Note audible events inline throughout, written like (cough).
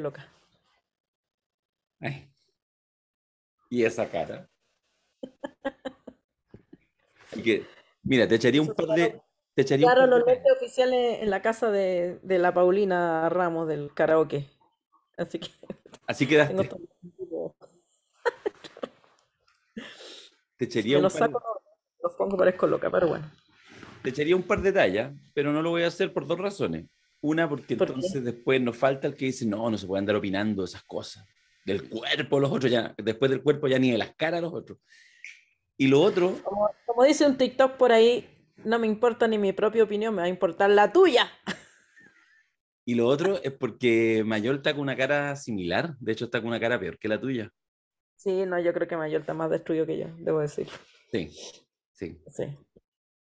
loca. Y esa cara. (laughs) Y que, mira, te echaría un par de. Te echaría claro, los oficiales en la casa de, de, la Paulina Ramos del karaoke. Así que. (laughs) Así quedaste. (laughs) te echaría un par de... los pongo, parezco loca, pero bueno. Te echaría un par de tallas, pero no lo voy a hacer por dos razones. Una, porque entonces después nos falta el que dice, no, no se puede andar opinando esas cosas. Del cuerpo, los otros ya, después del cuerpo ya ni de las caras los otros. Y lo otro... Como, dice un TikTok por ahí, no me importa ni mi propia opinión, me va a importar la tuya. Y lo otro es porque Mayor está con una cara similar, de hecho está con una cara peor que la tuya. Sí, no, yo creo que Mayor está más destruido que yo, debo decir. Sí, sí. sí.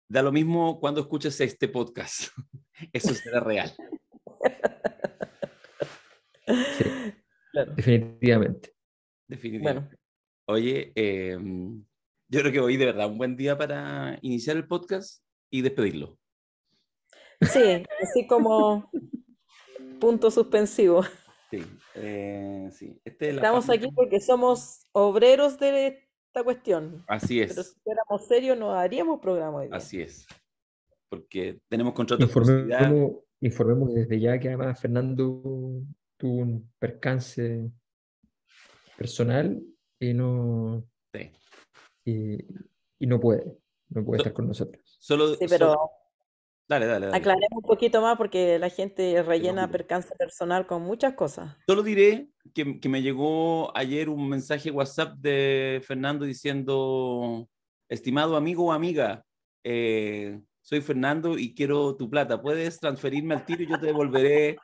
Da lo mismo cuando escuchas este podcast. Eso será real. definitivamente. Definitivamente. Bueno. Oye, em, yo creo que hoy de verdad un buen día para iniciar el podcast y despedirlo. Sí, así como punto suspensivo. Sí, eh, este Estamos aquí porque somos obreros de esta cuestión. Así es. Pero si fuéramos serios, no haríamos programa. de día. Así es porque tenemos contratos informemos, informemos desde ya que además Fernando tuvo un percance personal y no y, no puede no puede estar con nosotros solo sí, pero Dale, dale, Aclaremos un poquito más porque la gente rellena percance personal con muchas cosas. Solo diré que, que, me llegó ayer un mensaje WhatsApp de Fernando diciendo, estimado amigo o amiga, eh, soy Fernando y quiero tu plata. Puedes transferirme al tiro y yo te devolveré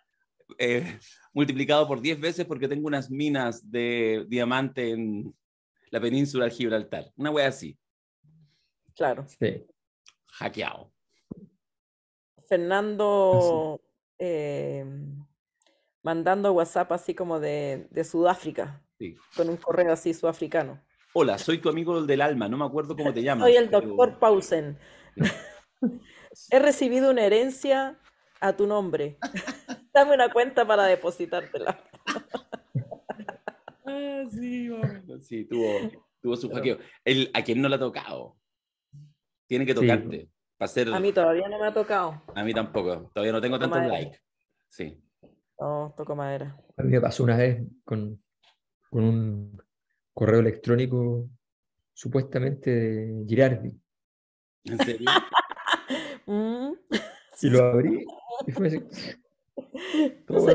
eh, multiplicado por 10 veces porque tengo unas minas de diamante en la península de Gibraltar. Una wea así. Claro. Sí. Hackeado. Fernando eh, mandando WhatsApp así como de, Sudáfrica. Sí. Con un correo así sudafricano. Hola, soy tu amigo del alma, no me acuerdo cómo te (laughs) llamas. Soy el doctor Paulsen. (laughs) He recibido una herencia a tu nombre. (laughs) Dame una cuenta para depositártela. (laughs) ah, sí, bueno. sí, tuvo, tuvo su ¿A quién no le ha tocado? Tiene que tocarte. Para ser... A mí todavía no me ha tocado. A mí tampoco. Todavía no tengo tantos likes. Sí. No, toco madera. A mí me pasó una vez con, con un correo electrónico supuestamente de Girardi. ¿En serio? Mm. Si (laughs) Y lo abrí y fue (laughs) Todo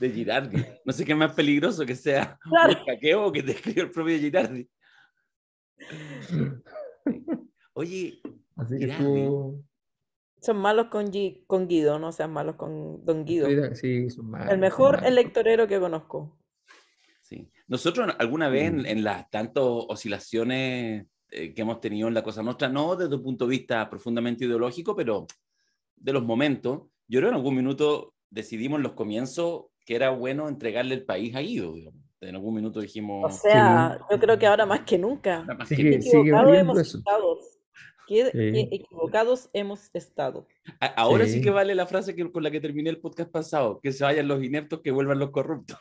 De Girardi. No sé qué más peligroso que sea claro. un hackeo o que te escribió el propio Girardi. Oye, Girardi. Son malos con, con Guido, no sean malos con Don Guido. Sí, son malos, el mejor electorero que conozco. Sí. Nosotros alguna vez mm. en, en las tantas oscilaciones eh, que hemos tenido en la Cosa nuestra, no desde un punto de vista profundamente ideológico, pero de los momentos. Yo creo que en algún minuto decidimos en los comienzos que era bueno entregarle el país a Guido, En algún minuto dijimos... O sea, yo creo que ahora más que nunca. equivocados hemos estado. Qué equivocados hemos estado. Ahora sí. que vale la frase que, con la que terminé el podcast pasado, que se vayan los ineptos, que vuelvan los corruptos.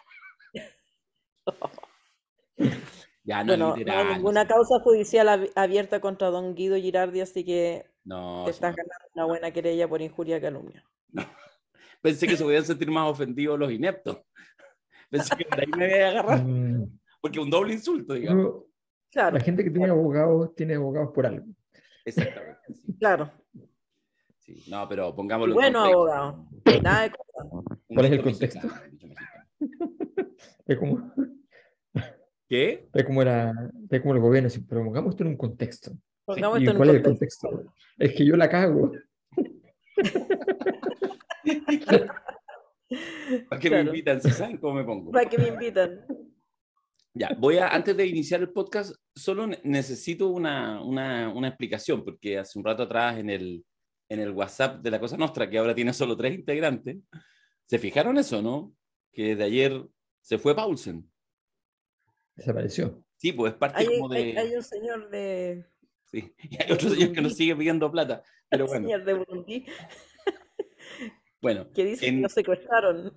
(laughs) Ya no, bueno, no hay ninguna causa judicial abierta contra don Guido Girardi, así que te estás ganando una buena querella por injuria y calumnia. (laughs) Pensé que se podían sentir más ofendidos los ineptos. (laughs) Pensé que por ahí me iba a agarrar. Mm. Porque un doble insulto, digamos. La gente que tiene abogados tiene abogados por algo. Exactamente. Claro. Sí. No, pero pongámoslo bueno, en abogado. ¿Cuál es el contexto? (laughs) Es como ¿Qué? Ve cómo era, cómo el gobierno, si, pero pongamos esto en un contexto. ¿Y cuál es el contexto? Es que yo la cago. (laughs) ¿Para qué me invitan? ¿Sí saben cómo me pongo? ¿Para que me invitan? Ya, voy a, antes de iniciar el podcast, solo necesito una, una, una, explicación, porque hace un rato atrás en el, en el WhatsApp de La Cosa Nostra, que ahora tiene solo tres integrantes, ¿se fijaron eso, no? Que de ayer se fue Paulsen. Desapareció. Sí, pues es parte como de. Hay, un señor de. Sí, (laughs) hay otro señor que nos sigue pidiendo plata. Pero (laughs) bueno. señor de (laughs) Bueno. Que dice en... que nos secuestraron.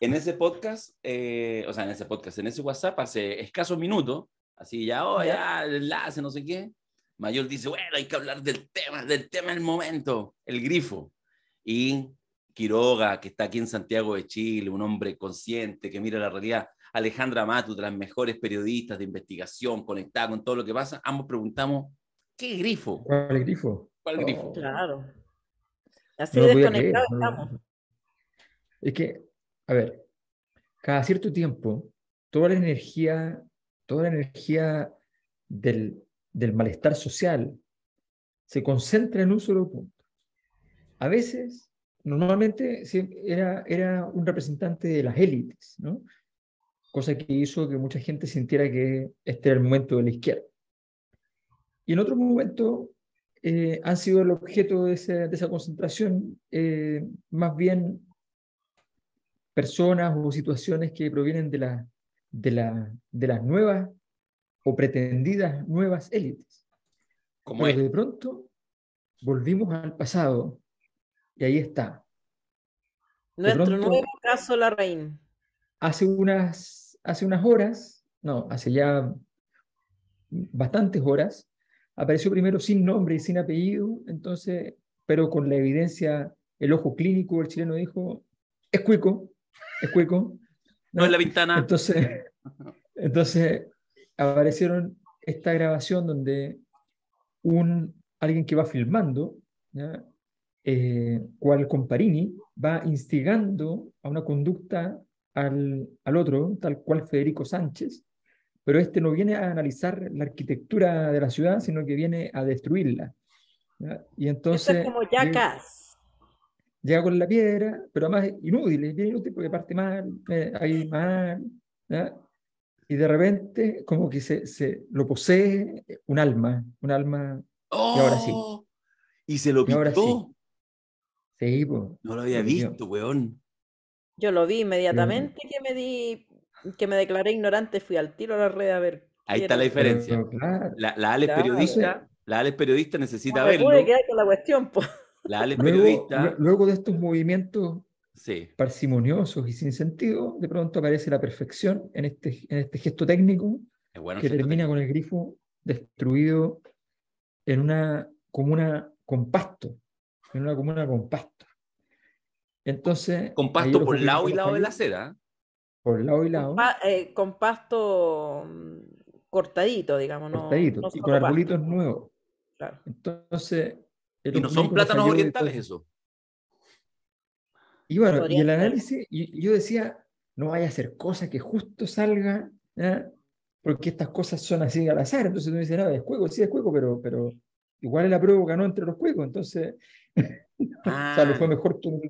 En ese podcast, eh, o sea, en ese podcast, en ese WhatsApp, hace escaso minuto, así ya, oh, ya, enlace, no sé qué. Mayor dice, bueno, hay que hablar del tema, del tema del momento, el grifo. Y Quiroga, que está aquí en Santiago de Chile, un hombre consciente que mira la realidad, Alejandra Matu, de las mejores periodistas de investigación, conectada con todo lo que pasa, ambos preguntamos, ¿qué grifo? ¿Cuál grifo? ¿Cuál oh, grifo? Claro. Así desconectado estamos. Es que, a ver, cada cierto tiempo, toda la energía, toda la energía del, malestar social se concentra en un solo punto. A veces, normalmente era, era un representante de las élites, ¿no? cosa que hizo que mucha gente sintiera que este era el momento de la izquierda. Y en otro momento eh, han sido el objeto de, esa concentración eh, más bien personas o situaciones que provienen de, la, de, la, de las nuevas o pretendidas nuevas élites. Como es. de pronto volvimos al pasado y ahí está. Nuestro nuevo caso reina. Hace unas hace unas horas, no, hace ya bastantes horas, apareció primero sin nombre y sin apellido, entonces, pero con la evidencia, el ojo clínico, el chileno dijo, es cuico, es cuico. No, es la ventana. Entonces, entonces aparecieron esta grabación donde un, alguien que va filmando, eh, cual Comparini, va instigando a una conducta al, otro, tal cual Federico Sánchez, pero este no viene a analizar la arquitectura de la ciudad, sino que viene a destruirla. Y entonces... como eh, Llega, con la piedra, pero además es inútil, es bien inútil porque parte mal, hay eh, ahí mal, y de repente como que se, se, lo posee un alma, un alma, y ahora sí. ¡Oh! Y se lo y Ahora sí, sí No lo había visto, weón. Yo lo vi inmediatamente que me di, que me declaré ignorante, fui al tiro a la red a ver. Ahí está la diferencia. la, la, Alex periodista, la periodista necesita no, verlo. Puede quedar con la cuestión, La Alex periodista. Luego de estos movimientos sí. parsimoniosos y sin sentido, de pronto aparece la perfección en este, en este gesto técnico que termina con el grifo destruido en una comuna compacto en una comuna con entonces. Con pasto por lado y lado de la seda Por lado y lado. Eh, con pasto mm, cortadito, digamos. No, cortadito, y con arbolitos nuevos. Claro. Entonces. Y no son plátanos orientales, eso. Y bueno, y el análisis, yo decía, no vaya a ser cosa que justo salga, ¿ah? porque estas cosas son así al azar. Entonces me dice, nada es juego, sí es juego, pero, pero igual la prueba ganó entre los juegos. Entonces, (laughs) o sea, lo ah. fue mejor tú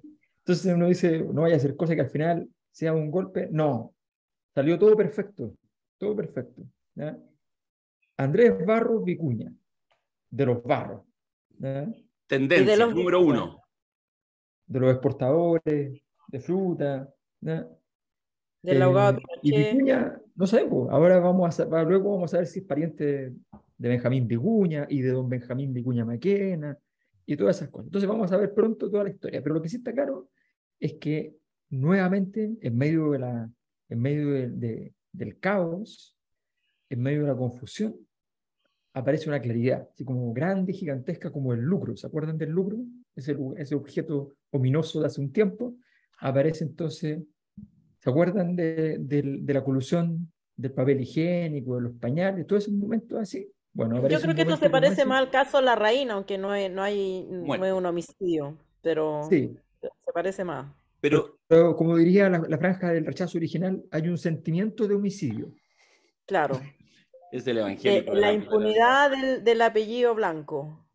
entonces uno dice, no vaya a hacer cosa que al final sea un golpe. No, salió todo perfecto, todo perfecto. Andrés Barros Vicuña, de los Barros. Tendencia, número uno. De los exportadores, de fruta. Del abogado eh, Y Vicuña, no sabemos, ahora vamos a, luego vamos a ver si es pariente de Benjamín Vicuña y de don Benjamín Vicuña Maquena y todas esas cosas. Entonces vamos a ver pronto toda la historia, pero lo que sí está claro es que nuevamente en medio, de la, en medio del caos, en medio de la confusión, aparece una claridad, así como grande, gigantesca, como el lucro. ¿Se acuerdan del lucro? Ese, ese objeto ominoso de hace un tiempo. Aparece entonces, ¿se acuerdan de, de la colusión del papel higiénico, de los pañales, todo ese momento así? Bueno, Yo creo que esto se parece más al caso La Reina, aunque no es, no hay, no un homicidio, pero se parece más. Pero, como diría la, franja del rechazo original, hay un sentimiento de homicidio. Claro. (laughs) es del evangelio. Eh, la impunidad del, apellido blanco.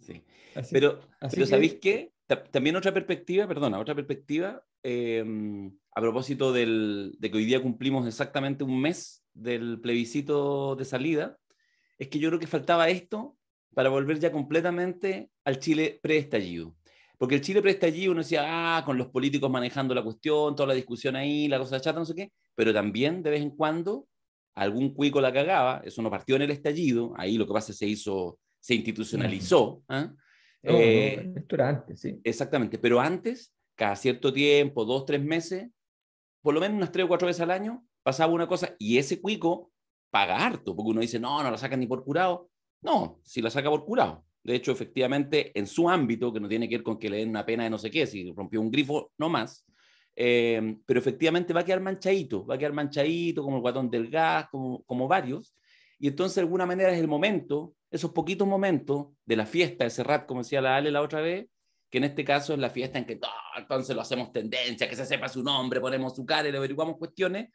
Sí. pero, así pero ¿sabéis qué? También otra perspectiva, perdona, otra perspectiva, em, a propósito del, de que hoy día cumplimos exactamente un mes del plebiscito de salida, es que yo creo que faltaba esto para volver ya completamente al Chile preestallido. Porque el Chile preestallido uno decía, ah, con los políticos manejando la cuestión, toda la discusión ahí, la cosa chata, no sé qué, pero también de vez en cuando algún cuico la cagaba, eso no partió en el estallido, ahí lo que pasa se hizo, se institucionalizó. ¿ah? Eh, esto era antes, sí. Exactamente, pero antes, cada cierto tiempo, dos, tres meses, por lo menos unas tres o cuatro veces al año, pasaba una cosa y ese cuico pagar harto, porque uno dice, no, no la saca ni por curado. No, si la saca por curado. De hecho, efectivamente, en su ámbito, que no tiene que ver con que le den una pena de no sé qué, si rompió un grifo, no más, em, pero efectivamente va a quedar manchadito, va a quedar manchadito como el guatón del gas, como, como varios, y entonces de alguna manera es el momento, esos poquitos momentos de la fiesta de Serrat, como decía la Ale la otra vez, que en este caso es la fiesta en que todo ah, entonces lo hacemos tendencia, que se sepa su nombre, ponemos su cara y le averiguamos cuestiones,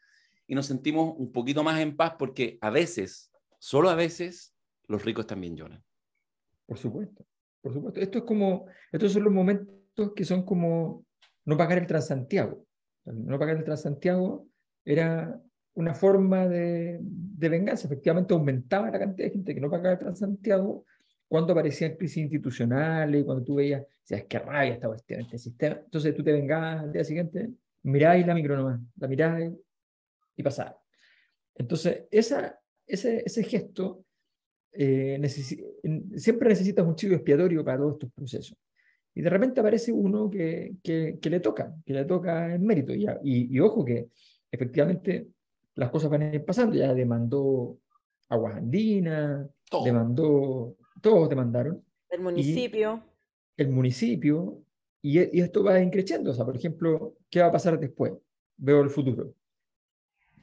y nos sentimos un poquito más en paz porque a veces, solo a veces, los ricos también lloran. Por supuesto, por supuesto. Esto es como, estos son los momentos que son como no pagar el Transantiago. No pagar el Transantiago era una forma de, venganza. Efectivamente aumentaba la cantidad de gente que no pagaba el Transantiago cuando aparecían crisis institucionales, cuando tú veías, es qué rabia estaba este sistema. Entonces tú te vengabas al día siguiente, miráis la micro nomás, la miráis y pasar Entonces, ese, gesto eh, siempre necesitas un chivo expiatorio para todos estos procesos. Y de repente aparece uno que, le toca, que le toca el mérito. Y, y, ojo que efectivamente las cosas van a ir pasando. Ya demandó Aguas Andinas, demandó, todos demandaron. El municipio. el municipio. Y, esto va increciendo. O sea, por ejemplo, ¿qué va a pasar después? Veo el futuro.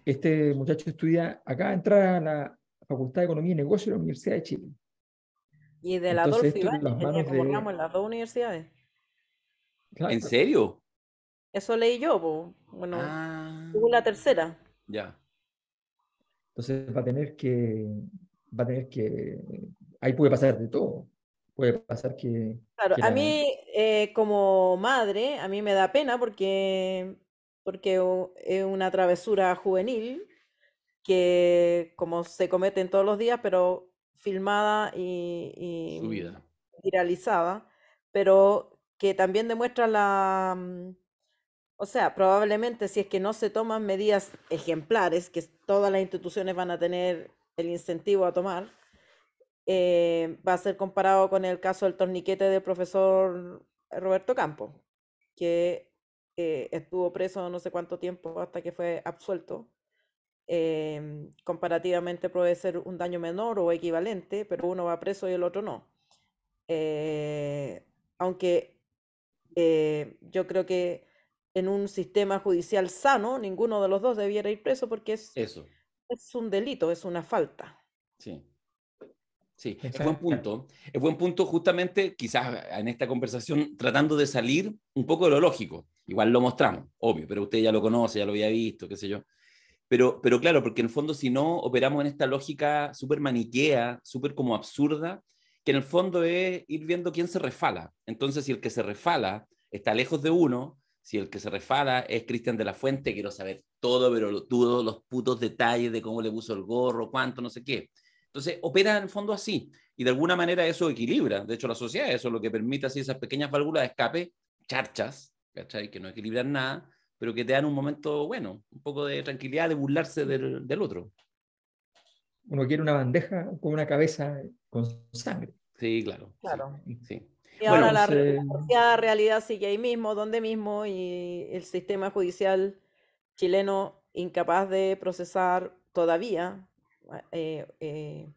Este muchacho estudia acá, entra a la Facultad de Economía y Negocios de la Universidad de Chile. Y de la en las dos universidades. ¿En serio? Eso leí yo, po. bueno, ah. la tercera. Ya. Entonces va a tener que, va a tener que, ahí puede pasar de todo. Puede pasar que... Claro, a mí eh, como madre, a mí me da pena porque porque es una travesura juvenil que como se cometen todos los días, pero filmada y, viralizada, pero que también demuestra la... Mm, o sea, probablemente si es que no se toman medidas ejemplares, que todas las instituciones van a tener el incentivo a tomar, eh, va a ser comparado con el caso del torniquete del profesor Roberto Campo, que estuvo preso no sé cuánto tiempo hasta que fue absuelto. Em, comparativamente puede ser un daño menor o equivalente, pero uno va preso y el otro no. Eh, aunque eh, yo creo que en un sistema judicial sano, ninguno de los dos debiera ir preso porque es, Eso. es un delito, es una falta. Sí. Sí, es buen punto. Es buen punto justamente, quizás en esta conversación, tratando de salir un poco de lo lógico. Igual lo mostramos, obvio, pero usted ya lo conoce, ya lo había visto, qué sé yo. Pero, pero claro, porque en el fondo si no operamos en esta lógica súper maniquea, súper como absurda, que en el fondo es ir viendo quién se refala. Entonces, si el que se refala está lejos de uno, si el que se refala es Cristian de la Fuente, quiero saber todo, pero todos los putos detalles de cómo le puso el gorro, cuánto, no sé qué. Entonces, opera en el fondo así. Y de alguna manera eso equilibra. De hecho, la sociedad, eso es lo que permite así esas pequeñas válvulas de escape, charchas, ¿cachai? Que no equilibran nada, pero que te dan un momento bueno, un poco de tranquilidad, de burlarse del, otro. Uno quiere una bandeja con una cabeza con sangre. Sí, claro. Y ahora la, realidad sigue ahí mismo, donde mismo, y el sistema judicial chileno incapaz de procesar todavía eh, eh,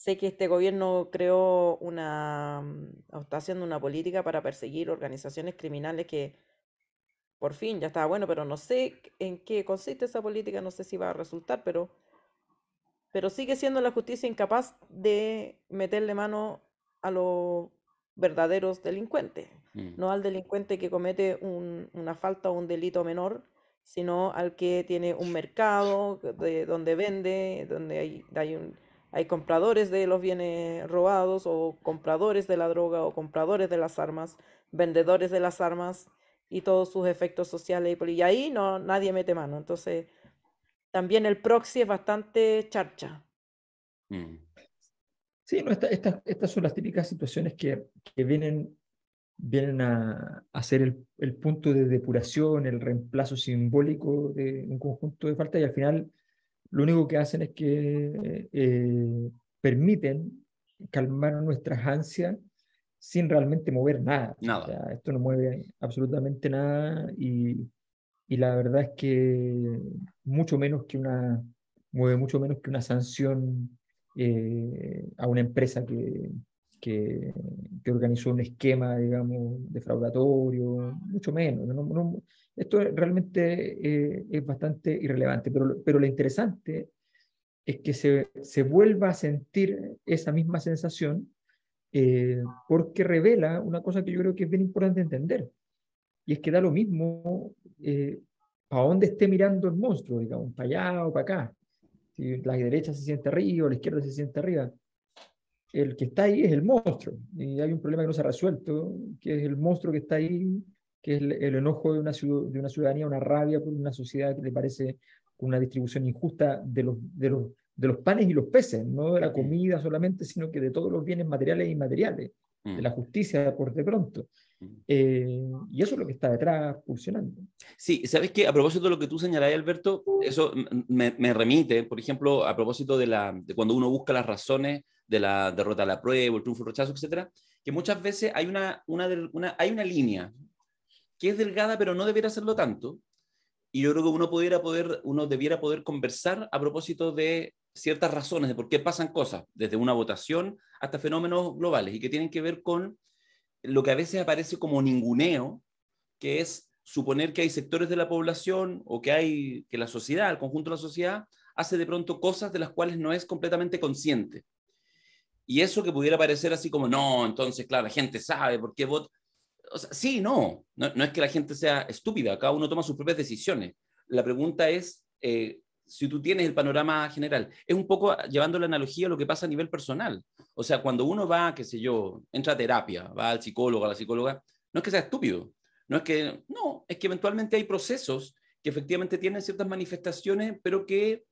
Sé que este gobierno creó una, mm, o está haciendo una política para perseguir organizaciones criminales que por fin ya está bueno, pero no sé en qué consiste esa política, no sé si va a resultar, pero, pero sigue siendo la justicia incapaz de meterle mano a los verdaderos delincuentes, mm. no al delincuente que comete una falta o un delito menor, sino al que tiene un mercado de, donde vende, donde hay, hay un hay compradores de los bienes robados o compradores de la droga o compradores de las armas, vendedores de las armas y todos sus efectos sociales. Y ahí no, nadie mete mano. Entonces, también el proxy es bastante charcha. Mm. Sí, no, estas son las típicas situaciones que, que vienen, vienen a, hacer ser el, el, punto de depuración, el reemplazo simbólico de un conjunto de faltas y al final lo único que hacen es que eh, permiten calmar nuestras ansias sin realmente mover nada. nada. esto no mueve absolutamente nada y, la verdad es que mucho menos que una, mueve mucho menos que una sanción eh, a una empresa que, que, organizó un esquema, digamos, defraudatorio, mucho menos. no, esto realmente eh, es bastante irrelevante, pero, pero lo interesante es que se, se vuelva a sentir esa misma sensación eh, porque revela una cosa que yo creo que es bien importante entender, y es que da lo mismo eh, para dónde esté mirando el monstruo, digamos, para allá o para acá. Si la derecha se siente arriba o la izquierda se siente arriba, el que está ahí es el monstruo, y hay un problema que no se ha resuelto, que es el monstruo que está ahí que es el, enojo de una, de una ciudadanía, una rabia por una sociedad que le parece una distribución injusta de los, de los, de los panes y los peces, no de la comida solamente, sino que de todos los bienes materiales e inmateriales, mm. de la justicia por de pronto. Mm. Eh, y eso es lo que está detrás pulsionando. Sí, sabes que a propósito de lo que tú señalabas, Alberto, eso me, remite, por ejemplo, a propósito de, la, cuando uno busca las razones de la derrota de la prueba, el triunfo, el rechazo, etcétera, que muchas veces hay una, una, hay una línea que es delgada, pero no debiera serlo tanto. Y yo creo que uno, pudiera poder, uno debiera poder conversar a propósito de ciertas razones de por qué pasan cosas, desde una votación hasta fenómenos globales, y que tienen que ver con lo que a veces aparece como ninguneo, que es suponer que hay sectores de la población o que hay que la sociedad, el conjunto de la sociedad, hace de pronto cosas de las cuales no es completamente consciente. Y eso que pudiera parecer así como, no, entonces, claro, la gente sabe por qué vota, sí, no. no. es que la gente sea estúpida, cada uno toma sus propias decisiones. La pregunta es, eh, si tú tienes el panorama general, es un poco llevando la analogía a lo que pasa a nivel personal. O sea, cuando uno va, qué sé yo, entra a terapia, va al psicólogo, a la psicóloga, no es que sea estúpido, no es que, no, es que eventualmente hay procesos que efectivamente tienen ciertas manifestaciones, pero que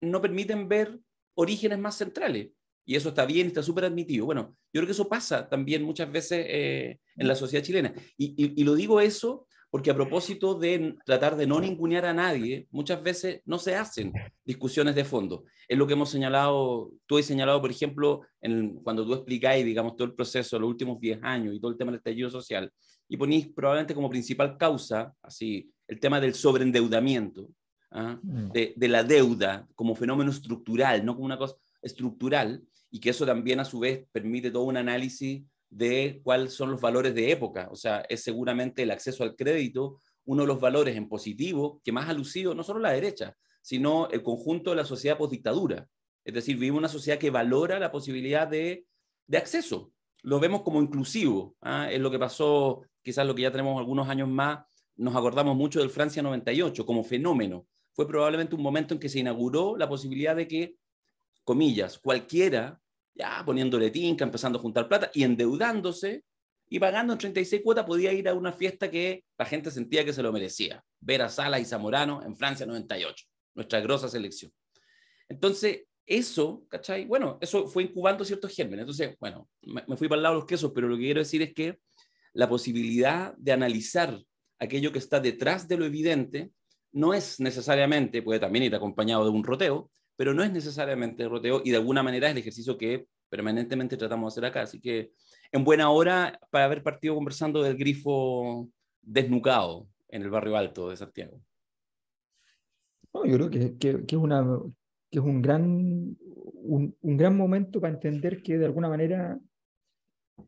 no permiten ver orígenes más centrales. Y eso está bien, está súper admitido. Bueno, yo creo que eso pasa también muchas veces eh, en la sociedad chilena. Y, y, lo digo eso porque a propósito de tratar de no ningunear a nadie, muchas veces no se hacen discusiones de fondo. Es lo que hemos señalado, tú has señalado, por ejemplo, en, cuando tú explicáis, digamos, todo el proceso de los últimos 10 años y todo el tema del estallido social, y ponís probablemente como principal causa, así, el tema del sobreendeudamiento, ¿ah? mm. de, de la deuda como fenómeno estructural, no como una cosa estructural, y que eso también a su vez permite todo un análisis de cuáles son los valores de época. O sea, es seguramente el acceso al crédito uno de los valores en positivo que más ha lucido no solo la derecha, sino el conjunto de la sociedad postdictadura. Es decir, vivimos una sociedad que valora la posibilidad de, de acceso. Lo vemos como inclusivo. ¿ah? Es lo que pasó, quizás lo que ya tenemos algunos años más, nos acordamos mucho del Francia 98 como fenómeno. Fue probablemente un momento en que se inauguró la posibilidad de que, comillas, cualquiera ya poniéndole tinca, empezando a juntar plata y endeudándose y pagando en 36 cuotas podía ir a una fiesta que la gente sentía que se lo merecía. Ver a Sala y Zamorano en Francia 98, nuestra grosa selección. Entonces, eso, ¿cachai? Bueno, eso fue incubando ciertos gérmenes. Entonces, bueno, me, fui para el lado de los quesos, pero lo que quiero decir es que la posibilidad de analizar aquello que está detrás de lo evidente no es necesariamente, puede también ir acompañado de un roteo, pero no es necesariamente el roteo y de alguna manera es el ejercicio que permanentemente tratamos de hacer acá. Así que en buena hora para haber partido conversando del grifo desnucado en el barrio alto de Santiago. yo creo que, que, es una, que es un gran, un, un gran momento para entender que de alguna manera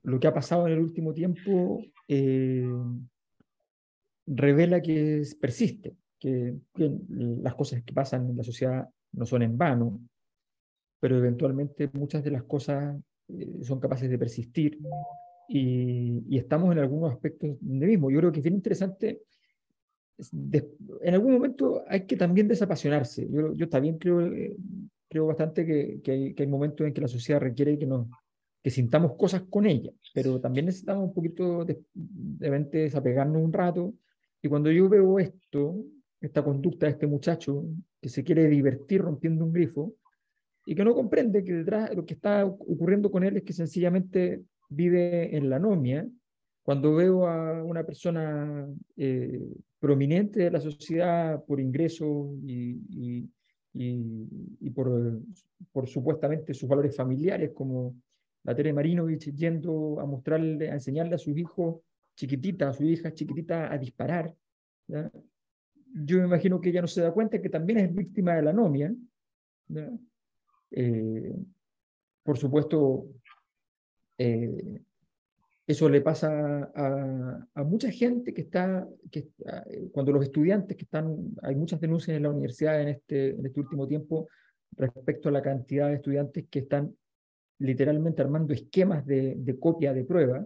lo que ha pasado en el último tiempo eh, revela que persiste, que, que, las cosas que pasan en la sociedad no son en vano, pero eventualmente muchas de las cosas eh, son capaces de persistir y, estamos en algunos aspectos de mismo. Yo creo que es bien interesante, en algún momento hay que también desapasionarse. Yo, yo también creo, eh, creo bastante que, hay, momentos en que la sociedad requiere que que sintamos cosas con ella, pero también necesitamos un poquito de, de desapegarnos un rato. Y cuando yo veo esto, esta conducta de este muchacho que se quiere divertir rompiendo un grifo y que no comprende que detrás lo que está ocurriendo con él es que sencillamente vive en la anomia. Cuando veo a una persona eh, prominente de la sociedad por ingreso y, por, por supuestamente sus valores familiares, como la Tere Marinovich yendo a mostrarle, a enseñarle a sus hijos chiquititas, a su hija chiquitita a disparar, yo me imagino que ella no se da cuenta que también es víctima de la anomia. Eh, por supuesto, eh, eso le pasa a, mucha gente que está, que, eh, cuando los estudiantes que están, hay muchas denuncias en la universidad en este, en este último tiempo respecto a la cantidad de estudiantes que están literalmente armando esquemas de, copia de prueba,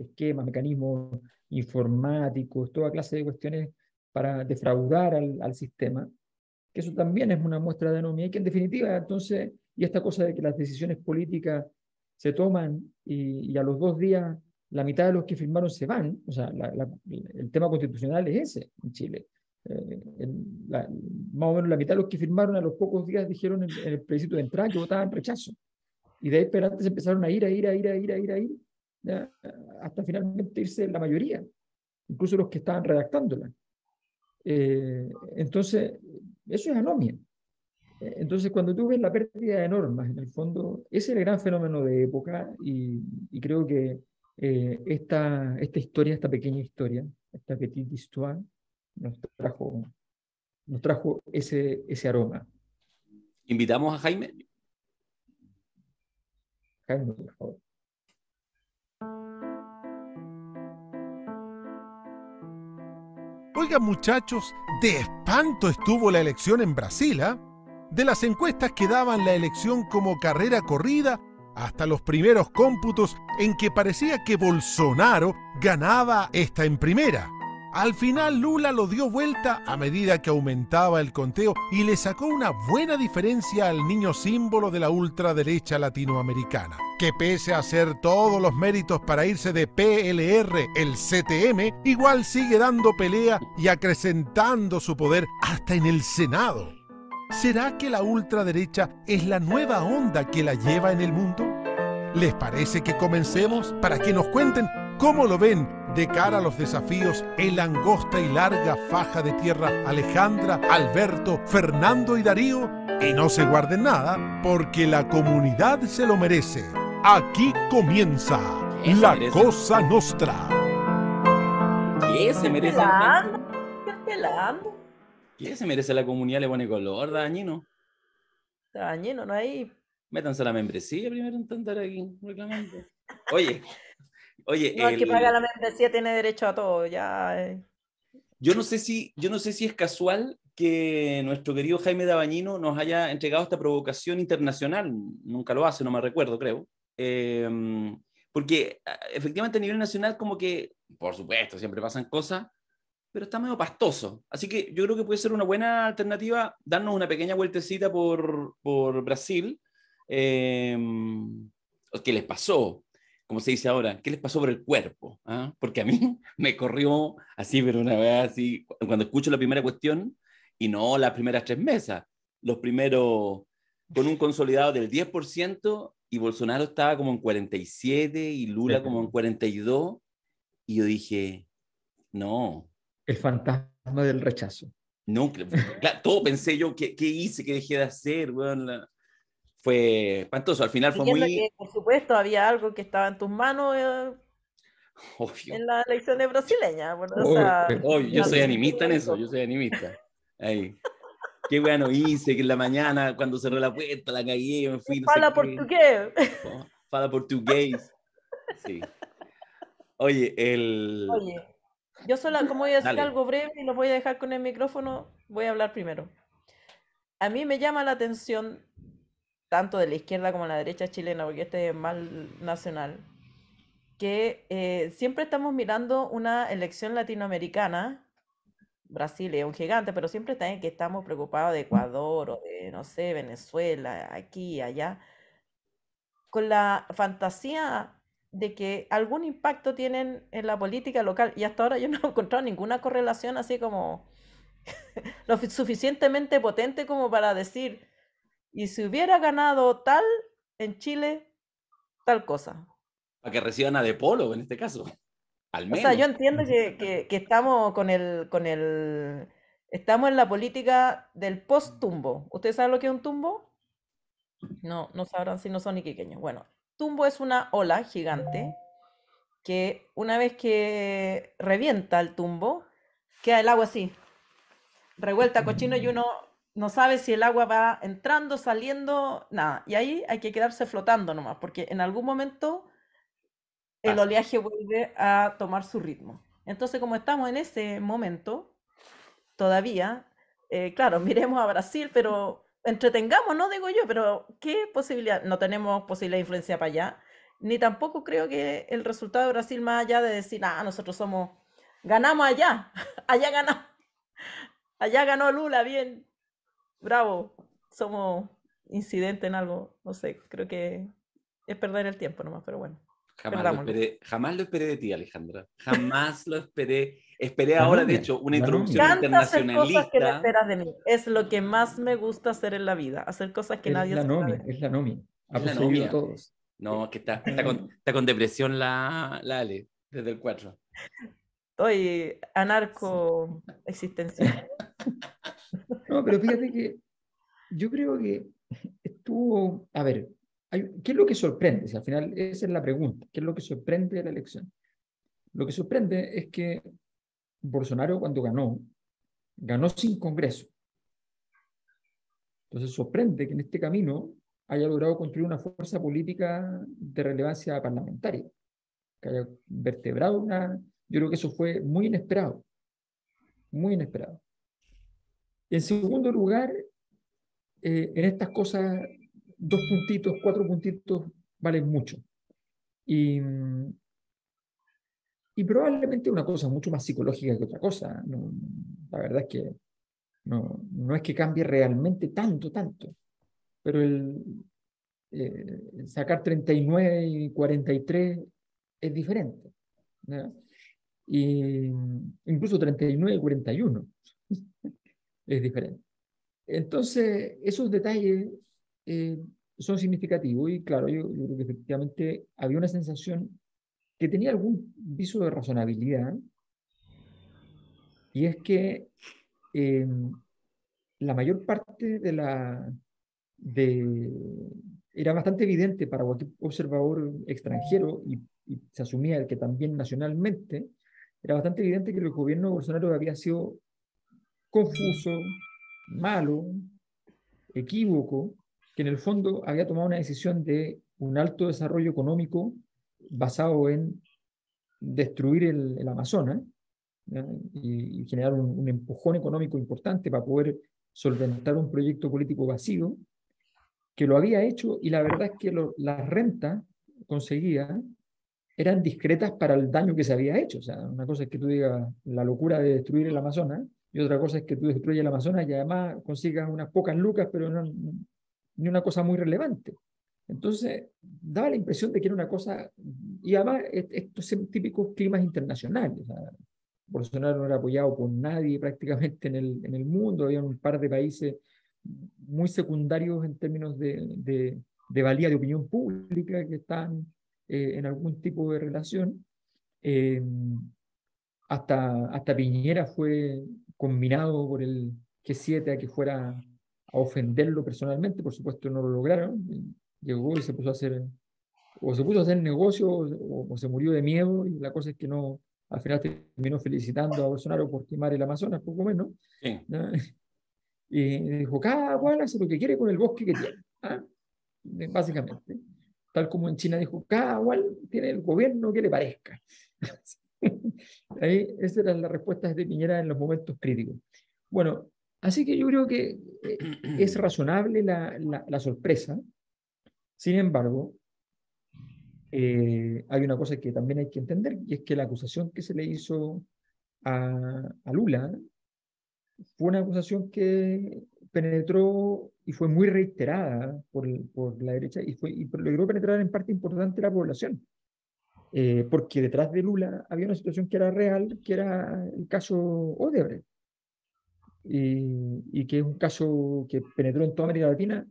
esquemas, mecanismos informáticos, toda clase de cuestiones para defraudar al, sistema, que eso también es una muestra de anomía. y que en definitiva entonces, y esta cosa de que las decisiones políticas se toman y, a los dos días la mitad de los que firmaron se van, o sea, el tema constitucional es ese en Chile. Eh, más o menos la mitad de los que firmaron a los pocos días dijeron en, el plebiscito de entrada que votaban rechazo. Y de ahí para antes empezaron a ir, a ir, a ir, a ir, a ir, a ir, hasta finalmente irse la mayoría, incluso los que estaban redactándola. Eh, entonces, eso es anomia. Eh, entonces, cuando tú ves la pérdida de normas, en el fondo, ese es el gran fenómeno de época y, creo que eh, esta, historia, esta pequeña historia, esta petite histoire, nos trajo, nos trajo ese, ese aroma. ¿Invitamos a Jaime? Jaime, por favor. Oigan muchachos, de espanto estuvo la elección en Brasil. ¿ah? De las encuestas que daban la elección como carrera corrida, hasta los primeros cómputos en que parecía que Bolsonaro ganaba esta en primera. Al final Lula lo dio vuelta a medida que aumentaba el conteo y le sacó una buena diferencia al niño símbolo de la ultraderecha latinoamericana, que pese a hacer todos los méritos para irse de PLR, el CTM, igual sigue dando pelea y acrecentando su poder hasta en el Senado. ¿Será que la ultraderecha es la nueva onda que la lleva en el mundo? ¿Les parece que comencemos para que nos cuenten ¿Cómo lo ven de cara a los desafíos en angosta y larga faja de tierra Alejandra, Alberto, Fernando y Darío? que no se guarden nada, porque la comunidad se lo merece. Aquí comienza La Cosa Nostra. ¿Qué se merece? ¿Qué se merece la comunidad? Le pone color, dañino. Dañino, no hay. Métanse la membresía primero en aquí reclamando. Oye. Oye, no, el... que paga la membresía tiene derecho a todo, ya. Eh. Yo no sé si, yo no sé si es casual que nuestro querido Jaime Dabañino nos haya entregado esta provocación internacional. Nunca lo hace, no me recuerdo, creo. Em, porque ah, efectivamente a nivel nacional como que, por supuesto, siempre pasan cosas, pero está medio pastoso. Así que yo creo que puede ser una buena alternativa darnos una pequeña vueltecita por, por Brasil. Eh, ¿Qué les pasó? como se dice ahora, ¿qué les pasó por el cuerpo? ¿Ah? Porque a mí (laughs) me corrió así, pero una vez así, cuando escucho la primera cuestión, y no las primeras tres mesas, los primeros, con un consolidado del 10%, y Bolsonaro estaba como en 47, y Lula como en 42, y yo dije, no. El fantasma del rechazo. No, claro, todo pensé yo, ¿qué, ¿qué, hice? ¿Qué dejé de hacer? Bueno, la, fue espantoso. Al final fue muy. Que, por supuesto, había algo que estaba en tus manos. Eh, en las elecciones brasileñas. brasileña. Yo soy animista en eso, yo soy animista. Qué bueno hice, que en la mañana cuando cerró la puerta la cagué, me fui. No Fala portugués. Oh, fala portugués. Sí. Oye, el. Oye, yo solo, como voy a decir algo breve y lo voy a dejar con el micrófono, voy a hablar primero. A mí me llama la atención tanto de la izquierda como de la derecha chilena, porque este es mal nacional, que eh, siempre estamos mirando una elección latinoamericana, Brasil es un gigante, pero siempre también que estamos preocupados de Ecuador o de, no sé, Venezuela, aquí, allá, con la fantasía de que algún impacto tienen en la política local. Y hasta ahora yo no he encontrado ninguna correlación así como (laughs) lo suficientemente potente como para decir, y si hubiera ganado tal en Chile, tal cosa. Para que reciban a De Polo en este caso. Al menos. O sea, yo entiendo que, que, estamos con el, con el. Estamos en la política del post-tumbo. ¿Ustedes saben lo que es un tumbo? No, no sabrán si no son iquiqueños. Bueno, tumbo es una ola gigante que una vez que revienta el tumbo, queda el agua así, revuelta cochino y uno no sabe si el agua va entrando, saliendo, nada. Y ahí hay que quedarse flotando nomás, porque en algún momento el oleaje vuelve a tomar su ritmo. Entonces, como estamos en ese momento, todavía, eh, claro, (laughs) miremos a Brasil, pero entretengamos, no digo yo, pero ¿qué posibilidad? No tenemos posibilidad de influencia para allá, ni tampoco creo que el resultado de Brasil, más allá de decir, ah, nosotros somos, ganamos allá, (laughs) allá ganó allá ganó Lula, bien, bravo, somos incidente en algo, no sé, creo que es perder el tiempo nomás, pero bueno. Jamás lo, esperé, de ti, Alejandra. Jamás lo esperé. Esperé ahora, de hecho, una introducción internacionalista. Hacer cosas que esperas de mí. Es lo que más me gusta hacer en la vida, hacer cosas que es nadie la nomi, Es la nomi. es la nomi. todos. No, que está, (clears throat) está, con, depresión la, la, Ale, desde el 4. Estoy anarco existencial. (laughs) No, pero fíjate que yo creo que estuvo, a ver, ¿qué es lo que sorprende? Si al final esa es la pregunta, ¿qué es lo que sorprende de la elección? Lo que sorprende es que Bolsonaro cuando ganó, ganó sin Congreso. Entonces sorprende que en este camino haya logrado construir una fuerza política de relevancia parlamentaria, que haya vertebrado una... Yo creo que eso fue muy inesperado, muy inesperado. En segundo lugar, eh, en estas cosas, dos puntitos, cuatro puntitos valen mucho. Y, mm, probablemente una cosa mucho más psicológica que otra cosa. la verdad es que no, es que cambie realmente tanto, tanto. Pero el, eh, sacar 39 y 43 es diferente. Y mm, incluso 39 y 41. (laughs) es diferente. Entonces, esos detalles eh, son significativos y claro, yo, creo que efectivamente había una sensación que tenía algún viso de razonabilidad y es que eh, la mayor parte de la... De, era bastante evidente para cualquier observador extranjero y, se asumía que también nacionalmente, era bastante evidente que el gobierno Bolsonaro había sido confuso, malo, equívoco, que en el fondo había tomado una decisión de un alto desarrollo económico basado en destruir el, Amazonas y, generar un, empujón económico importante para poder solventar un proyecto político vacío, que lo había hecho y la verdad es que las rentas conseguidas eran discretas para el daño que se había hecho. O sea, una cosa es que tú digas la locura de destruir el Amazonas y otra cosa es que tú destruyas el Amazonas y además consigas unas pocas lucas, pero no, ni una cosa muy relevante. Entonces, daba la impresión de que era una cosa, y además estos son típicos climas internacionales. Bolsonaro no era apoyado por nadie prácticamente en el, en el mundo, había un par de países muy secundarios en términos de, de, de valía de opinión pública que están eh, en algún tipo de relación. Eh, hasta, hasta Piñera fue combinado por el G7 a que fuera a ofenderlo personalmente, por supuesto no lo lograron, llegó y se puso a hacer, o se puso a hacer negocio, o, se murió de miedo, y la cosa es que no, al final terminó felicitando a Bolsonaro por quemar el Amazonas, poco menos. (laughs) Y dijo, cada cual hace lo que quiere con el bosque que tiene, ¿ah? básicamente. Tal como en China dijo, cada cual tiene el gobierno que le parezca. (laughs) (laughs) esa era eran las respuestas de Piñera en los momentos críticos. Bueno, así que yo creo que eh, (clears throat) es razonable la, sorpresa. Sin embargo, eh, hay una cosa que también hay que entender, y es que la acusación que se le hizo a, Lula fue una acusación que penetró y fue muy reiterada por, por la derecha y, fue, y logró penetrar en parte importante de la población. Eh, porque detrás de Lula había una situación que era real, que era el caso Odebrecht, y, que es un caso que penetró en toda América Latina.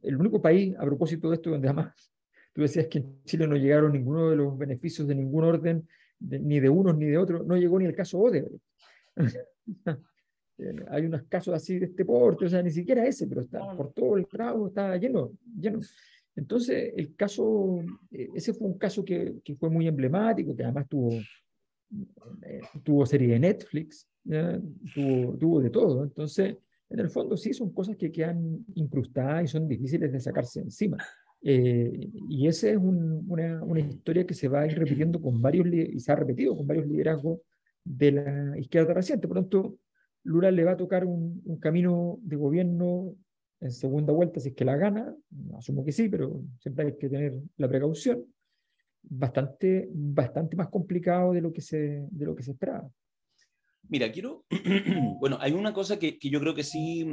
El único país, a propósito de esto, donde además (laughs) tú decías que en Chile no llegaron ninguno de los beneficios de ningún orden, ni de unos ni de otros, no llegó ni el caso Odebrecht. (laughs) Hay unos casos así de este porte, o sea, ni siquiera ese, pero está por todo el trago, está lleno, lleno. Entonces, el caso, eh, ese fue un caso que, que fue muy emblemático, que además tuvo, eh, tuvo serie de Netflix, tuvo, tuvo de todo. Entonces, en el fondo sí son cosas que quedan incrustadas y son difíciles de sacarse encima. Eh, y esa es una, una, historia que se va a ir repitiendo con varios, y se ha repetido con varios liderazgos de la izquierda reciente. Por lo tanto, Lula le va a tocar un, un camino de gobierno en segunda vuelta si es que la gana, asumo que sí, pero siempre hay que tener la precaución, bastante, bastante más complicado de lo que se, de lo que se esperaba. Mira, quiero, (clears throat) bueno, hay una cosa que, yo creo que sí,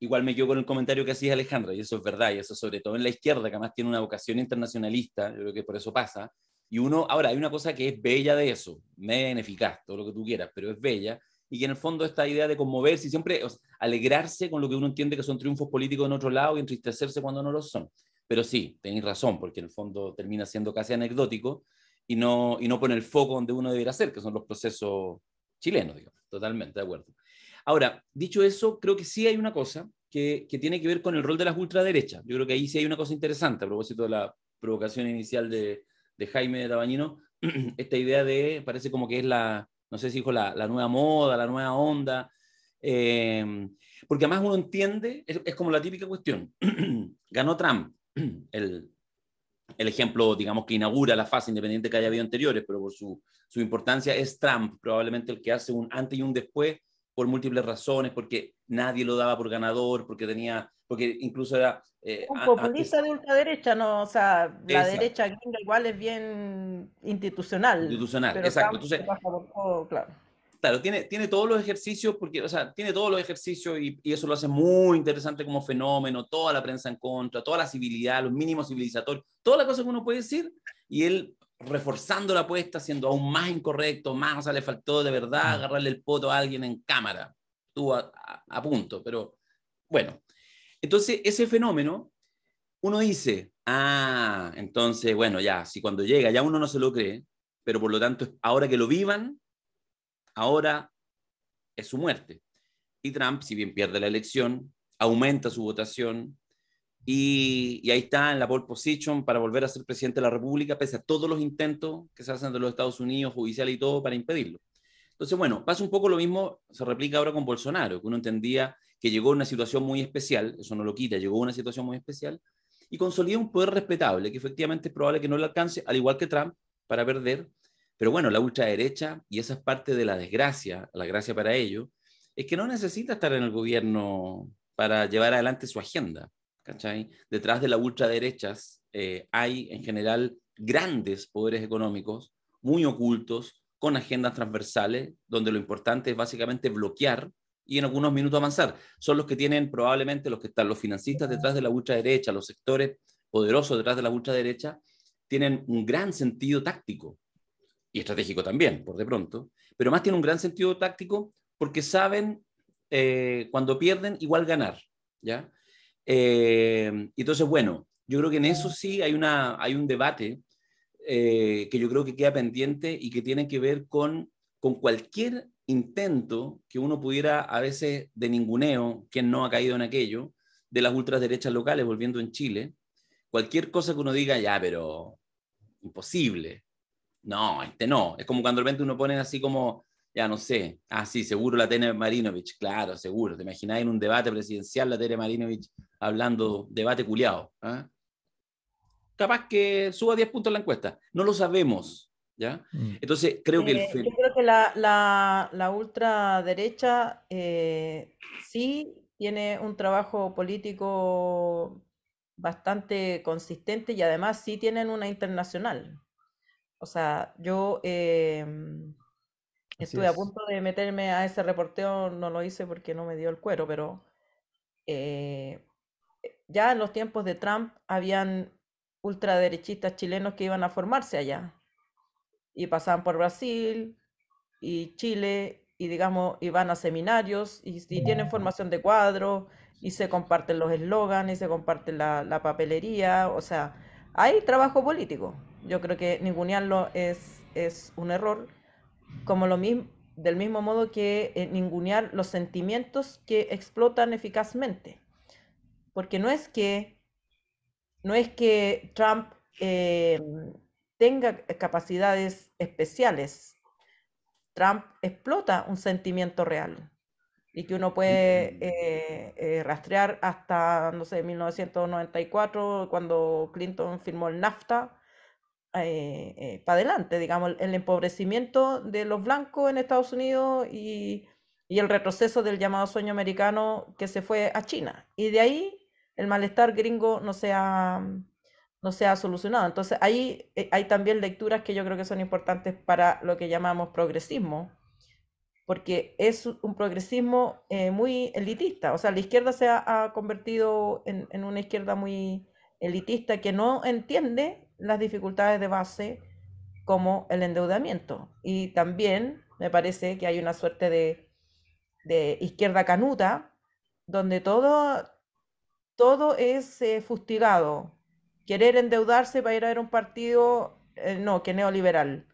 igual me quedo con el comentario que hacía Alejandra, y eso es verdad, y eso sobre todo en la izquierda, que además tiene una vocación internacionalista, yo creo que por eso pasa, y uno, ahora, hay una cosa que es bella de eso, me ineficaz, todo lo que tú quieras, pero es bella, y que en el fondo esta idea de conmoverse y siempre alegrarse con lo que uno entiende que son triunfos políticos en otro lado y entristecerse cuando no lo son. Pero sí, tenéis razón, porque en el fondo termina siendo casi anecdótico y no, y no pone el foco donde uno debería ser, que son los procesos chilenos, digamos. Totalmente, de acuerdo. Ahora, dicho eso, creo que sí hay una cosa que, tiene que ver con el rol de las ultraderechas. Yo creo que ahí sí hay una cosa interesante a propósito de la provocación inicial de, de Jaime Tabañino, (clears throat) esta idea de, parece como que es la, no sé si dijo la, nueva moda, la nueva onda, em, porque además uno entiende, es, como la típica cuestión, (clears throat) ganó Trump, (clears throat) el, ejemplo, digamos, que inaugura la fase independiente que haya habido anteriores, pero por su, su importancia es Trump, probablemente el que hace un antes y un después por múltiples razones, porque nadie lo daba por ganador, porque tenía, porque incluso era... Eh, un populista de ultraderecha, ¿no? O sea, la derecha gringa igual es bien institucional. Institucional, exacto. Entonces, claro. claro, tiene, tiene todos los ejercicios, porque, o sea, tiene todos los ejercicios y, eso lo hace muy interesante como fenómeno, toda la prensa en contra, toda la civilidad, los mínimos civilizatorios, todas las cosas que uno puede decir, y él reforzando la apuesta, siendo aún más incorrecto, más, o sea, le faltó de verdad mm. agarrarle el poto a alguien en cámara. Estuvo a, a punto, pero bueno. Entonces, ese fenómeno, uno dice, ah, entonces, bueno, ya, si cuando llega ya uno no se lo cree, pero por lo tanto, ahora que lo vivan, ahora es su muerte. Y Trump, si bien pierde la elección, aumenta su votación, y, ahí está en la pole position para volver a ser presidente de la República, pese a todos los intentos que se hacen de los Estados Unidos, judicial y todo, para impedirlo. Entonces, bueno, pasa un poco lo mismo, se replica ahora con Bolsonaro, que uno entendía que llegó a una situación muy especial, eso no lo quita, llegó a una situación muy especial, y consolida un poder respetable, que efectivamente es probable que no le alcance, al igual que Trump, para perder. Pero bueno, la ultraderecha, y esa es parte de la desgracia, la gracia para ello, es que no necesita estar en el gobierno para llevar adelante su agenda. ¿cachai? Detrás de las ultraderechas eh, hay en general grandes poderes económicos, muy ocultos, con agendas transversales, donde lo importante es básicamente bloquear y en algunos minutos avanzar. Son los que tienen probablemente los que están, los financistas detrás de la ultraderecha, los sectores poderosos detrás de la ultraderecha, tienen un gran sentido táctico y estratégico también, por de pronto, pero más tienen un gran sentido táctico porque saben eh, cuando pierden igual ganar, ¿ya? Eh, entonces, bueno, yo creo que en eso sí hay, una, hay un debate eh, que yo creo que queda pendiente y que tiene que ver con, con cualquier intento que uno pudiera a veces de ninguneo, quien no ha caído en aquello, de las ultraderechas locales, volviendo en Chile, cualquier cosa que uno diga, ya, pero imposible. No, este no. Es como cuando de repente uno pone así como ya no sé, ah, sí, seguro la Tere Marinovich, claro, seguro. ¿Te imagináis en un debate presidencial la Tere Marinovich hablando debate culiado? Ah? Capaz que suba 10 puntos en la encuesta. No lo sabemos, ¿ya? Mm. Entonces, creo que... el... Eh, yo creo que la, ultraderecha eh, sí tiene un trabajo político bastante consistente y además sí tienen una internacional. O sea, yo... Eh, Estuve a punto de meterme a ese reporteo, no lo hice porque no me dio el cuero, pero eh, ya en los tiempos de Trump habían ultraderechistas chilenos que iban a formarse allá y pasaban por Brasil y Chile y digamos, iban a seminarios y, tienen formación de cuadro y se comparten los eslogans y se comparten la, papelería, o sea, hay trabajo político. Yo creo que ningunearlo es, es un error como lo mismo, del mismo modo que eh, ningunear los sentimientos que explotan eficazmente. Porque no es que, no es que Trump eh, tenga capacidades especiales. Trump explota un sentimiento real y que uno puede eh, rastrear hasta, no sé, 1994, cuando Clinton firmó el NAFTA, eh, eh, para adelante, digamos, el empobrecimiento de los blancos en Estados Unidos y, el retroceso del llamado sueño americano que se fue a China. Y de ahí el malestar gringo no se ha, no se ha solucionado. Entonces ahí eh, hay también lecturas que yo creo que son importantes para lo que llamamos progresismo, porque es un progresismo muy elitista. O sea, la izquierda se ha, convertido en una izquierda muy elitista que no entiende las dificultades de base como el endeudamiento. Y también me parece que hay una suerte de, izquierda canuta, donde todo, todo es eh, fustigado. Querer endeudarse para ir a ver un partido, eh, no, que neoliberal.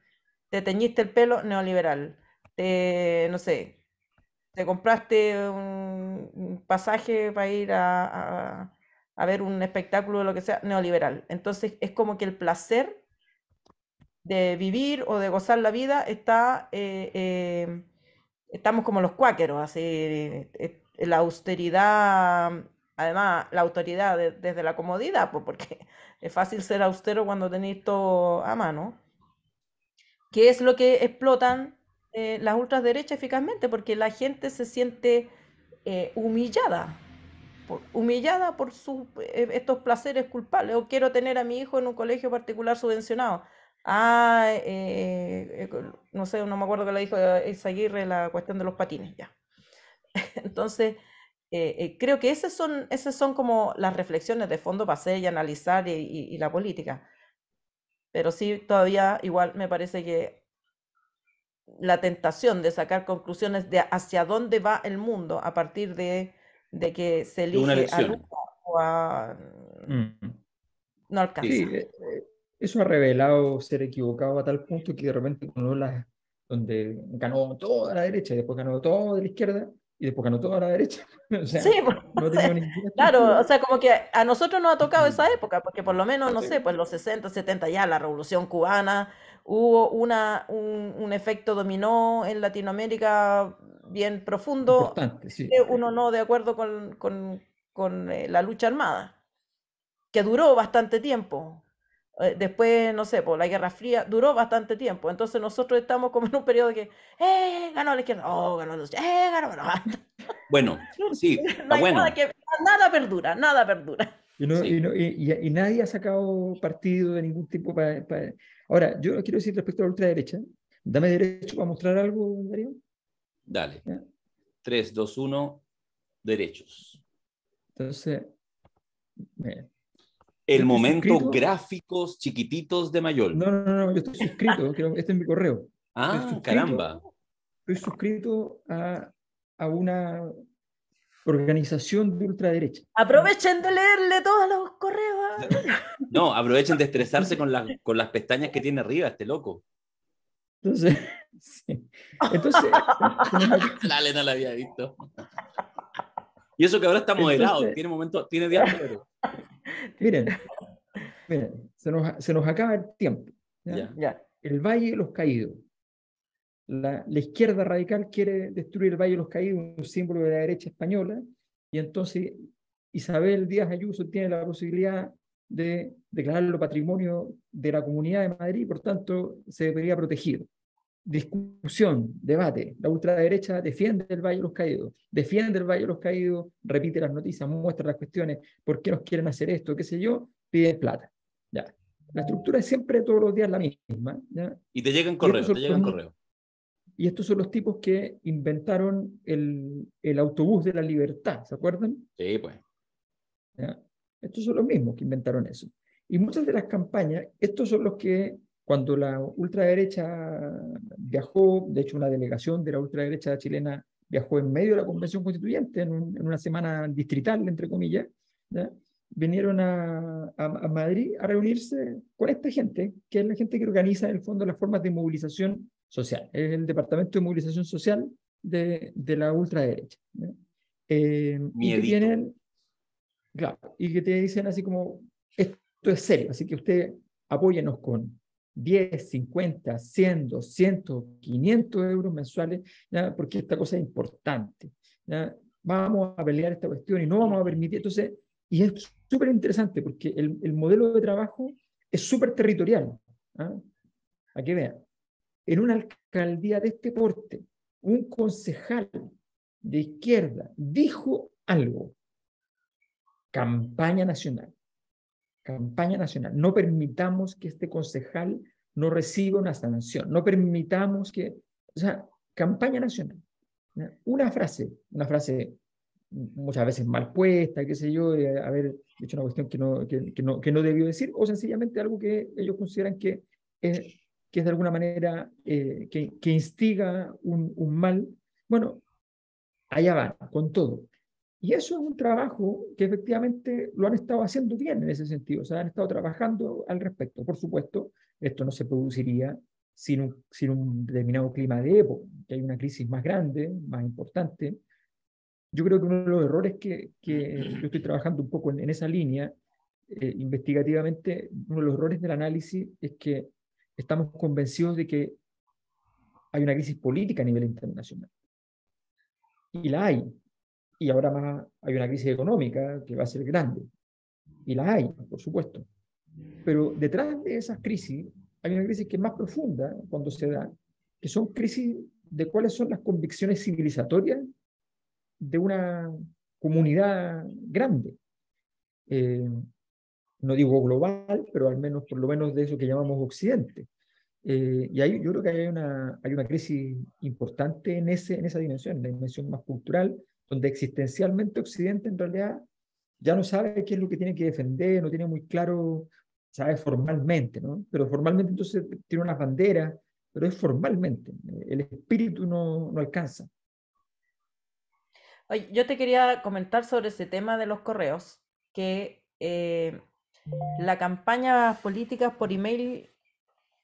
Te teñiste el pelo, neoliberal. Te, no sé, te compraste un pasaje para ir a a ver un espectáculo de lo que sea, neoliberal. Entonces es como que el placer de vivir o de gozar la vida está, eh, eh, estamos como los cuáqueros, así, eh, la austeridad, además la autoridad desde la comodidad, porque (laughs) es fácil ser austero cuando tenéis todo a mano. ¿Qué es lo que explotan las ultraderechas eficazmente? Porque la gente se siente humillada humillada por sus, eh, estos placeres culpables, o quiero tener a mi hijo en un colegio particular subvencionado. Ah, eh, eh, no sé, no me acuerdo que lo dijo Isaguirre, la cuestión de los patines, ya. (laughs) Entonces, creo que esas son, esas son como las reflexiones de fondo para hacer y analizar y, y la política. Pero sí, todavía igual me parece que la tentación de sacar conclusiones de hacia dónde va el mundo a partir de de que se elige a o a... Mm. No alcanza. Sí, eh, eh, eso ha revelado ser equivocado a tal punto que de repente con los donde ganó toda la derecha y después ganó de la izquierda, y después ganó toda la derecha. (laughs) sea, sí, (laughs) claro, o sea, como que a nosotros nos ha tocado mm. esa época, porque por lo menos, no sé, pues los 60, 70 ya, la revolución cubana, hubo una, un efecto dominó en Latinoamérica bien profundo, eh, uno no de acuerdo con, eh, la lucha armada, que duró bastante tiempo. Eh, después, no sé, por la Guerra Fría duró bastante tiempo. Entonces nosotros estamos como en un periodo que, ¡eh! Ganó la izquierda, ¡oh! Ganó la ¡eh! Ganó la... Bueno, (laughs) (laughs) sí, Nada, que, nada perdura, nada perdura. Y, nadie ha sacado partido de ningún tipo para... Ahora, yo quiero decir respecto a la ultraderecha, dame derecho para mostrar algo, Darío. Dale. 3, 2, 1, derechos. Entonces, El momento gráficos chiquititos de Mayol. No, no, no, yo estoy suscrito, (laughs) este es mi correo. Ah, caramba. Estoy suscrito a, una organización de ultraderecha. Aprovechen de leerle todos los correos. ¿ah? No, aprovechen de estresarse con las pestañas que tiene arriba este loco. Entonces, (laughs) Entonces, la (laughs) no la había visto. Y eso que ahora está modelado, tiene momento, tiene (laughs) Miren, se, nos, acaba el tiempo. ¿ya? El Valle de los Caídos. La, la, izquierda radical quiere destruir el Valle de los Caídos, un símbolo de la derecha española, y entonces Isabel Díaz Ayuso tiene la posibilidad de declararlo patrimonio de la Comunidad de Madrid, por tanto, se debería proteger. Discusión, debate. La ultraderecha defiende el Valle de los Caídos, defiende el Valle de los Caídos, repite las noticias, muestra las cuestiones, por qué nos quieren hacer esto, qué sé yo, pide plata. Ya. La estructura es siempre todos los días la misma. Y te llegan correos, te llegan correos. Y estos son los tipos que inventaron el, autobús de la libertad, ¿se acuerdan? Sí, pues. Estos son los mismos que inventaron eso. Y muchas de las campañas, estos son los que cuando la ultraderecha viajó, de hecho una delegación de la ultraderecha chilena viajó en medio de la convención constituyente, en, una semana distrital, entre comillas, vinieron a, a, Madrid a reunirse con esta gente, que es la gente que organiza en el fondo las formas de movilización social, es el departamento de movilización social de, de la ultraderecha. Eh, y que claro, y que te dicen así como, esto es serio, así que usted apóyenos con 10, 50, 100, 100, 500 euros mensuales, porque esta cosa es importante. Vamos a pelear esta cuestión y no vamos a permitir. Entonces, y es súper interesante porque el, modelo de trabajo es súper territorial. Aquí ¿ah? A vean, en una alcaldía de este porte, un concejal de izquierda dijo algo, campaña nacional campaña nacional. No permitamos que este concejal no reciba una sanción. No permitamos que, o sea, campaña nacional. Una frase, una frase muchas veces mal puesta, qué sé yo, de haber hecho una cuestión que no, que, no, debió decir, o sencillamente algo que ellos consideran que es, que es de alguna manera eh, que, que instiga un, mal. Bueno, allá va, con todo. Y eso es un trabajo que efectivamente lo han estado haciendo bien en ese sentido, o sea, han estado trabajando al respecto. Por supuesto, esto no se produciría sin un, sin un determinado clima de época, que hay una crisis más grande, más importante. Yo creo que uno de los errores que, yo estoy trabajando un poco en, esa línea, eh, investigativamente, uno de los errores del análisis es que estamos convencidos de que hay una crisis política a nivel internacional. Y la hay, y ahora más hay una crisis económica que va a ser grande. Y la hay, por supuesto. Pero detrás de esas crisis hay una crisis que es más profunda cuando se da, que son crisis de cuáles son las convicciones civilizatorias de una comunidad grande. Eh, no digo global, pero al menos por lo menos de eso que llamamos Occidente. Eh, y ahí yo creo que hay una, hay una crisis importante en, ese, en esa dimensión, la dimensión más cultural, donde existencialmente Occidente en realidad ya no sabe qué es lo que tiene que defender, no tiene muy claro, sabe formalmente, ¿no? Pero formalmente entonces tiene unas banderas, pero es formalmente, el espíritu no, alcanza. yo te quería comentar sobre ese tema de los correos, que eh, la campaña política por email,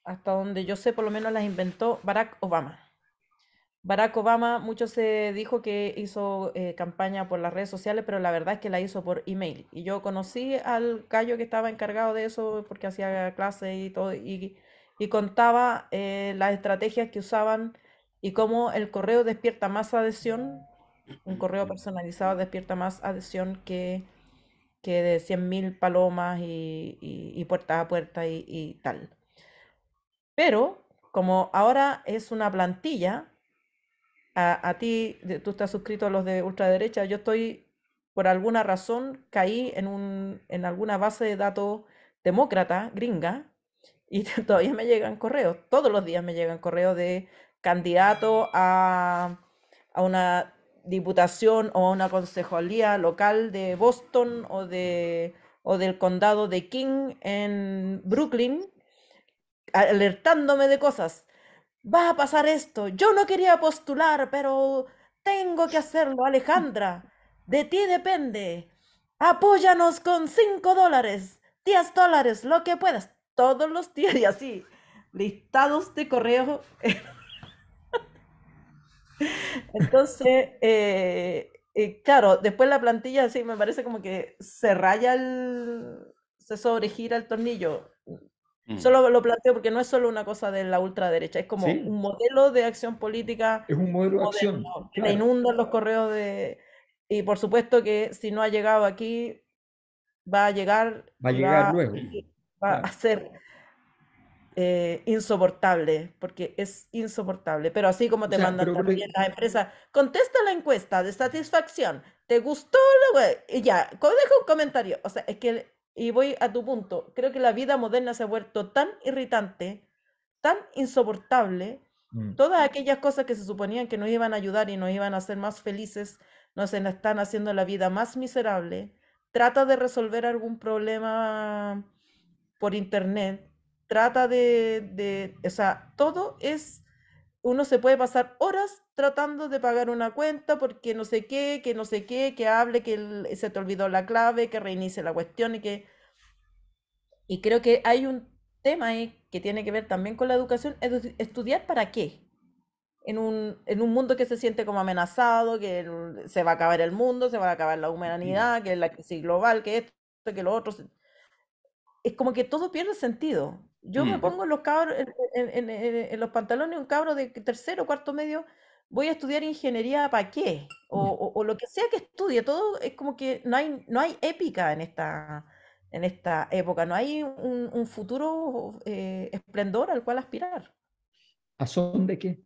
hasta donde yo sé, por lo menos las inventó Barack Obama. Barack Obama, mucho se dijo que hizo eh, campaña por las redes sociales, pero la verdad es que la hizo por email. Y yo conocí al callo que estaba encargado de eso porque hacía clases y todo, y, contaba eh, las estrategias que usaban y cómo el correo despierta más adhesión, un correo personalizado despierta más adhesión que, de 100.000 palomas y, puerta a puerta y tal. Pero como ahora es una plantilla, a, ti, tú estás suscrito a los de ultraderecha, yo estoy, por alguna razón, caí en, un, en alguna base de datos demócrata, gringa, y (laughs) todavía me llegan correos, todos los días me llegan correos de candidato a, una diputación o a una concejalía local de Boston o, de, o del condado de King en Brooklyn, alertándome de cosas va a pasar esto. Yo no quería postular, pero tengo que hacerlo, Alejandra. De ti depende. Apóyanos con cinco dólares, 10 dólares, lo que puedas, todos los días y así. Listados de correo. Entonces, eh, eh, claro, después la plantilla, sí, me parece como que se raya el, se sobregira el tornillo. Solo lo planteo porque no es solo una cosa de la ultraderecha, es como un modelo de acción política. Es un modelo, de acción. La inundan los correos de... Y por supuesto que si no ha llegado aquí, va a llegar... Va a llegar luego. Va a ser eh, insoportable, porque es insoportable. Pero así como te mandan también las empresas, contesta la encuesta de satisfacción, ¿te gustó? La Y ya, deja un comentario. O sea, es que y voy a tu punto, creo que la vida moderna se ha vuelto tan irritante, tan insoportable, mm. todas aquellas cosas que se suponían que nos iban a ayudar y nos iban a hacer más felices, nos están haciendo la vida más miserable. Trata de resolver algún problema por internet, trata de, de o sea, todo es uno se puede pasar horas tratando de pagar una cuenta porque no sé qué, que no sé qué, que hable, que se te olvidó la clave, que reinicie la cuestión y que... Y creo que hay un tema ahí que tiene que ver también con la educación, estudiar para qué. En un, mundo que se siente como amenazado, que se va a acabar el mundo, se va a acabar la humanidad, que es la crisis global, que esto, que lo otro. Es como que todo pierde sentido. Yo me mm. pongo en los, cabros, en, los pantalones un cabro de tercero, cuarto medio, voy a estudiar ingeniería para qué, o, lo que sea que estudie, todo es como que no hay, no hay épica en esta, en esta época, no hay un, futuro eh, esplendor al cual aspirar. ¿A son de qué?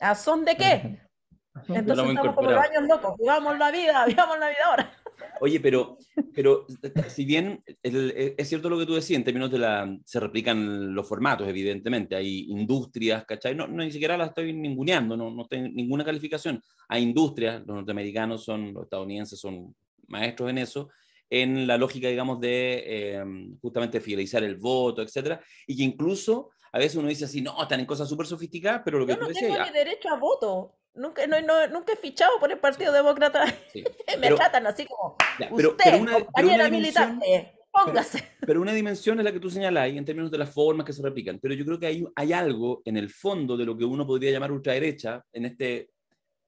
¿A son de qué? (laughs) Entonces estamos como años locos, vivamos la vida, (laughs) vivamos la vida ahora. Oye, pero, pero si bien e, es cierto lo que tú decías, en términos de la. se replican los formatos, evidentemente. Hay industrias, ¿cachai? No, ni siquiera las estoy ninguneando, no, no tengo ninguna calificación. Hay industrias, los norteamericanos son, los estadounidenses son maestros en eso, en la lógica, digamos, de em, justamente fidelizar el voto, etcétera, y que incluso a veces uno dice así, no, están en cosas súper sofisticadas, pero lo que Yo no tú decías, tengo ah, derecho a voto. Nunca, no, no, nunca he fichado por el Partido Demócrata. (laughs) Me tratan así como. pero, una, militante, póngase. Pero, una dimensión es la que tú señalas y en términos de las formas que se replican. Pero yo creo que hay, hay algo en el fondo de lo que uno podría llamar ultraderecha en este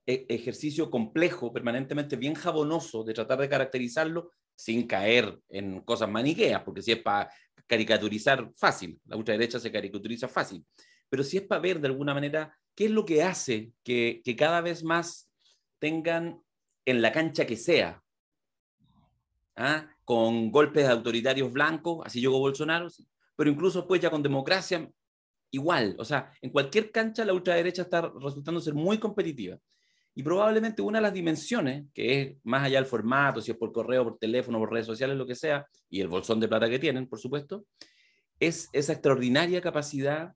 e, ejercicio complejo, permanentemente bien jabonoso de tratar de caracterizarlo sin caer en cosas maniqueas, porque si es para caricaturizar fácil, la ultraderecha se caricaturiza fácil, pero si es para ver de alguna manera ¿qué es lo que hace que, cada vez más tengan en la cancha que sea, ¿Ah? con golpes autoritarios blancos, así llegó Bolsonaro, pero incluso pues, ya con democracia, igual, o sea, en cualquier cancha la ultraderecha está resultando ser muy competitiva. Y probablemente una de las dimensiones, que es más allá del formato, si es por correo, por teléfono, por redes sociales, lo que sea, y el bolsón de plata que tienen, por supuesto, es esa extraordinaria capacidad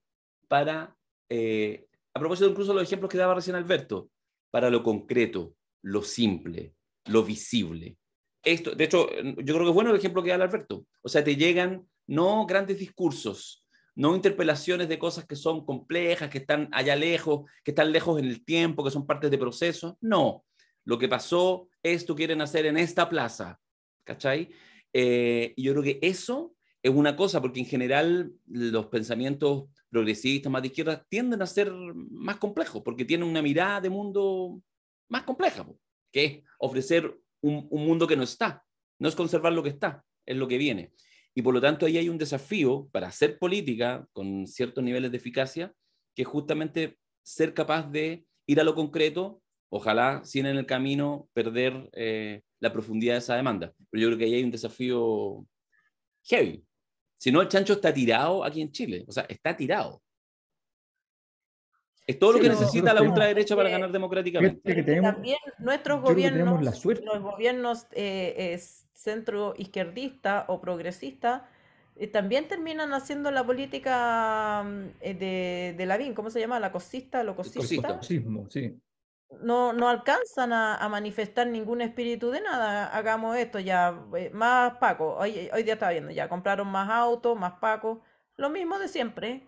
para eh, a propósito incluso de los ejemplos que daba recién Alberto, para lo concreto, lo simple, lo visible. Esto, de hecho, yo creo que es bueno el ejemplo que da Alberto. O sea, te llegan no grandes discursos, no interpelaciones de cosas que son complejas, que están allá lejos, que están lejos en el tiempo, que son partes de procesos. No, lo que pasó, esto quieren hacer en esta plaza. ¿Cachai? Eh, y yo creo que eso es una cosa, porque en general los pensamientos progresistas más de izquierda tienden a ser más complejos, porque tienen una mirada de mundo más compleja, que es ofrecer un, mundo que no está, no es conservar lo que está, es lo que viene. Y por lo tanto ahí hay un desafío para hacer política con ciertos niveles de eficacia, que es justamente ser capaz de ir a lo concreto, ojalá sin en el camino perder eh, la profundidad de esa demanda. Pero yo creo que ahí hay un desafío heavy. Si no, el chancho está tirado aquí en Chile. O sea, está tirado. Es todo lo que necesita la ultraderecha para ganar democráticamente. también nuestros gobiernos, los gobiernos eh, centro izquierdista o progresista, eh, también terminan haciendo la política mm, eh, de, la Lavín, ¿cómo se llama? La cosista, lo cosista. cosismo, sí no, no alcanzan a, manifestar ningún espíritu de nada. Hagamos esto ya, eh, más Paco. Hoy, día está viendo, ya compraron más autos, más Paco. Lo mismo de siempre.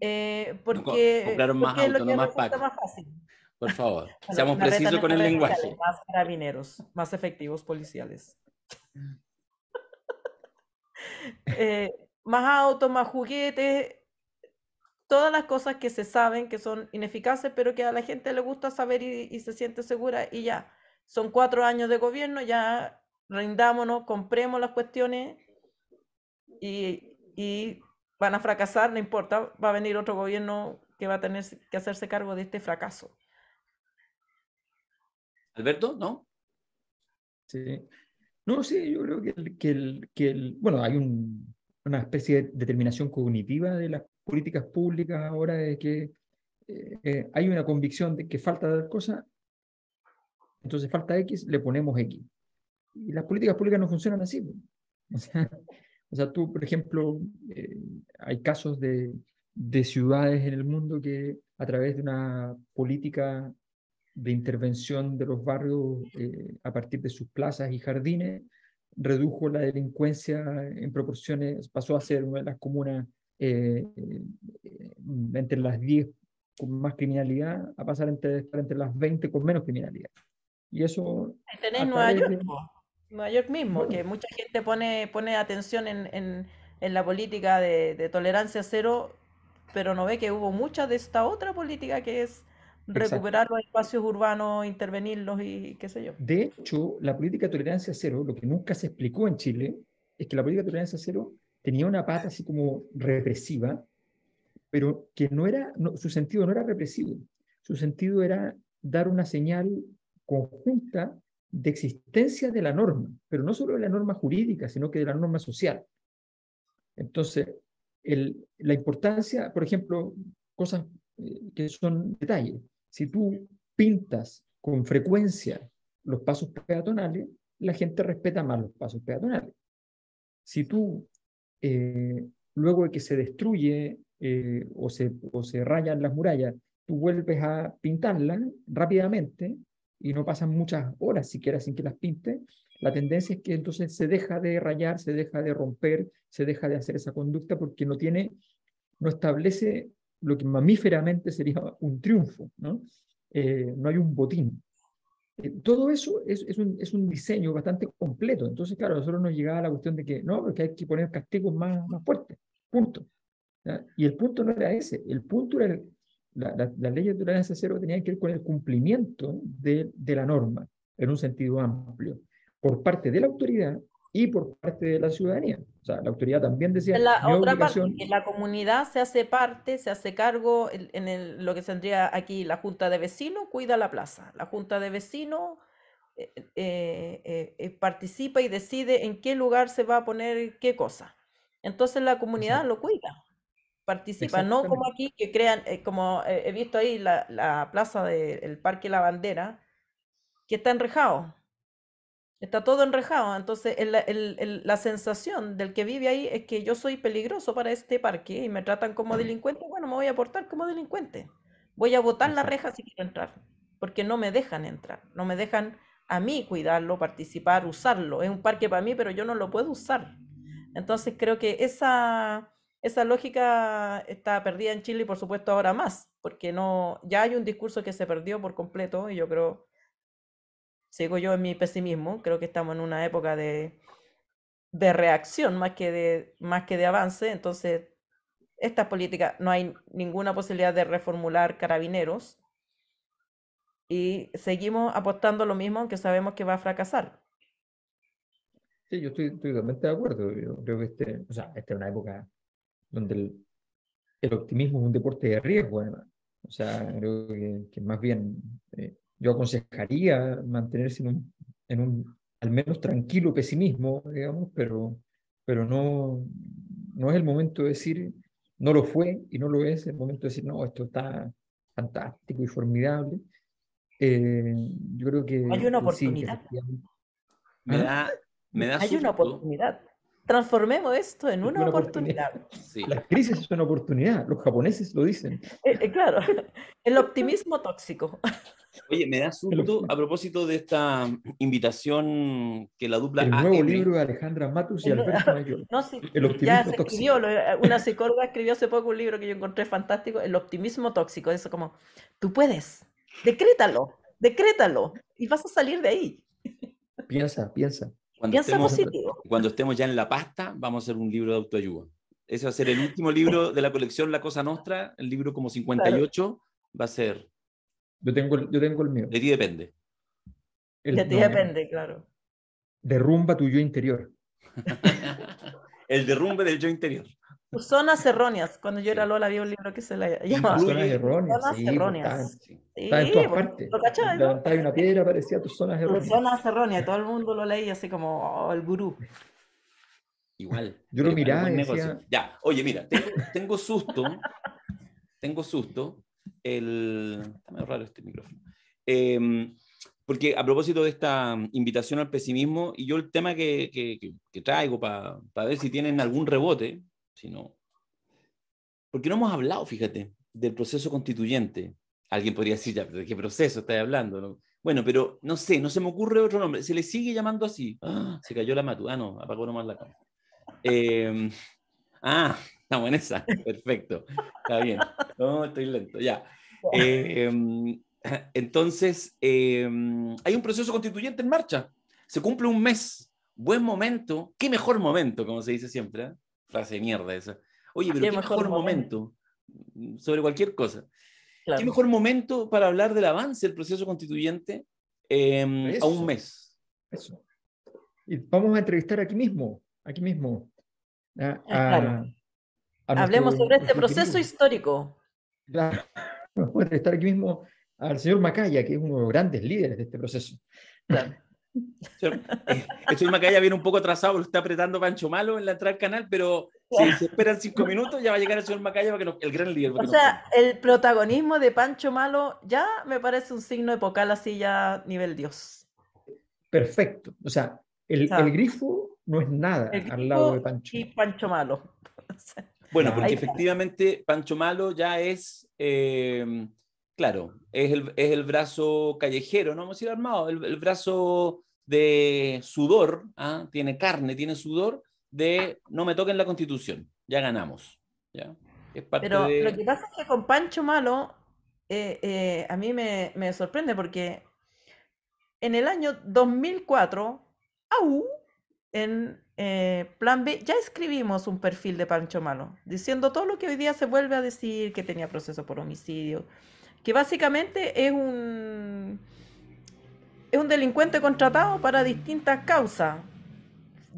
Eh, porque, compraron más porque no más fácil. Por favor, (laughs) seamos precisos con el lenguaje. Más carabineros, más efectivos policiales. (laughs) (laughs) Eh, más autos, más juguetes, todas las cosas que se saben que son ineficaces, pero que a la gente le gusta saber y, se siente segura y ya. Son cuatro años de gobierno, ya rindámonos, compremos las cuestiones y, y van a fracasar, no importa, va a venir otro gobierno que va a tener que hacerse cargo de este fracaso. Alberto, ¿no? Sí. No, sí, yo creo que, el, que, el, bueno, hay una especie de determinación cognitiva de las políticas públicas ahora es que eh, eh, hay una convicción de que falta tal cosa, entonces falta X, le ponemos X. Y las políticas públicas no funcionan así. (laughs) O sea, tú, por ejemplo, eh, hay casos de, ciudades en el mundo que a través de una política de intervención de los barrios a partir de sus plazas y jardines, redujo la delincuencia en proporciones, pasó a ser una de las comunas eh, eh, entre las 10 con más criminalidad a pasar entre, entre las 20 con menos criminalidad. Y eso... Tenés Nueva York, Nueva York mismo, que mucha gente pone, pone atención en, la política de, tolerancia cero, pero no ve que hubo mucha de esta otra política que es recuperar los espacios urbanos, intervenirlos y qué sé yo. De hecho, la política de tolerancia cero, lo que nunca se explicó en Chile, es que la política de tolerancia cero tenía una pata así como represiva, pero que no era, su sentido no era represivo, su sentido era dar una señal conjunta de existencia de la norma, pero no solo de la norma jurídica, sino que de la norma social. Entonces, la importancia, por ejemplo, cosas eh, que son detalles. Si tú pintas con frecuencia los pasos peatonales, la gente respeta más los pasos peatonales. Si tú eh, luego de que se destruye eh, o, se, o se rayan las murallas, tú vuelves a pintarlas rápidamente y no pasan muchas horas siquiera sin que las pinte, la tendencia es que entonces se deja de rayar, se deja de romper, se deja de hacer esa conducta porque no tiene, no establece lo que mamíferamente sería un triunfo, ¿no? Eh, no hay un botín. Eh, todo eso es, es, un, es, un, diseño bastante completo. Entonces, claro, a nosotros nos llegaba la cuestión de que no, porque hay que poner castigos más, más fuertes. Punto. Y el punto no era ese. El punto era la, la, las leyes de tolerancia cero tenían que ver con el cumplimiento de, de la norma en un sentido amplio por parte de la autoridad y por parte de la ciudadanía. O sea, la autoridad también decía... la otra parte, la comunidad se hace parte, se hace cargo, en, lo que tendría aquí la Junta de Vecinos, cuida la plaza. La Junta de Vecinos eh, eh, eh, participa y decide en qué lugar se va a poner qué cosa. Entonces la comunidad lo cuida, participa, no como aquí que crean, como he visto ahí la, plaza del Parque La Bandera, que está enrejado Está todo enrejado. Entonces, la sensación del que vive ahí es que yo soy peligroso para este parque y me tratan como delincuente. Bueno, me voy a portar como delincuente. Voy a botar la reja si quiero entrar, porque no me dejan entrar. No me dejan a mí cuidarlo, participar, usarlo. Es un parque para mí, pero yo no lo puedo usar. Entonces, creo que esa, esa lógica está perdida en Chile y, por supuesto, ahora más, porque no, ya hay un discurso que se perdió por completo y yo creo sigo yo en mi pesimismo, creo que estamos en una época de, de reacción más que de, más que de avance, entonces estas políticas no hay ninguna posibilidad de reformular carabineros y seguimos apostando lo mismo aunque sabemos que va a fracasar. Sí, yo estoy, totalmente de acuerdo. creo que este, o sea, esta es una época donde el, optimismo es un deporte de riesgo, O sea, creo que, más bien eh, yo aconsejaría mantenerse en un, al menos tranquilo pesimismo, digamos, pero, pero no, no es el momento de decir, no lo fue y no lo es, el momento de decir, no, esto está fantástico y formidable. Eh, yo creo que... Hay una oportunidad. ¿Ah? me, da, Hay una oportunidad transformemos esto en una, oportunidad. las crisis es una oportunidad, los japoneses lo dicen. Eh, eh, claro, (laughs) el optimismo tóxico. Oye, me da asunto a propósito de esta invitación que la dupla. El nuevo libro de Alejandra Matus y Alberto No, el optimismo tóxico. una psicóloga escribió hace poco un libro que yo encontré fantástico, El optimismo tóxico. Eso como, tú puedes, decrétalo, decrétalo y vas a salir de ahí. Piensa, piensa. Cuando estemos, ya en la pasta, vamos a hacer un libro de autoayuda. Ese va a ser el último (laughs) libro de la colección La Cosa Nostra, el libro como 58 va a ser... Yo tengo, el, yo tengo el mío. De ti depende. de ti depende, claro. Derrumba tu yo interior. (laughs) el derrumbe del yo interior. Tus pues Zonas erróneas. Cuando yo era Lola había un libro que se la llamaba. Zonas erróneas. Zonas pues, erróneas. Sí. Está en todas pues, partes. Lo Cachai, una piedra, parecía tus zonas erróneas. Tus zonas erróneas. Todo el mundo lo leía así como oh, el gurú. Igual. (laughs) Yo lo miraba decía... Ya, oye, mira, tengo, susto. tengo susto. El... Está medio raro este micrófono. Em, porque a propósito de esta invitación al pesimismo, y yo el tema que, que, traigo para ver si tienen algún rebote, sino... Porque no hemos hablado, fíjate, del proceso constituyente. Alguien podría decir, ya, ¿de qué proceso estás hablando? Bueno, pero no sé, no se me ocurre otro nombre. Se le sigue llamando así. ¡Ah! se cayó la matu. Ah, no, apagó nomás la cámara. Em, ah, estamos en esa. Perfecto. Está bien. No, estoy lento. Ya. Em, entonces, em, hay un proceso constituyente en marcha. Se cumple un mes. Buen momento. Qué mejor momento, como se dice siempre. ¿eh? frase de mierda esa. Oye, pero qué, mejor, momento? sobre cualquier cosa. ¿Qué mejor momento para hablar del avance del proceso constituyente em, a un mes? Eso. Y vamos a entrevistar aquí mismo, aquí mismo. Ah, Hablemos sobre este proceso histórico. Claro. (laughs) Vamos a entrevistar aquí mismo al señor Macaya, que es uno de los grandes líderes de este proceso. Claro. Esto señor Macaya viene un poco atrasado, lo está apretando Pancho Malo en la entrada al canal, pero si se esperan cinco minutos ya va a llegar el señor Macaya, para que el gran líder. O sea, el protagonismo de Pancho Malo ya me parece un signo epocal así ya nivel Dios. Perfecto. O sea, el, grifo no es nada al lado de Pancho. Y Pancho Malo. (laughs) bueno, porque efectivamente Pancho Malo ya es... Eh, Claro, es el, brazo callejero, no hemos sido armados, armado, el, brazo de sudor, ¿ah? tiene carne, tiene sudor, de no me toquen la constitución, ya ganamos. Pero lo que pasa es que con Pancho Malo, eh, eh, a mí me, sorprende porque en el año 2004, aún en eh, Plan B, ya escribimos un perfil de Pancho Malo, diciendo todo lo que hoy día se vuelve a decir, que tenía proceso por homicidio, que básicamente es un, es un delincuente contratado para distintas causas,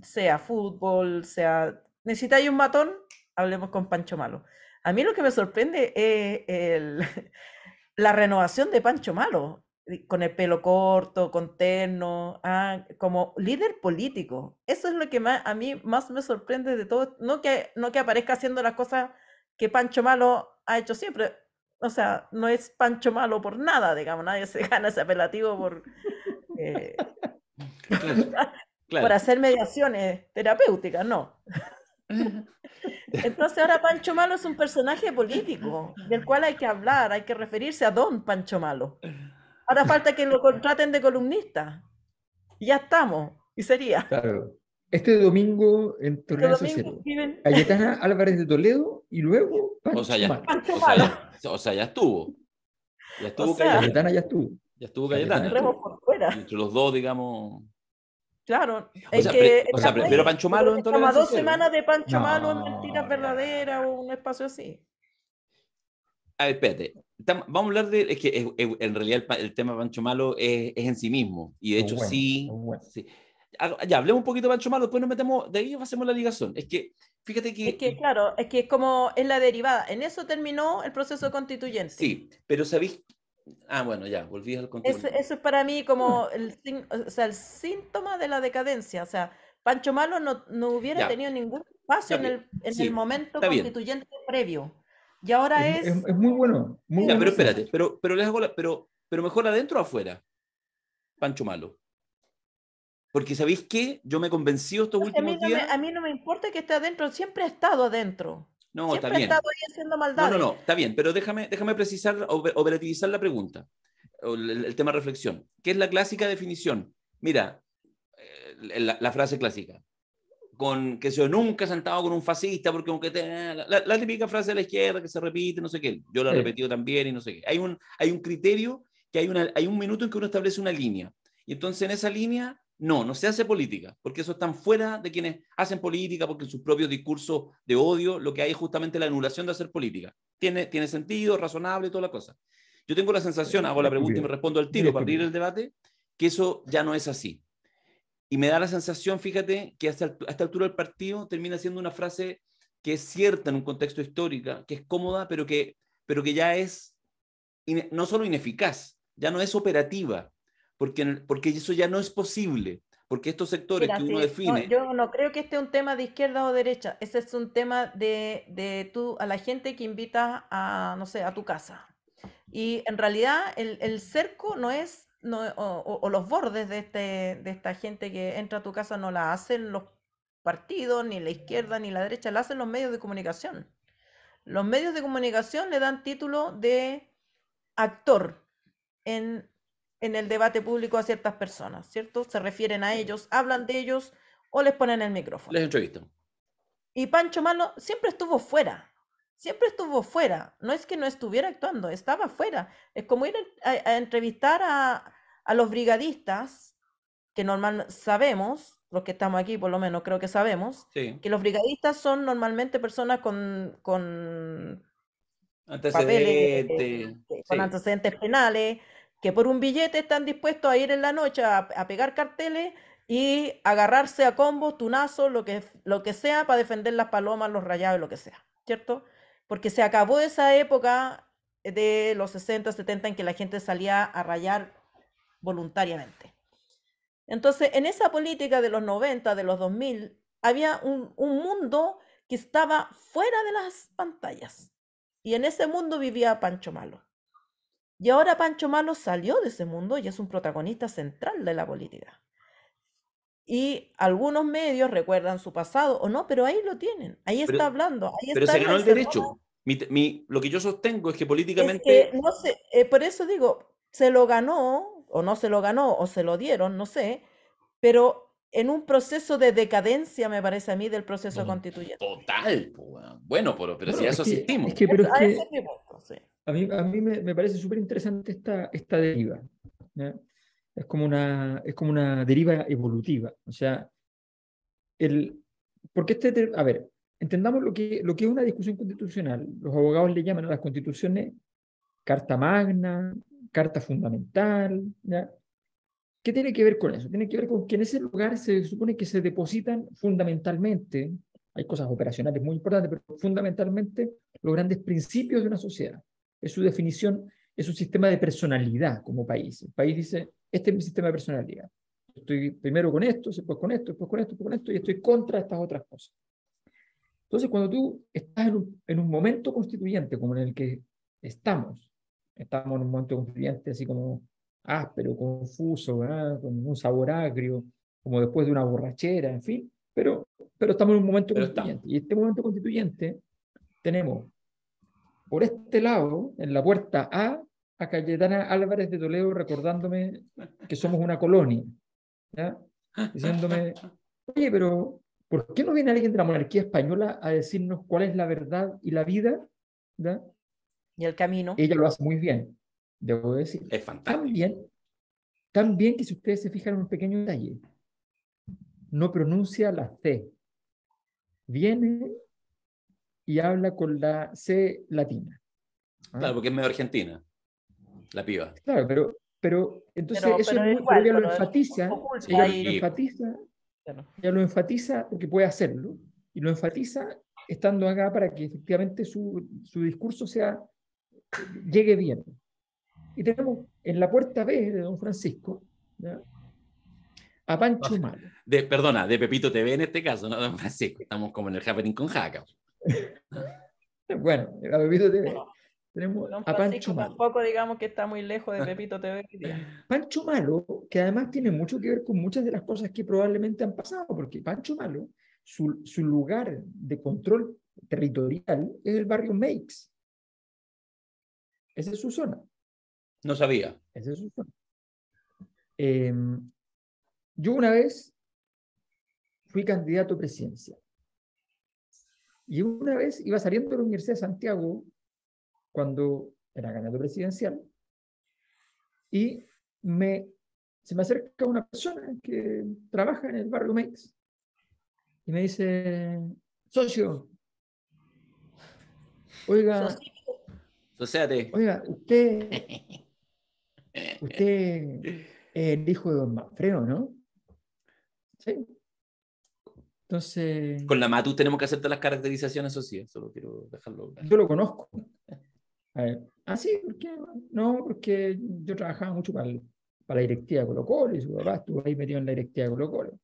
sea fútbol, sea... ¿Necesitáis un matón? Hablemos con Pancho Malo. A mí lo que me sorprende es (laughs) la renovación de Pancho Malo, con el pelo corto, con terno, ah, como líder político. Eso es lo que más, a mí más me sorprende de todo. No que, no que aparezca haciendo las cosas que Pancho Malo ha hecho siempre o sea, no es Pancho malo por nada, digamos, nadie se (laughs) gana ese apelativo por, eh, (laughs) hacer mediaciones terapéuticas, no. (laughs) Entonces ahora Pancho Malo es un personaje político del cual hay que hablar, hay que referirse a don Pancho Malo. Ahora falta que lo contraten de columnista. Y ya estamos, y sería. Claro. Este domingo en este Torneo Cero. Cayetana Álvarez de Toledo y luego Pancho Malo. o, sea, ya, estuvo. Ya estuvo Cayetana. ya estuvo. Ya estuvo Cayetana. Entre los dos, digamos. Claro. O sea, que o sea primero Pancho Malo en Toledo. dos semanas de Pancho Malo en Mentiras Verdaderas o un espacio así. A ver, espérate. vamos a hablar de. Es que en realidad el, tema Pancho Malo es, es, en sí mismo. Y de hecho, sí, ya hablemos un poquito de Pancho Malo, después nos metemos de ahí hacemos la ligación. Es que, fíjate que. Es que, claro, es que es como es la derivada. En eso terminó el proceso constituyente. Sí, pero sabéis. Ah, bueno, ya, volví al contexto. Eso, es para mí como el, el síntoma de la decadencia. O sea, Pancho Malo no, hubiera tenido ningún espacio en el, en momento constituyente previo. Y ahora es. Es, muy bueno. Muy bueno pero espérate, pero, pero mejor adentro o afuera. Pancho Malo. Porque ¿sabéis qué? Yo me he convencido estos últimos a mí no días... Me, a mí no me importa que esté adentro, siempre ha estado adentro. No, está bien. ha estado ahí haciendo maldad. No, no, no, está bien, pero déjame, déjame precisar, operativizar la pregunta, el, tema reflexión, ¿Qué es la clásica definición. Mira, eh, la, frase clásica, con que yo nunca sentado con un fascista, porque aunque te, la, típica frase de la izquierda que se repite, no sé qué, yo la he repetido también y no sé qué. Hay un, hay un criterio que hay, una, hay un minuto en que uno establece una línea. Y entonces en esa línea no, no se hace política, porque eso están fuera de quienes hacen política, porque en sus propios discursos de odio lo que hay es justamente la anulación de hacer política. Tiene, tiene sentido, razonable, toda la cosa. Yo tengo la sensación, eh, hago la pregunta y me respondo al tiro para abrir el debate, que eso ya no es así. Y me da la sensación, fíjate, que hasta a esta altura el partido termina siendo una frase que es cierta en un contexto histórico, que es cómoda, pero que, pero que ya es no solo ineficaz, ya no es operativa, porque, eso ya no es posible, porque estos sectores que uno define... yo no creo que este es un tema de izquierda o derecha, ese es un tema de, tú, a la gente que invitas a, no sé, a tu casa. Y en realidad el, cerco no es, no, o, los bordes de, este, de esta gente que entra a tu casa no la hacen los partidos, ni la izquierda, ni la derecha, la hacen los medios de comunicación. Los medios de comunicación le dan título de actor en en el debate público a ciertas personas, ¿cierto? Se refieren a ellos, hablan de ellos o les ponen el micrófono. Les entrevistan. Y Pancho Malo siempre estuvo fuera, siempre estuvo fuera. No es que no estuviera actuando, estaba fuera. Es como ir a, entrevistar a, a, los brigadistas, que normalmente sabemos, los que estamos aquí por lo menos creo que sabemos, que los brigadistas son normalmente personas con, con antecedentes, con antecedentes penales que por un billete están dispuestos a ir en la noche a, pegar carteles y agarrarse a combos, tunazos, lo que, lo que sea, para defender las palomas, los rayados, lo que sea, ¿cierto? Porque se acabó esa época de los 60, 70 en que la gente salía a rayar voluntariamente. Entonces, en esa política de los 90, de los 2000, había un mundo que estaba fuera de las pantallas. Y en ese mundo vivía Pancho Malo. Y ahora Pancho Malo salió de ese mundo y es un protagonista central de la política. Y algunos medios recuerdan su pasado o no, pero ahí lo tienen, ahí está hablando. Ahí pero se ganó el derecho. Mi, lo que yo sostengo es que políticamente... no sé, eh, por eso digo, se lo ganó o no se lo ganó o se lo dieron, no sé, pero en un proceso de decadencia, me parece a mí, del proceso constituyente. Total, bueno, pero, si a eso asistimos a mí, a mí me, me parece súper interesante esta, esta deriva. Es, como una, es como una deriva evolutiva. O sea, el, porque este, a ver, entendamos lo que, lo que es una discusión constitucional. Los abogados le llaman a las constituciones carta magna, carta fundamental. ¿ya? ¿Qué tiene que ver con eso? Tiene que ver con que en ese lugar se supone que se depositan fundamentalmente, hay cosas operacionales muy importantes, pero fundamentalmente los grandes principios de una sociedad es su definición, es un sistema de personalidad como país. El país dice, este es mi sistema de personalidad. Estoy primero con esto, después con esto, después con esto, después con esto, y estoy contra estas otras cosas. Entonces, cuando tú estás en un, momento constituyente como en el que estamos, estamos en un momento constituyente así como áspero, confuso, ¿verdad? con un sabor agrio, como después de una borrachera, en fin, pero, pero estamos en un momento constituyente. Y este momento constituyente tenemos por este lado, en la puerta A, a Cayetana Álvarez de Toledo recordándome que somos una colonia, diciéndome, oye, pero ¿por qué no viene alguien de la monarquía española a decirnos cuál es la verdad y la vida? Y el camino. Ella lo hace muy bien, debo decir. Es fantástico. También, bien que si ustedes se fijan en un pequeño detalle, no pronuncia la C. Viene y habla con la C latina. ¿ah? Claro, porque es medio argentina, la piba. Claro, pero, pero entonces eso es, ella, lo enfatiza, ella lo enfatiza, lo enfatiza porque puede hacerlo, y lo enfatiza estando acá para que efectivamente su, discurso sea, llegue bien. Y tenemos en la puerta B de don Francisco, a Pancho ah, De, perdona, de Pepito TV en este caso, no don Francisco, estamos como en el happening con Jaca. (laughs) bueno, a Pepito TV. Tenemos a Pancho Malo. Tampoco digamos que está muy lejos de Pepito TV. (laughs) Pancho Malo, que además tiene mucho que ver con muchas de las cosas que probablemente han pasado, porque Pancho Malo, su, lugar de control territorial es el barrio Meix. Esa es su zona. No sabía. Esa es su zona. Em, yo una vez fui candidato a presidencia y una vez iba saliendo de la Universidad de Santiago, cuando era candidato presidencial, y me, se me acerca una persona que trabaja en el barrio Max y me dice, socio, oiga, Sociate. oiga, usted, usted es el hijo de don Manfredo, ¿no? Sí. Entonces. Con la Matu tenemos que hacerte las caracterizaciones, eso sí, eso quiero dejarlo. Yo lo conozco. Ah, sí, ¿por qué? No, porque yo trabajaba mucho para, la directiva de Colo Colo y su papá estuvo ahí metido en la directiva de Colo Colo.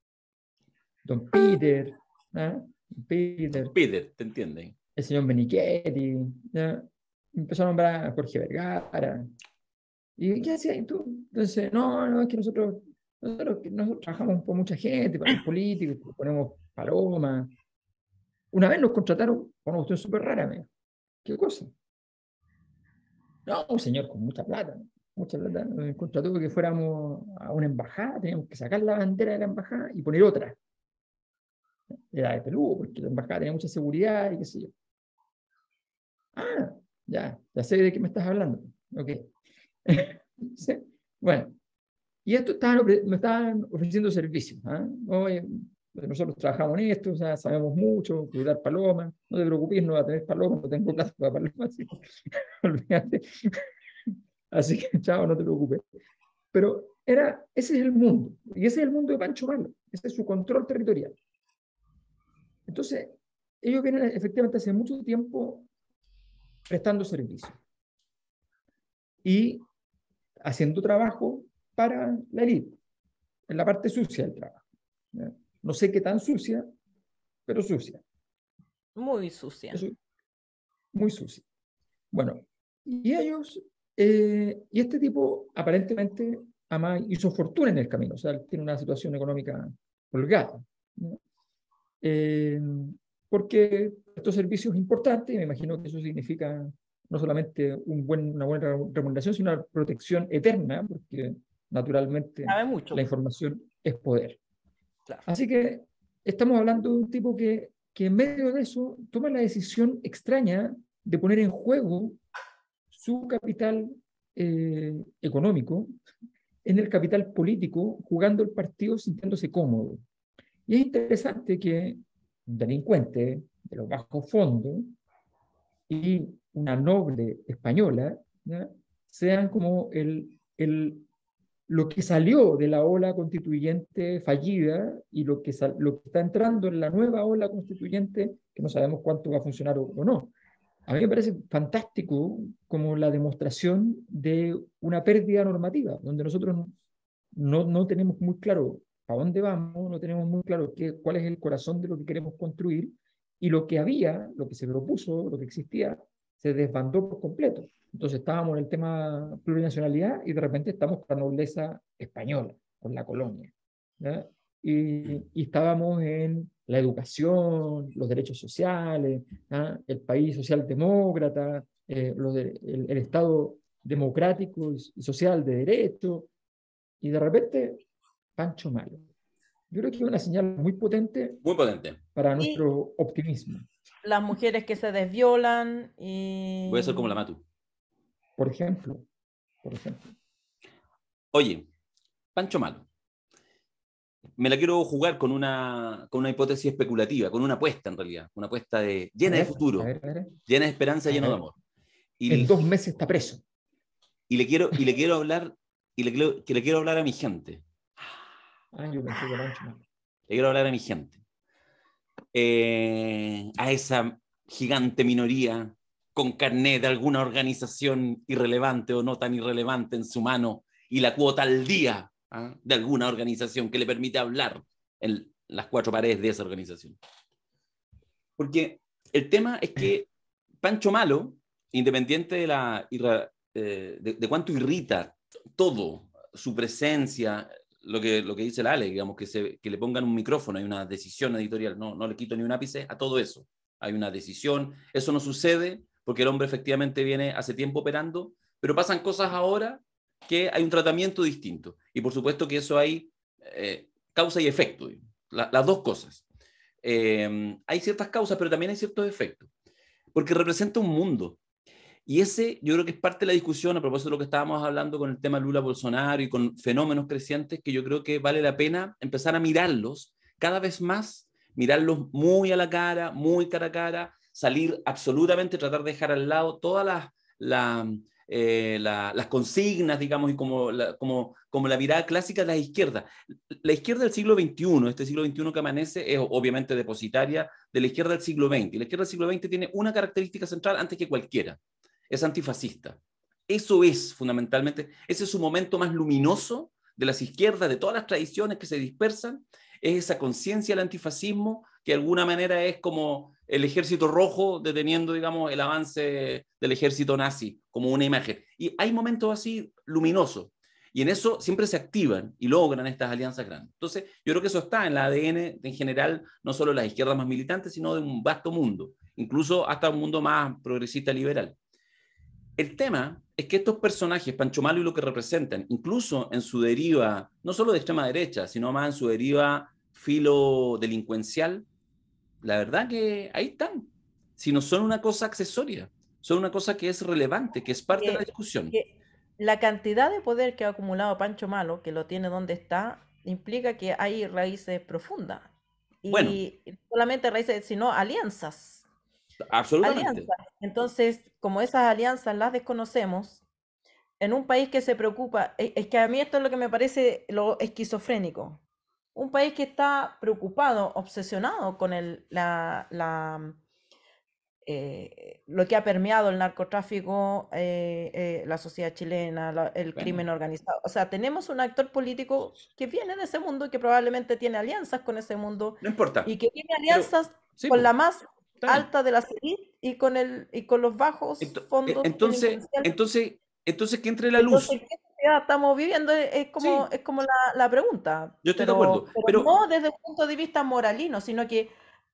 Don Peter, ¿eh? Peter. Don Peter, te entienden. El señor Benichetti. Empezó a nombrar a Jorge Vergara. ¿Y qué hacías tú? Entonces, no, no, es que nosotros, nosotros, trabajamos con mucha gente, para los políticos, ponemos palomas. Una vez nos contrataron con una cuestión súper rara, amigo. ¿Qué cosa? No, un señor con mucha plata, mucha plata, nos contrató que fuéramos a una embajada, teníamos que sacar la bandera de la embajada y poner otra. Era de Perú, porque la embajada tenía mucha seguridad y qué sé yo. Ah, ya, ya sé de qué me estás hablando. Ok. (laughs) bueno, y esto estaban, me estaban ofreciendo servicios. ¿ah? nosotros trabajamos en esto, o sea, sabemos mucho, cuidar palomas, no te preocupes, no va a tener palomas, no tengo plazo para palomas, así (laughs) olvídate. Así que, (laughs) chao, no te preocupes. Pero era, ese es el mundo, y ese es el mundo de Pancho Malo, ese es su control territorial. Entonces, ellos vienen efectivamente hace mucho tiempo prestando servicio y haciendo trabajo para la élite, en la parte sucia del trabajo. No sé qué tan sucia, pero sucia. Muy sucia. Muy sucia. Bueno, y ellos, eh, y este tipo aparentemente ama, hizo fortuna en el camino, o sea, tiene una situación económica colgada. Eh, porque estos servicios importantes, me imagino que eso significa no solamente un buen, una buena remuneración, sino una protección eterna, porque naturalmente la información es poder. Así que estamos hablando de un tipo que, que en medio de eso toma la decisión extraña de poner en juego su capital eh, económico en el capital político, jugando el partido sintiéndose cómodo. Y es interesante que un delincuente de los bajos fondos y una noble española sean como el, el, lo que salió de la ola constituyente fallida y lo que, lo que está entrando en la nueva ola constituyente, que no sabemos cuánto va a funcionar o, no. A mí me parece fantástico como la demostración de una pérdida normativa, donde nosotros no, no tenemos muy claro a dónde vamos, no tenemos muy claro qué, cuál es el corazón de lo que queremos construir y lo que había, lo que se propuso, lo que existía, se desbandó por completo. Entonces estábamos en el tema plurinacionalidad y de repente estamos con la nobleza española, con la colonia. Y, estábamos en la educación, los derechos sociales, el país socialdemócrata, eh, el, Estado democrático y social de derecho, y de repente, Pancho Malo. Yo creo que es una señal muy potente, muy potente. para nuestro optimismo las mujeres que se desviolan y... Voy a ser como la Matu. Por ejemplo, por ejemplo. Oye, Pancho Malo, me la quiero jugar con una, con una hipótesis especulativa, con una apuesta en realidad, una apuesta de, llena de futuro, llena de esperanza, lleno de amor. Y en dos meses está preso. Y le quiero, y le quiero hablar, y le, que le quiero hablar a mi gente. Ah, le quiero hablar a mi gente. Eh, a esa gigante minoría con carné de alguna organización irrelevante o no tan irrelevante en su mano y la cuota al día ¿ah? de alguna organización que le permite hablar en las cuatro paredes de esa organización. Porque el tema es que Pancho Malo, independiente de, la, eh, de cuánto irrita todo, su presencia, lo que, dice la Ale, digamos, que, se, que le pongan un micrófono, hay una decisión editorial, no, no le quito ni un ápice a todo eso, hay una decisión, eso no sucede porque el hombre efectivamente viene hace tiempo operando, pero pasan cosas ahora que hay un tratamiento distinto y por supuesto que eso hay eh, causa y efecto, las dos cosas. Eh, hay ciertas causas, pero también hay ciertos efectos, porque representa un mundo, y ese yo creo que es parte de la discusión a propósito de lo que estábamos hablando con el tema Lula-Bolsonaro y con fenómenos crecientes que yo creo que vale la pena empezar a mirarlos cada vez más, mirarlos muy a la cara, muy cara a cara, salir absolutamente, tratar de dejar al lado todas las, eh, las, consignas, digamos, y como la, como, mirada clásica de la izquierda. La izquierda del siglo XXI, este siglo XXI que amanece, es obviamente depositaria de la izquierda del siglo XX. la izquierda del siglo XX tiene una característica central antes que cualquiera es antifascista. Eso es fundamentalmente, ese es su momento más luminoso de las izquierdas, de todas las tradiciones que se dispersan, es esa conciencia del antifascismo que de alguna manera es como el ejército rojo deteniendo, digamos, el avance del ejército nazi, como una imagen. Y hay momentos así luminosos, y en eso siempre se activan y logran estas alianzas grandes. Entonces, yo creo que eso está en la ADN en general, no solo de las izquierdas más militantes, sino de un vasto mundo, incluso hasta un mundo más progresista liberal. El tema es que estos personajes, Pancho Malo y lo que representan, incluso en su deriva, no solo de extrema derecha, sino más en su deriva filo delincuencial, la verdad que ahí están. Si no son una cosa accesoria, son una cosa que es relevante, que es parte de la discusión. la cantidad de poder que ha acumulado Pancho Malo, que lo tiene donde está, implica que hay raíces profundas. Y solamente raíces, sino alianzas Absolutamente. Entonces, como esas alianzas las desconocemos, en un país que se preocupa, e, es que a mí esto es lo que me parece lo esquizofrénico. Un país que está preocupado, obsesionado con la, eh, lo que ha permeado el narcotráfico, eh, eh, la sociedad chilena, el crimen organizado. O sea, tenemos un actor político que viene de ese mundo, y que probablemente tiene alianzas con ese mundo. No importa. Y que tiene alianzas con la más alta de la serie y con, el, con los bajos e-, fondos. Entonces, entonces, entonces que entre la luz. estamos viviendo? Es como, la, pregunta. Yo estoy de acuerdo. Pero, no desde un punto de vista moralino, sino que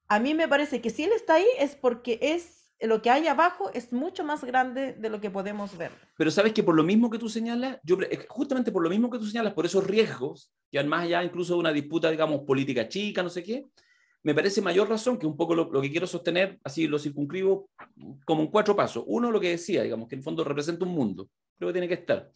a mí me parece que si él está ahí es porque es lo que hay abajo es mucho más grande de lo que podemos ver. Pero sabes que por lo mismo que tú señalas, yo, eh, justamente por lo mismo que tú señalas, por esos riesgos, que más ya incluso una disputa, digamos, política chica, no sé qué, me parece mayor razón que un poco lo, que quiero sostener, así lo circunscribo como en cuatro pasos. Uno, lo que decía, digamos, que en fondo representa un mundo, creo que tiene que estar.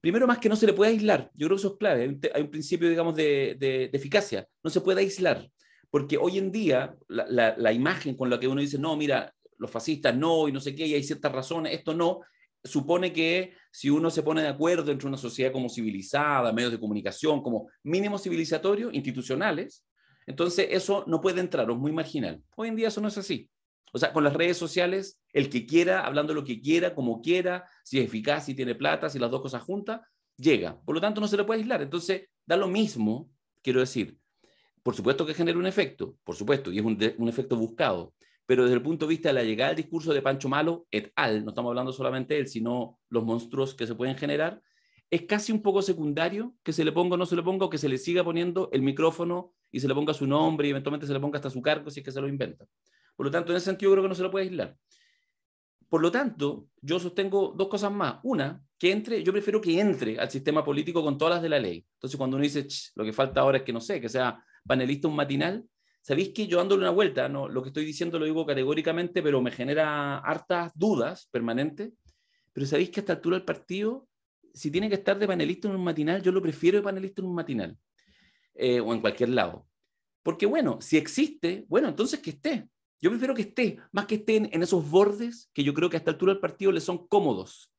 Primero, más que no se le puede aislar, yo creo que eso es clave, hay un, principio, digamos, de, de, eficacia, no se puede aislar, porque hoy en día la, la, la, imagen con la que uno dice, no, mira, los fascistas no, y no sé qué, y hay ciertas razones, esto no, supone que si uno se pone de acuerdo entre una sociedad como civilizada, medios de comunicación, como mínimo civilizatorios, institucionales, entonces, eso no puede entrar es muy marginal. Hoy en día eso no es así. O sea, con las redes sociales, el que quiera, hablando lo que quiera, como quiera, si es eficaz, si tiene plata, si las dos cosas juntas, llega. Por lo tanto, no se le puede aislar. Entonces, da lo mismo, quiero decir. Por supuesto que genera un efecto, por supuesto, y es un, efecto buscado. Pero desde el punto de vista de la llegada al discurso de Pancho Malo et al, no estamos hablando solamente él, sino los monstruos que se pueden generar, es casi un poco secundario que se le ponga o no se le ponga o que se le siga poniendo el micrófono y se le ponga su nombre y eventualmente se le ponga hasta su cargo si es que se lo inventa. Por lo tanto, en ese sentido creo que no se lo puede aislar. Por lo tanto, yo sostengo dos cosas más. Una, que entre, yo prefiero que entre al sistema político con todas las de la ley. Entonces, cuando uno dice, lo que falta ahora es que no sé, que sea panelista un matinal, sabéis que yo dándole una vuelta, no, lo que estoy diciendo lo digo categóricamente, pero me genera hartas dudas permanentes. Pero sabéis que a esta altura del partido, si tiene que estar de panelista en un matinal, yo lo prefiero de panelista en un matinal. Eh, o en cualquier lado. Porque bueno, si existe, bueno, entonces que esté. Yo prefiero que esté, más que estén en esos bordes que yo creo que hasta esta altura del partido le son cómodos.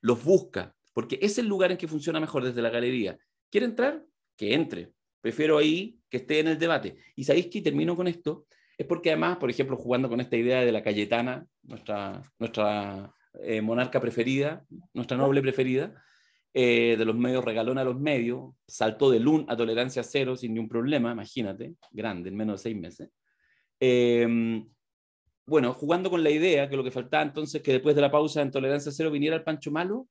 Los busca, porque es el lugar en que funciona mejor desde la galería. ¿Quiere entrar? Que entre. Prefiero ahí que esté en el debate. Y sabéis que termino con esto, es porque además, por ejemplo, jugando con esta idea de la Cayetana, nuestra, nuestra eh, monarca preferida, nuestra noble preferida, eh, de los medios regalón a los medios, saltó de LUN a tolerancia cero sin ningún problema, imagínate, grande, en menos de seis meses. Em, bueno, jugando con la idea que lo que faltaba entonces que después de la pausa en tolerancia cero viniera el Pancho Malo,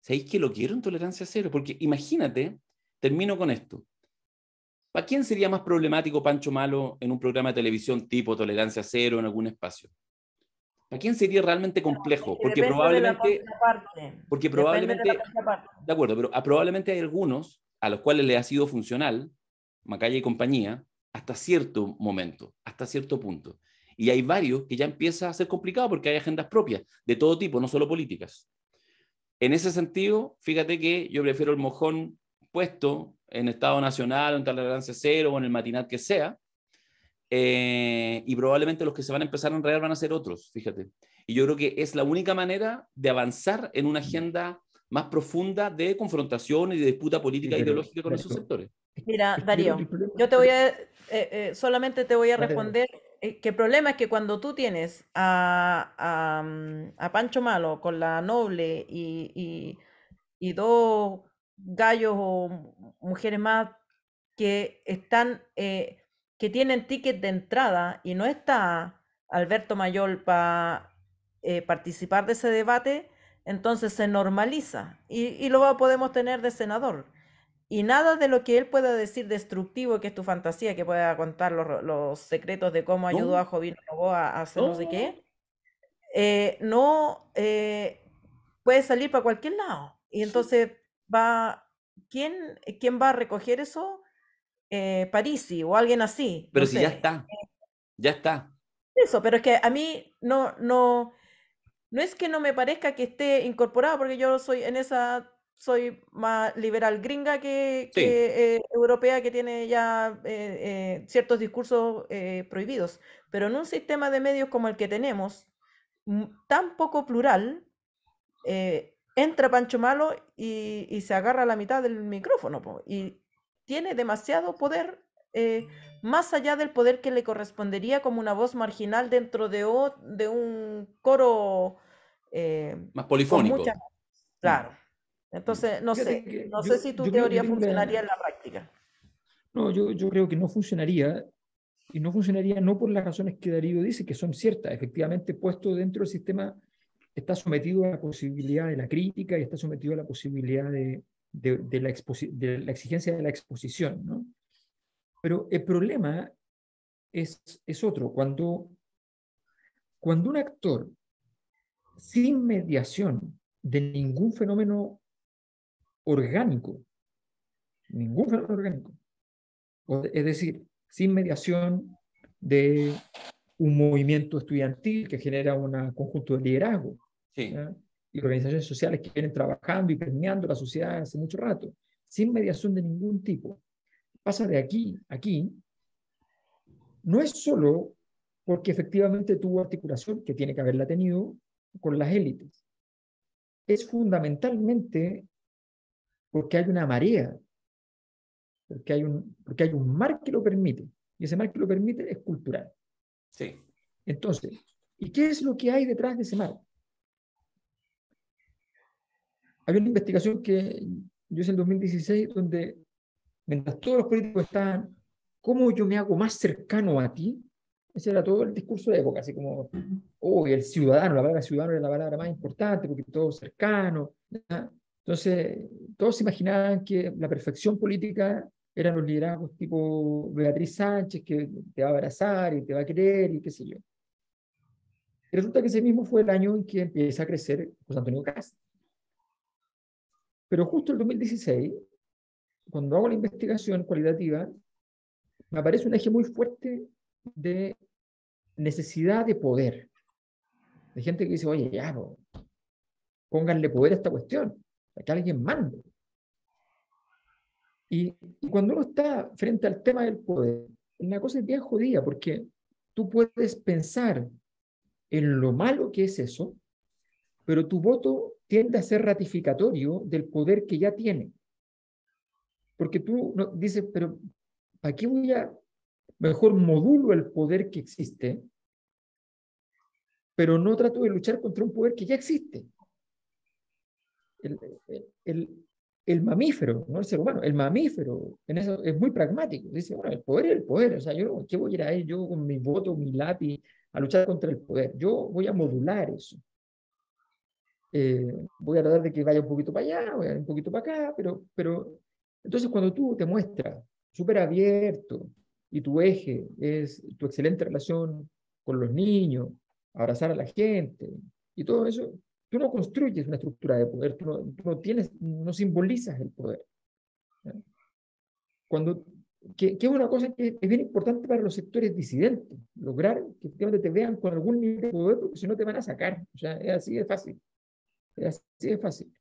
¿sabéis que lo quiero en tolerancia cero? Porque imagínate, termino con esto. ¿Para quién sería más problemático Pancho Malo en un programa de televisión tipo tolerancia cero en algún espacio? ¿Para quién sería realmente complejo? Porque probablemente, porque probablemente, de acuerdo, pero ah, probablemente hay algunos a los cuales le ha sido funcional, Macaya y compañía, hasta cierto momento, hasta cierto punto. Y hay varios que ya empieza a ser complicado porque hay agendas propias, de todo tipo, no solo políticas. En ese sentido, fíjate que yo prefiero el mojón puesto en Estado Nacional, o en tolerancia cero, o en el matinal que sea, eh, y probablemente los que se van a empezar a enredar van a ser otros, fíjate. Y yo creo que es la única manera de avanzar en una agenda más profunda de confrontación y de disputa política e ideológica con esos sectores. Mira, Darío, yo te voy eh, eh, solamente te voy a responder que el problema es que cuando tú tienes a, a, mm, Pancho Malo con la noble y, y, dos gallos o mujeres más que están que tienen ticket de entrada y no está Alberto Mayol para eh, participar de ese debate, entonces se normaliza y, y lo podemos tener de senador. Y nada de lo que él pueda decir destructivo, que es tu fantasía, que pueda contar los, los secretos de cómo ayudó a Jovino Novoa a hacer no, no sé qué, no eh, eh, puede salir para cualquier lado. Y entonces va, ¿quién, ¿quién va a recoger eso? Eh, parís Parisi o alguien así. Pero si ya está, ya está. Eso, pero es que a mí no, no, no es que no me parezca que esté incorporado, porque yo soy en esa, soy más liberal gringa que, eh, europea, que tiene ya eh, ciertos discursos prohibidos. Pero en un sistema de medios como el que tenemos, mm, tan poco plural, entra Pancho Malo y, se agarra la mitad del micrófono. y, tiene demasiado poder, eh, mm. más allá del poder que le correspondería como una voz marginal dentro de, de un coro... Eh, más polifónico. Mm. Claro. Mm. Entonces, no sé, no sé si tu teoría funcionaría en la práctica. No, yo, yo creo que no funcionaría y no funcionaría no por las razones que Darío dice, que son ciertas. Efectivamente, puesto dentro del sistema, está sometido a la posibilidad de la crítica y está sometido a la posibilidad de, de, la, de la, exigencia de la exposición. ¿no? Pero el problema es, es otro. Cuando, cuando un actor, sin mediación de ningún fenómeno orgánico, ningún fenómeno orgánico, es decir, sin mediación de un movimiento estudiantil que genera un conjunto de liderazgo, y organizaciones sociales que vienen trabajando y permeando la sociedad hace mucho rato, sin mediación de ningún tipo. Pasa de aquí a aquí, no es solo porque efectivamente tuvo articulación, que tiene que haberla tenido, con las élites. Es fundamentalmente porque hay una marea, porque hay un, porque hay un mar que lo permite, y ese mar que lo permite es cultural. Sí. Entonces, ¿y qué es lo que hay detrás de ese mar? Había una investigación que yo hice en 2016 donde, mientras todos los políticos estaban, ¿cómo yo me hago más cercano a ti? Ese era todo el discurso de época, así como, oh, el ciudadano, la palabra ciudadano era la palabra más importante porque todo cercano. Entonces, todos se imaginaban que la perfección política eran los liderazgos tipo Beatriz Sánchez, que te va a abrazar y te va a querer y qué sé yo. Y resulta que ese mismo fue el año en que empieza a crecer José Antonio Castro. Pero justo en el 2016, cuando hago la investigación cualitativa, me aparece un eje muy fuerte de necesidad de poder. De gente que dice, oye, ya, pónganle poder a esta cuestión, que alguien mande. Y, cuando uno está frente al tema del poder, la cosa es bien jodida, porque tú puedes pensar en lo malo que es eso, pero tu voto tiende a ser ratificatorio del poder que ya tiene. Porque tú no, dices, pero aquí voy a, mejor modulo el poder que existe, pero no trato de luchar contra un poder que ya existe. El, mamífero, no el ser humano, el mamífero en eso es muy pragmático. Dice, bueno, el poder es el poder. O sea, yo, ¿qué voy a ir a él yo con mi voto, mi lápiz, a luchar contra el poder? Yo voy a modular eso. Eh, voy a tratar de que vaya un poquito para allá, voy a ir un poquito para acá, pero, pero entonces cuando tú te muestras súper abierto y tu eje es tu excelente relación con los niños, abrazar a la gente y todo eso, tú no construyes una estructura de poder, tú no, tienes, no simbolizas el poder. Cuando, que, es una cosa que es bien importante para los sectores disidentes, lograr que te vean con algún nivel de poder, porque si no te van a sacar, o sea, es así de fácil. Así de fácil.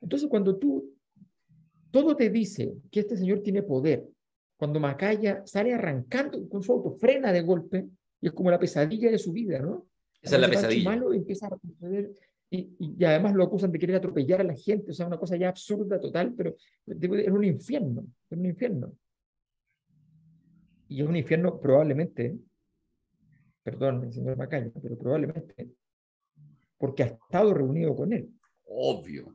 Entonces, cuando tú, todo te dice que este señor tiene poder, cuando Macaya sale arrancando con su auto, frena de golpe, y es como la pesadilla de su vida, ¿no? Esa es la pesadilla. Malo empieza y, además lo acusan de querer atropellar a la gente, o sea, una cosa ya absurda, total, pero es un infierno, Es un infierno. Y es un infierno probablemente, perdón, señor Macaya, pero probablemente porque ha estado reunido con él. Obvio.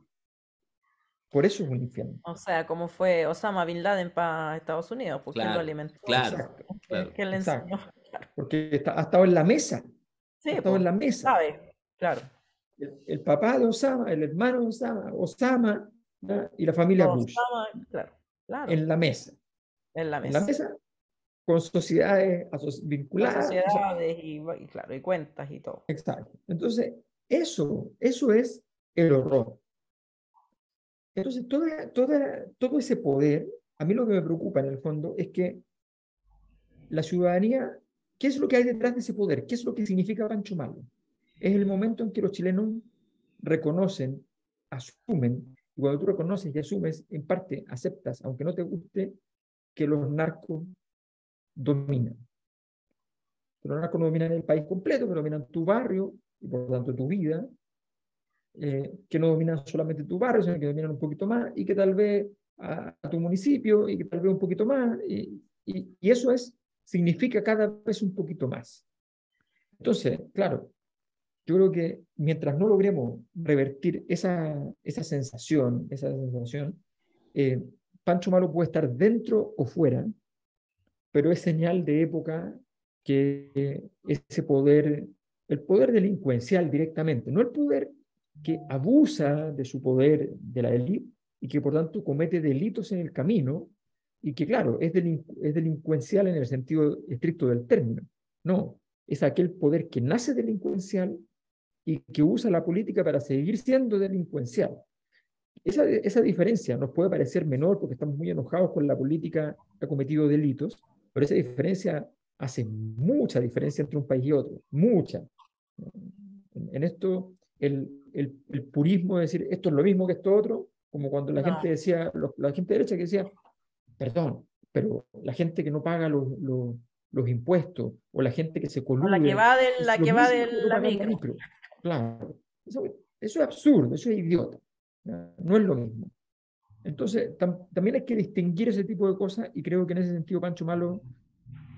Por eso es un infierno. O sea, como fue Osama Bin Laden para Estados Unidos, porque pues, él lo alimentó. Claro, Exacto. claro. le enseñó. Porque ha estado en la mesa. Sí, ha estado pues, en la mesa. Sabe, claro. El, papá de Osama, el hermano de Osama, Osama y la familia Bush. Osama, claro, claro. En la mesa. En la mesa. En la mesa con sociedades vinculadas. Con sociedades y, claro, y cuentas y todo. Exacto. Entonces, eso, eso es el horror. Entonces, toda, toda, todo ese poder, a mí lo que me preocupa en el fondo es que la ciudadanía, ¿qué es lo que hay detrás de ese poder? ¿Qué es lo que significa Pancho Malo? Es el momento en que los chilenos reconocen, asumen, cuando tú reconoces y asumes, en parte aceptas, aunque no te guste, que los narcos dominan. Los narcos no dominan el país completo, pero dominan tu barrio, y por lo tanto tu vida, eh, que no domina solamente tu barrio, sino que dominan un poquito más y que tal vez a, tu municipio y que tal vez un poquito más. Y, y, eso es, significa cada vez un poquito más. Entonces, claro, yo creo que mientras no logremos revertir esa, esa sensación, esa sensación, eh, Pancho Malo puede estar dentro o fuera, pero es señal de época que ese poder el poder delincuencial directamente, no el poder que abusa de su poder de la élite y que por tanto comete delitos en el camino y que claro, es, es delincuencial en el sentido estricto del término. No, es aquel poder que nace delincuencial y que usa la política para seguir siendo delincuencial. Esa, esa diferencia nos puede parecer menor porque estamos muy enojados con la política que ha cometido delitos, pero esa diferencia hace mucha diferencia entre un país y otro, mucha. En esto, el, purismo de decir, esto es lo mismo que esto otro, como cuando la gente decía, la gente derecha que decía, perdón, pero la gente que no paga los, los, impuestos, o la gente que se colude. la que va del la, que va micro. Claro. Eso, es absurdo, eso es idiota. No es lo mismo. Entonces, también hay que distinguir ese tipo de cosas y creo que en ese sentido Pancho Malo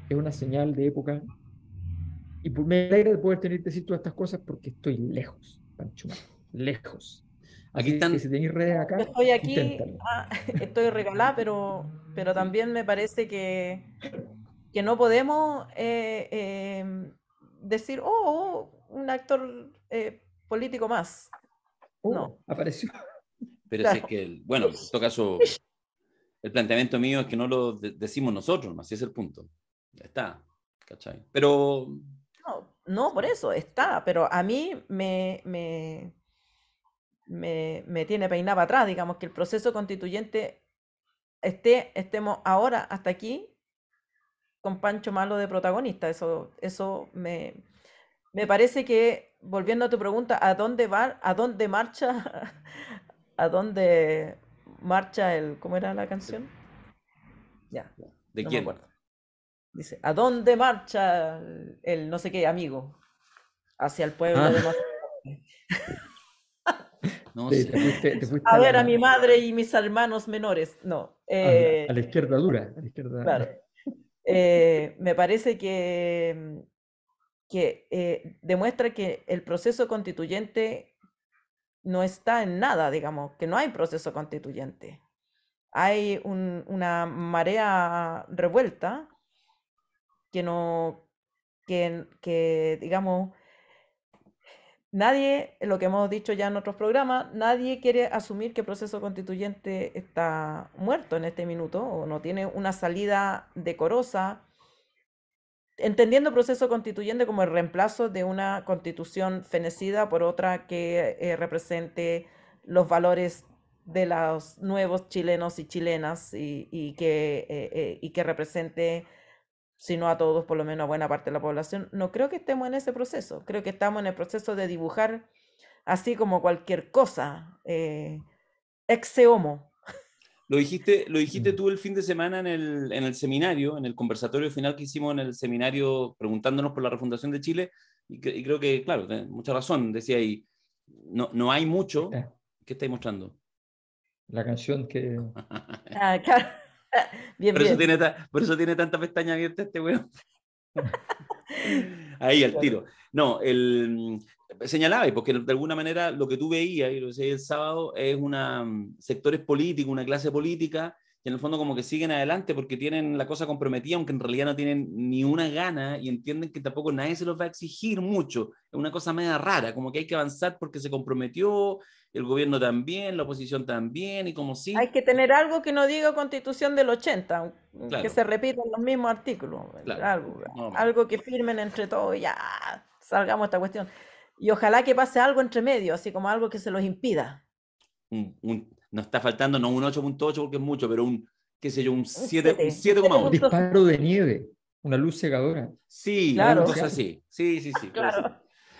es una señal de época y pues me alegra de poder tenerte decir todas estas cosas porque estoy lejos, Pancho, lejos. aquí están. si tenéis redes acá, estoy aquí, ah, (laughs) estoy regalada, pero, pero también me parece que, que no podemos eh, eh, decir, oh, oh, un actor eh, político más. Oh, no. Apareció. Pero es que, bueno, en todo caso, el planteamiento mío es que no lo decimos nosotros, más y es el punto. Ya está, ¿cachai? Pero no, por eso, está, pero a mí me, me, me, me tiene peinada atrás, digamos, que el proceso constituyente esté, estemos ahora hasta aquí con Pancho Malo de protagonista, eso, eso me, parece que, volviendo a tu pregunta, ¿a dónde va, a dónde marcha, (laughs) a dónde marcha el, ¿cómo era la canción? Ya. ¿De quién? Dice, ¿a dónde marcha el no sé qué amigo? Hacia el pueblo ah. de (laughs) no, a, ver a mi madre y mis hermanos menores. No. Ah, eh, a, la, izquierda dura. Eh, me parece que, que eh, demuestra que el proceso constituyente no está en nada, digamos, que no hay proceso constituyente. Hay una marea revuelta que no, que, digamos, nadie, lo que hemos dicho ya en otros programas, nadie quiere asumir que el proceso constituyente está muerto en este minuto o no tiene una salida decorosa, entendiendo el proceso constituyente como el reemplazo de una constitución fenecida por otra que eh, represente los valores de los nuevos chilenos y chilenas y, y que eh, eh, represente sino a todos, por lo menos a buena parte de la población, no creo que estemos en ese proceso. Creo que estamos en el proceso de dibujar así como cualquier cosa, eh, Lo dijiste, lo dijiste mm. tú el fin de semana en el, en el, seminario, en el conversatorio final que hicimos en el seminario preguntándonos por la refundación de Chile, y, creo que, claro, mucha razón, decía ahí, no, no hay mucho. ¿Qué estáis mostrando? La canción que... (laughs) Ah, (laughs) por, Eso tiene por eso tanta pestaña este weón. (laughs) Ahí al tiro. No, el, mm, señalaba, porque de alguna manera lo que tú veías, y lo el sábado, es una, mm, sectores políticos, una clase política, que en el fondo como que siguen adelante porque tienen la cosa comprometida, aunque en realidad no tienen ni una gana y entienden que tampoco nadie se los va a exigir mucho. Es una cosa media rara, como que hay que avanzar porque se comprometió el gobierno también, la oposición también, y como si... Hay que tener algo que no diga constitución del 80, que se repitan los mismos artículos, algo, algo, que firmen entre todos, ya salgamos esta cuestión. Y ojalá que pase algo entre medio, así como algo que se los impida. Un, nos está faltando no un 8.8 porque es mucho, pero un, qué sé yo, un 7,1. Un disparo de nieve, una luz cegadora. Sí, claro. así. Sí, sí, sí.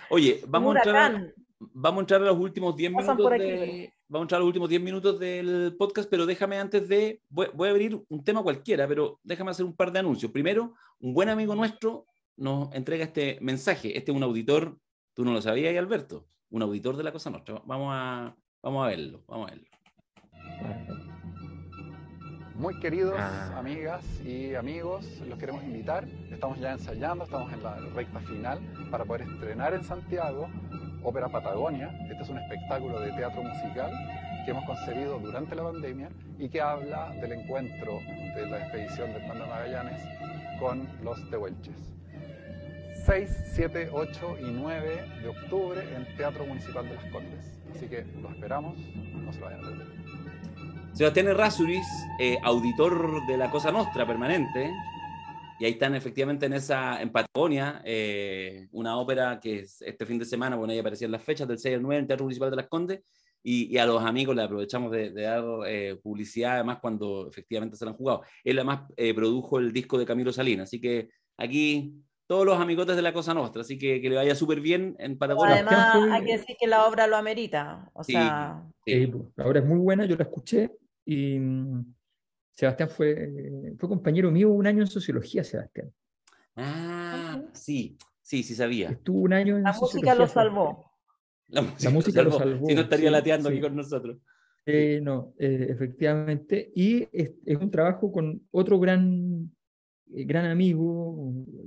Oye, vamos a entrar. Vamos a entrar a los últimos 10 minutos. vamos a entrar los últimos 10 minutos del podcast, pero déjame antes de. Voy, a abrir un tema cualquiera, pero déjame hacer un par de anuncios. Primero, un buen amigo nuestro nos entrega este mensaje. Este es un auditor, tú no lo sabías, Alberto. Un auditor de la Cosa Nostra. Vamos a, vamos a verlo, vamos a verlo. Muy queridos ah. amigas y amigos, los queremos invitar. Estamos ya ensayando, estamos en la recta final para poder estrenar en Santiago Ópera Patagonia. Este es un espectáculo de teatro musical que hemos concebido durante la pandemia y que habla del encuentro de la expedición de Hernando Magallanes con los tehuelches. 6, 7, 8 y 9 de octubre en Teatro Municipal de Las Condes. Así que lo esperamos, no se lo vayan a Sebastián Errázuriz, eh, auditor de La Cosa Nostra permanente, y ahí están efectivamente en esa, en Patagonia, eh, una ópera que este fin de semana, bueno, ahí aparecían las fechas del 6 al 9 en el Teatro Municipal de Las Condes, y, a los amigos le aprovechamos de, dar eh, publicidad, además cuando efectivamente se la han jugado. Él además eh, produjo el disco de Camilo Salinas, así que aquí todos los amigotes de la Cosa Nostra, así que que le vaya súper bien en Patagonia. Además, hay que decir que la obra lo amerita, o sea... la obra es muy buena, yo la escuché, y Sebastián fue, eh, fue compañero mío un año en sociología, Sebastián. Ah, sí, sí, sí sabía. Estuvo un año en La música lo salvó. La música, lo, salvó. Si no estaría lateando aquí con nosotros. Eh, no, eh, efectivamente. Y es, un trabajo con otro gran, gran amigo,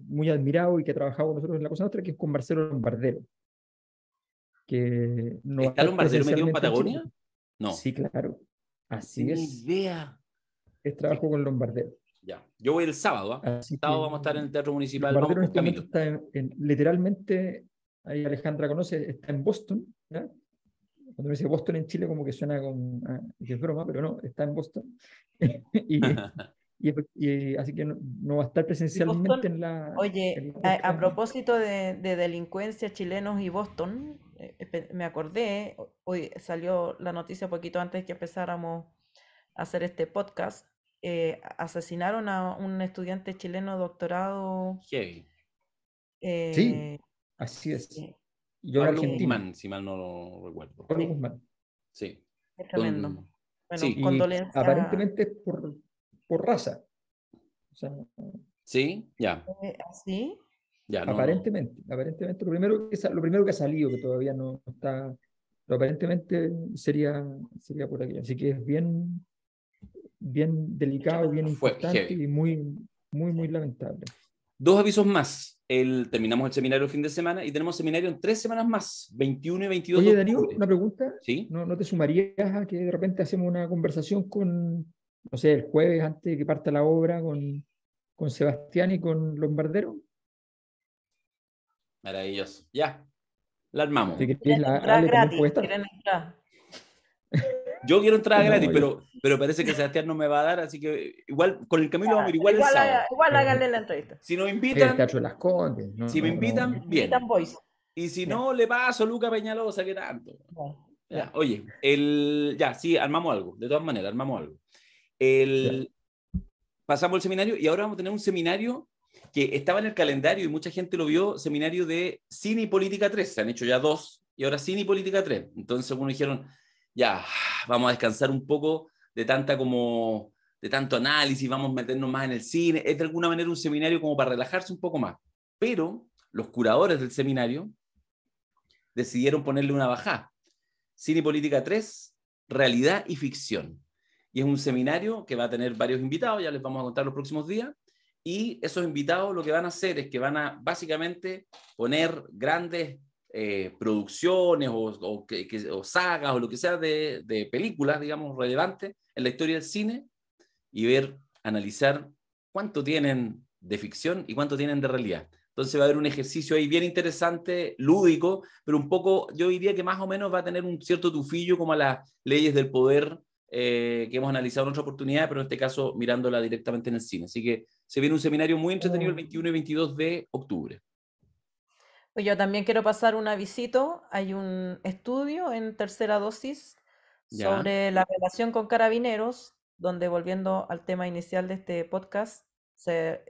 muy admirado y que ha trabajado con nosotros en la Cosa nuestra, que es con Marcelo Lombardero. Que ¿Está Lombardero medio en Patagonia? No. Sí, claro. Así es. idea es trabajo con Lombardero. Ya. Yo voy el sábado, ¿ah? sábado vamos a estar en el Teatro Municipal. Lombardero este en literalmente, ahí Alejandra conoce, está en Boston. Cuando me dice Boston en Chile, como que suena con. Ah, es broma, pero no, está en Boston. (laughs) (laughs) y, así que no, va a estar presencialmente en la. Oye, a, propósito de, delincuencia chilenos y Boston, eh, me acordé, hoy salió la noticia poquito antes que empezáramos a hacer este podcast, eh, asesinaron a un estudiante chileno doctorado. sí, eh, así es. Yo Guzmán, si mal no lo recuerdo. Guzmán. Sí. Es tremendo. Bueno, Aparentemente por, por raza. sí, ya. Eh, Ya, no, aparentemente, aparentemente lo primero, que, lo primero que ha salido, que todavía no está, aparentemente sería, sería por aquí. Así que es bien, bien delicado, bien importante y muy, muy, lamentable. Dos avisos más. El, terminamos el seminario el fin de semana y tenemos seminario en tres semanas más, 21 y 22 Oye, de una pregunta. ¿Sí? ¿No, te sumarías a que de repente hacemos una conversación con, no sé, el jueves antes de que parta la obra con, con Sebastián y con Lombardero? Maravilloso. Ya, la armamos. la, yo quiero entrar gratis, pero, pero parece que Sebastián no me va a dar, así que igual con el camino vamos a igual, igual el sábado. igual háganle la entrevista. Si nos invitan. si me invitan, bien. Y si no, le paso Luca Peñalosa, qué tanto. oye, el, ya, sí, armamos algo, de todas maneras, armamos algo. El, pasamos el seminario y ahora vamos a tener un seminario que estaba en el calendario y mucha gente lo vio, seminario de Cine y Política 3. Se han hecho ya dos y ahora Cine y Política 3. Entonces algunos dijeron, ya, vamos a descansar un poco de tanta como de tanto análisis, vamos a meternos más en el cine, es de alguna manera un seminario como para relajarse un poco más. Pero los curadores del seminario decidieron ponerle una bajada. Cine y Política 3, Realidad y Ficción. Y es un seminario que va a tener varios invitados, ya les vamos a contar los próximos días. Y esos invitados lo que van a hacer es que van a básicamente poner grandes eh, producciones o, que, o, sagas o lo que sea de, de películas, digamos, relevantes en la historia del cine y ver, analizar cuánto tienen de ficción y cuánto tienen de realidad. Entonces va a haber un ejercicio ahí bien interesante, lúdico, pero un poco, yo diría que más o menos va a tener un cierto tufillo como a las leyes del poder eh, que hemos analizado en otra oportunidad, pero en este caso mirándola directamente en el cine. Así que se viene un seminario muy entretenido el 21 y 22 de octubre. Pues yo también quiero pasar una visita. Hay un estudio en tercera dosis sobre la relación con carabineros, donde volviendo al tema inicial de este podcast, se,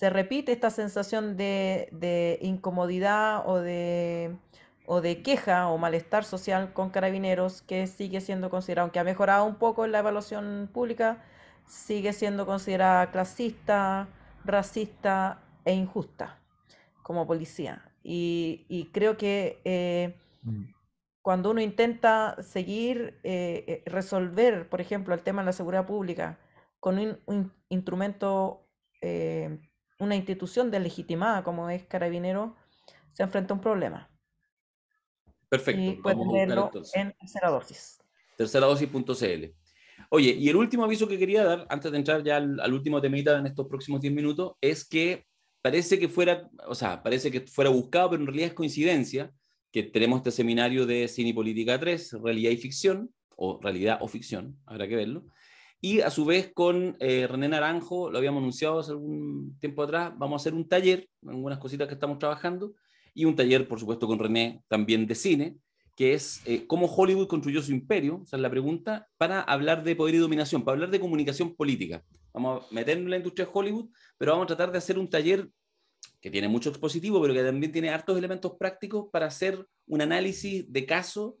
repite esta sensación de, incomodidad o de, o de queja o malestar social con carabineros que sigue siendo considerada, aunque ha mejorado un poco en la evaluación pública, sigue siendo considerada clasista, racista e injusta como policía. Y, creo que eh, mm. cuando uno intenta seguir, eh, eh, resolver, por ejemplo, el tema de la seguridad pública con un, instrumento, una institución deslegitimada como es Carabinero, se enfrenta a un problema. Perfecto. Y puede tenerlo en tercera dosis. Tercera Oye, y el último aviso que quería dar, antes de entrar ya al, al último temita en estos próximos 10 minutos, es que parece que fuera, o sea, parece que fuera buscado, pero en realidad es coincidencia que tenemos este seminario de Cine y Política 3, Realidad y Ficción, o Realidad o Ficción, habrá que verlo. Y a su vez con eh, René Naranjo, lo habíamos anunciado hace algún tiempo atrás, vamos a hacer un taller, algunas cositas que estamos trabajando, y un taller, por supuesto, con René también de cine, que es eh, cómo Hollywood construyó su imperio, o esa es la pregunta, para hablar de poder y dominación, para hablar de comunicación política. Vamos a meternos en la industria de Hollywood pero vamos a tratar de hacer un taller que tiene mucho expositivo, pero que también tiene hartos elementos prácticos para hacer un análisis de caso,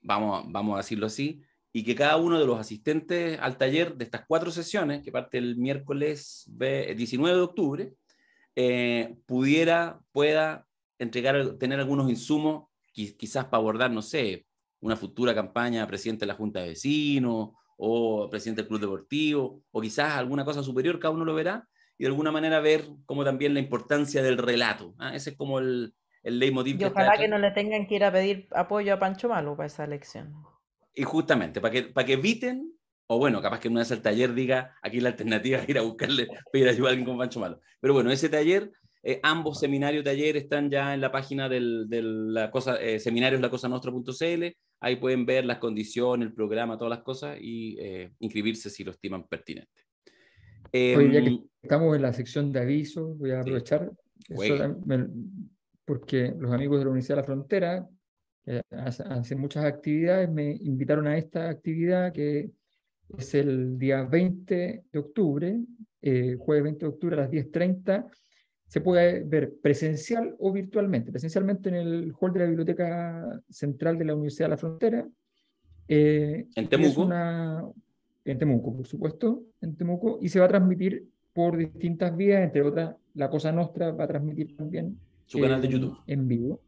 vamos, vamos a decirlo así, y que cada uno de los asistentes al taller de estas cuatro sesiones, que parte el miércoles 19 eh, de octubre, eh, pudiera, pueda entregar, tener algunos insumos, quizás para abordar, no sé, una futura campaña presidente de la Junta de Vecinos o presidente del Club Deportivo, o quizás alguna cosa superior, cada uno lo verá, y de alguna manera ver como también la importancia del relato. ¿ah? Ese es como el, el leitmotiv. Y ojalá que no le tengan que ir a pedir apoyo a Pancho Malo para esa elección. Y justamente, para que, para que eviten, o bueno, capaz que en una vez el taller diga, aquí la alternativa es ir a buscarle, pedir ayuda a alguien con Pancho Malo. Pero bueno, ese taller, eh, ambos seminarios de ayer están ya en la página del, del la cosa, eh, Ahí pueden ver las condiciones, el programa, todas las cosas y eh, inscribirse si lo estiman pertinente. Hoy que em, estamos en la sección de avisos, voy a aprovechar porque los amigos de la Universidad de la Frontera eh, hacen muchas actividades, me invitaron a esta actividad que es el día 20 de octubre, eh, jueves 20 de octubre a las 10.30. Se puede ver presencial o virtualmente. Presencialmente en el hall de la Biblioteca Central de la Universidad de la Frontera. Eh, en Temuco. Es una, en Temuco, por supuesto, en Temuco, y se va a transmitir por distintas vías, entre otras, La Cosa Nostra va a transmitir también. Su canal de eh, YouTube. En vivo,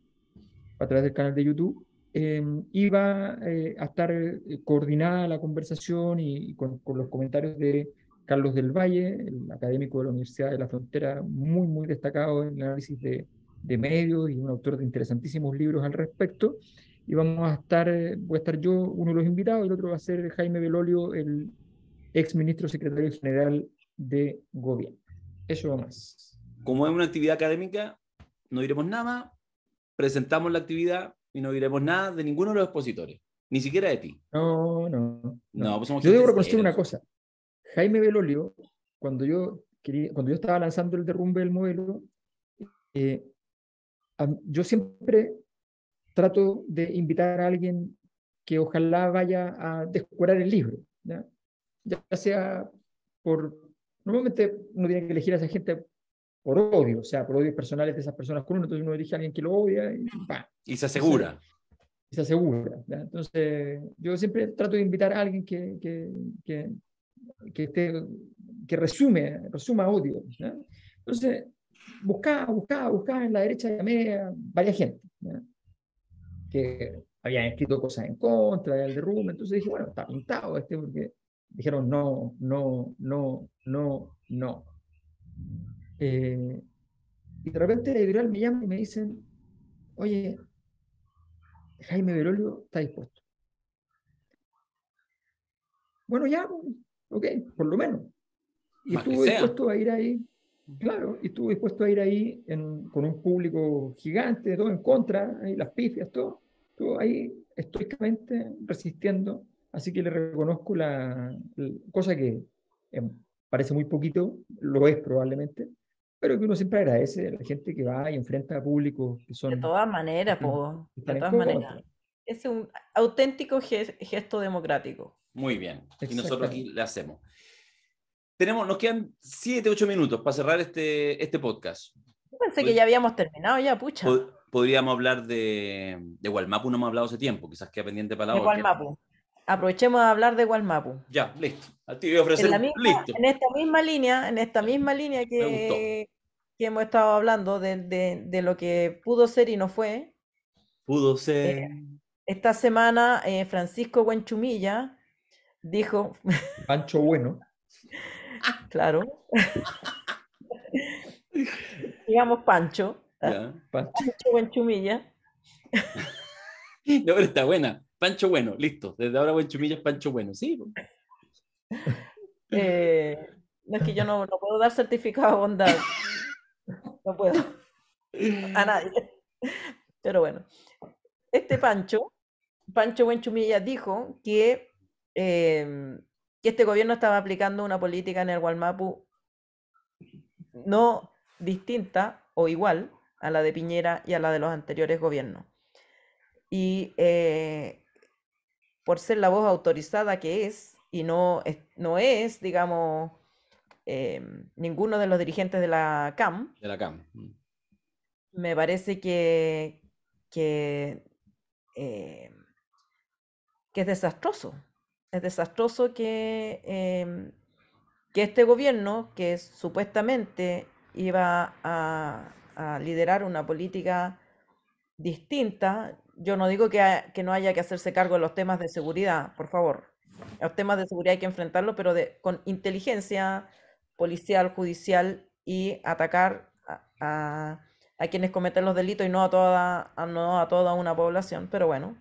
a través del canal de YouTube. Eh, y va eh, a estar coordinada la conversación y, con, los comentarios de Carlos del Valle, el académico de la Universidad de la Frontera, muy, muy destacado en el análisis de, de medios y un autor de interesantísimos libros al respecto y vamos a estar, eh, voy a estar yo, uno de los invitados, y el otro va a ser Jaime Belolio, el ex ministro secretario general de gobierno. Eso va más. Como es una actividad académica, no diremos nada presentamos la actividad y no diremos nada de ninguno de los expositores, ni siquiera de ti. No, no. Pues yo debo reconocer una cosa. Jaime Belolio, cuando yo, quería, cuando yo estaba lanzando el derrumbe del modelo, eh, yo siempre trato de invitar a alguien que ojalá vaya a descubrir el libro, ¿ya? ya sea por, normalmente uno tiene que elegir a esa gente por odio, o sea, por odios personales de esas personas con uno, entonces uno elige a alguien que lo odia y mm. ¡pam! Y se asegura. Y se asegura. ¿ya? Entonces, yo siempre trato de invitar a alguien que, que, que, esté, que resume, resuma odio. ¿ya? Entonces, buscaba, buscaba, buscaba en la derecha de la media vaya gente. ¿ya? que habían escrito cosas en contra del derrumbe, entonces dije, bueno, está pintado este porque dijeron no, no, no, no, no. Eh, y de repente Viral me llama y me dicen, oye, Jaime Verolio está dispuesto. Bueno, ya, ok, por lo menos. Y Más estuve dispuesto a ir ahí Claro, y estuvo dispuesto a ir ahí con un público gigante, todo en contra, ahí las pifias, todo. Estuvo ahí estoicamente resistiendo, así que le reconozco la, cosa que eh, parece muy poquito, lo es probablemente, pero que uno siempre agradece a la gente que va y enfrenta a públicos que son... De todas maneras, de todas maneras. Es un auténtico gesto democrático. Muy bien, y nosotros aquí le hacemos. Tenemos, nos quedan 7, 8 minutos para cerrar este, este podcast. Yo pensé que ya habíamos terminado, ya, pucha. podríamos hablar de, de Walmapu, no hemos hablado hace tiempo, quizás queda pendiente para la de Walmapu. Aprovechemos a hablar de Walmapu. Ya, listo. A ti En, esta misma línea, en esta misma línea que, hemos estado hablando de, lo que pudo ser y no fue. Pudo eh, ser. esta semana eh, Francisco Huanchumilla dijo. (laughs) Pancho Bueno claro. (laughs) Digamos Pancho. Pancho. Buenchumilla. (laughs) no, pero está buena. Pancho Bueno, listo. Desde ahora Buenchumilla es Pancho Bueno, sí. (laughs) Eh, no es que yo no, no puedo dar certificado de bondad. No puedo. A nadie. Pero bueno. Este Pancho, Pancho Buenchumilla dijo que em, que este gobierno estaba aplicando una política en el Gualmapu no distinta o igual a la de Piñera y a la de los anteriores gobiernos. Y eh, por ser la voz autorizada que es, y no es, no es digamos, eh, ninguno de los dirigentes de la CAM. De la CAM. Mm. Me parece que, que, eh, que es desastroso es desastroso que, em, que este gobierno, que supuestamente iba a, liderar una política distinta, yo no digo que, no haya que hacerse cargo de los temas de seguridad, por favor. Los temas de seguridad hay que enfrentarlos, pero con inteligencia policial, judicial y atacar a, quienes cometen los delitos y no a, toda, a, no a toda una población. Pero bueno,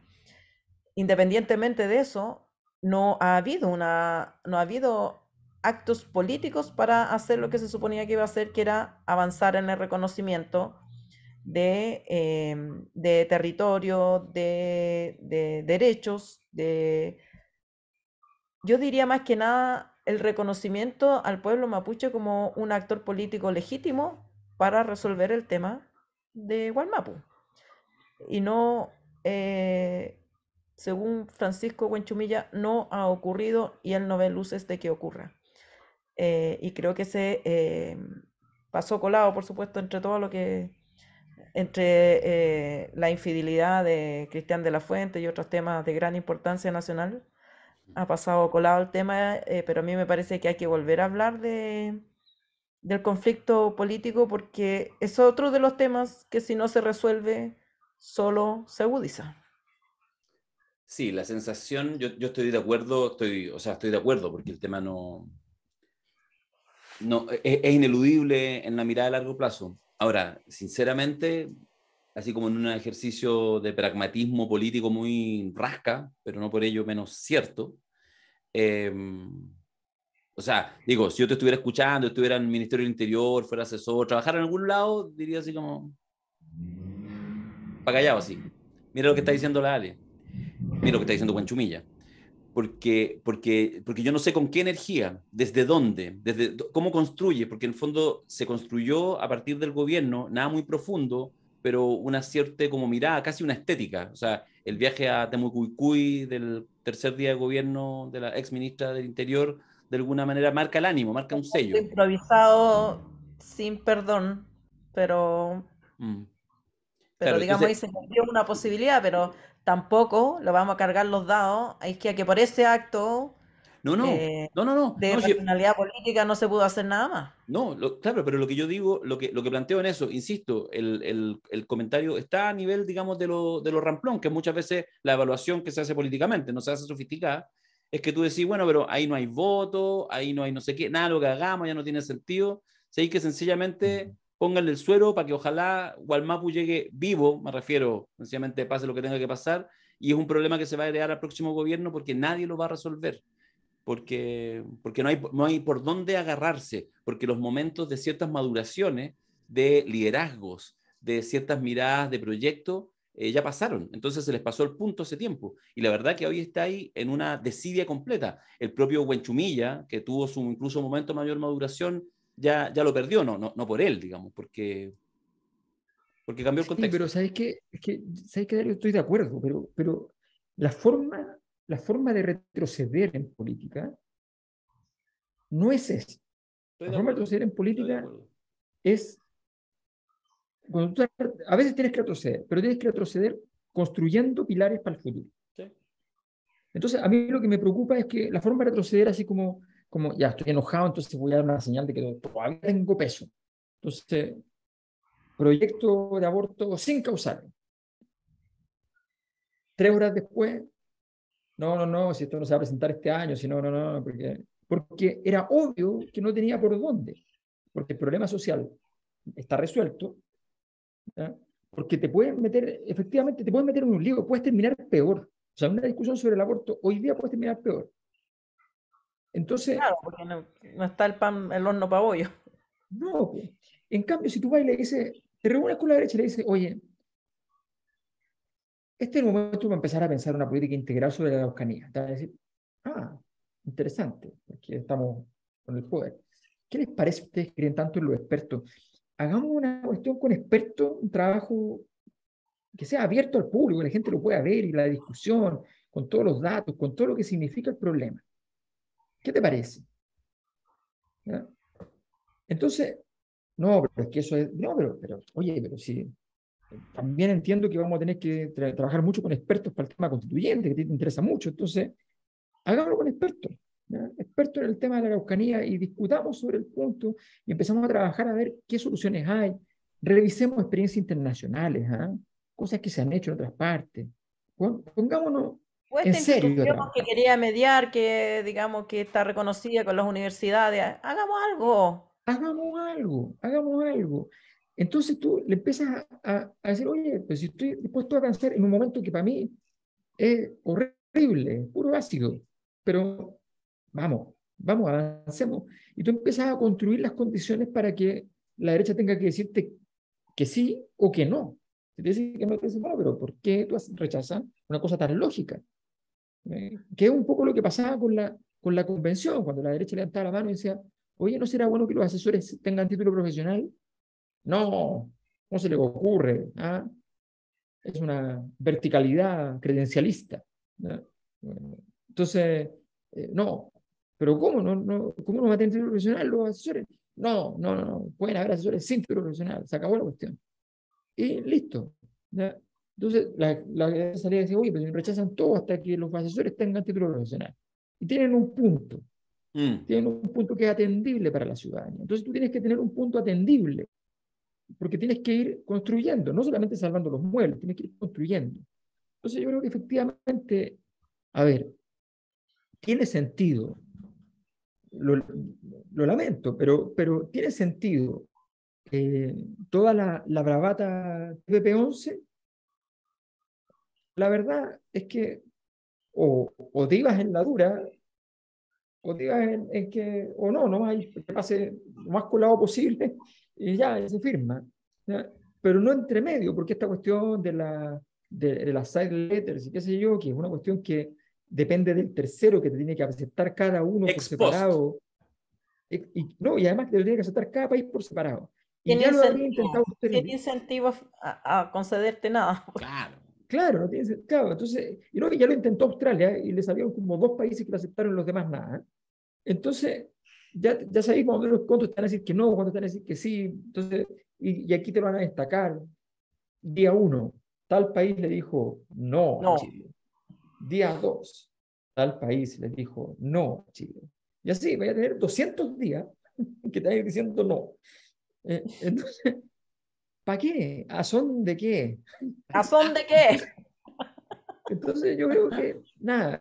independientemente de eso, no ha habido una, no ha habido actos políticos para hacer lo que se suponía que iba a hacer, que era avanzar en el reconocimiento de, em, territorio, de, derechos, de... Yo diría más que nada el reconocimiento al pueblo mapuche como un actor político legítimo para resolver el tema de Gualmapu. Y no eh, según Francisco Huenchumilla, no ha ocurrido y él no ve luces de que ocurra. Eh, y creo que se eh, pasó colado, por supuesto, entre todo lo que entre eh, la infidelidad de Cristian de la Fuente y otros temas de gran importancia nacional. Ha pasado colado el tema, pero a mí me parece que hay que volver a hablar de, del conflicto político porque es otro de los temas que si no se resuelve, solo se agudiza. Sí, la sensación, yo, yo, estoy de acuerdo, estoy, o sea, estoy de acuerdo porque el tema no, no e, es, ineludible en la mirada a largo plazo. Ahora, sinceramente, así como en un ejercicio de pragmatismo político muy rasca, pero no por ello menos cierto, em, o sea, digo, si yo te estuviera escuchando, estuviera en el Ministerio del Interior, fuera asesor, trabajara en algún lado, diría así como, para callado así. Mira lo que está diciendo la Ali Mira lo que está diciendo Guanchumilla. Porque, porque, porque yo no sé con qué energía, desde dónde, desde cómo construye, porque en el fondo se construyó a partir del gobierno, nada muy profundo, pero una cierta como mirada, casi una estética. O sea, el viaje a Temucuicui del tercer día de gobierno de la ex ministra del Interior, de alguna manera marca el ánimo, marca un sello. Improvisado sin perdón, pero, mm. pero digamos, ahí se una posibilidad, pero tampoco lo vamos a cargar los dados. Es que, que por ese acto no, no, eh, no, no, De personalidad política no se pudo hacer nada más. No, claro, pero lo que yo digo, lo que, lo que planteo en eso, insisto, el, el, el comentario está a nivel, digamos, de lo, de ramplón, que muchas veces la evaluación que se hace políticamente no se hace sofisticada, es que tú decís, bueno, pero ahí no hay voto, ahí no hay no sé qué, nada, lo que hagamos ya no tiene sentido. sí que sencillamente pónganle el suero para que ojalá Gualmapu llegue vivo, me refiero, sencillamente pase lo que tenga que pasar, y es un problema que se va a heredar al próximo gobierno porque nadie lo va a resolver, porque, porque no, hay, no hay por dónde agarrarse, porque los momentos de ciertas maduraciones, de liderazgos, de ciertas miradas de proyecto, eh, ya pasaron. Entonces se les pasó el punto ese tiempo. Y la verdad que hoy está ahí en una desidia completa. El propio Huenchumilla, que tuvo su incluso momento mayor maduración, ya, ya lo perdió, no, no, no por él, digamos, porque, porque cambió el contexto. Sí, pero ¿sabes qué? Es que, ¿sabes Estoy de acuerdo, pero, pero la, forma, la forma de retroceder en política no es eso. la forma de retroceder en política es... a veces tienes que retroceder, pero tienes que retroceder construyendo pilares para el futuro. Entonces, a mí lo que me preocupa es que la forma de retroceder, así como como, ya, estoy enojado, entonces voy a dar una señal de que todavía tengo peso. Entonces, proyecto de aborto sin causar. Tres horas después, no, no, no, si esto no se va a presentar este año, si no, no, no, porque, porque era obvio que no tenía por dónde, porque el problema social está resuelto, porque te pueden meter, efectivamente, te pueden meter en un lío, puedes terminar peor. O sea, una discusión sobre el aborto hoy día puedes terminar peor. Entonces. Claro, porque no, está el pan, el horno para hoyo. No, en cambio, si tú vas y le dices, te reúnes con la derecha y le dices, oye, este es el momento para empezar a pensar una política integral sobre la euskanía ah, interesante, aquí estamos con el poder. ¿Qué les parece a ustedes creen tanto en los expertos? Hagamos una cuestión con expertos, un trabajo que sea abierto al público, que la gente lo pueda ver y la discusión, con todos los datos, con todo lo que significa el problema. ¿Qué te parece? Entonces, no, pero es que eso es, no, pero, oye, pero sí, también entiendo que vamos a tener que trabajar mucho con expertos para el tema constituyente, que te interesa mucho, entonces, hagámoslo con expertos, ¿ya? expertos en el tema de la Araucanía y discutamos sobre el punto y empezamos a trabajar a ver qué soluciones hay, revisemos experiencias internacionales, ¿ah? cosas que se han hecho en otras partes, pongámonos Puede ser que quería mediar, que digamos que está reconocida con las universidades, hagamos algo. Hagamos algo, hagamos algo. Entonces tú le empiezas a, a decir, oye, pues si estoy dispuesto a avanzar en un momento que para mí es horrible, puro ácido, pero vamos, vamos, avancemos. Y tú empiezas a construir las condiciones para que la derecha tenga que decirte que sí o que no. te dice que no, te dice, bueno, pero ¿por qué tú rechazas una cosa tan lógica? Eh, que es un poco lo que pasaba con la, con la convención, cuando la derecha levantaba la mano y decía, oye, ¿no será bueno que los asesores tengan título profesional? No, no se le ocurre. ¿ah? Es una verticalidad credencialista. Entonces, eh, no, pero ¿cómo no, no, ¿cómo no va a tener título profesional los asesores? No, no, no, pueden haber asesores sin título profesional, se acabó la cuestión. Y listo. Entonces, la, salida dice, oye, pero rechazan todo hasta que los asesores tengan título profesional. Y tienen un punto. Mm. Tienen un punto que es atendible para la ciudadanía. Entonces, tú tienes que tener un punto atendible, porque tienes que ir construyendo, no solamente salvando los muebles, tienes que ir construyendo. Entonces, yo creo que efectivamente, a ver, tiene sentido. Lo, lamento, pero, pero tiene sentido toda la, la bravata PP11 la verdad es que o, o te en la dura, o te en, que, o no, no hay, que pase lo más colado posible y ya, se firma. Pero no entre medio, porque esta cuestión de, la, de, las side letters y qué sé yo, que es una cuestión que depende del tercero que te tiene que aceptar cada uno por separado. Y, no, y además te lo tiene que aceptar cada país por separado. Y ya intentado a concederte nada? Claro. Claro, no tiene, claro. Entonces, y luego ya lo intentó Australia y le salieron como dos países que lo aceptaron, los demás nada. Entonces, ya, ya sabéis cuando los contos están a decir que no, cuando están a decir que sí. Entonces, y, aquí te lo van a destacar. Día uno, tal país le dijo no, a Chile. Día dos, tal país le dijo no a Chile. Y así, voy a tener 200 días (laughs) que te ir diciendo no. Eh, entonces, ¿Para qué? ¿A son de qué? ¿A son de qué? (laughs) Entonces yo creo que, nada,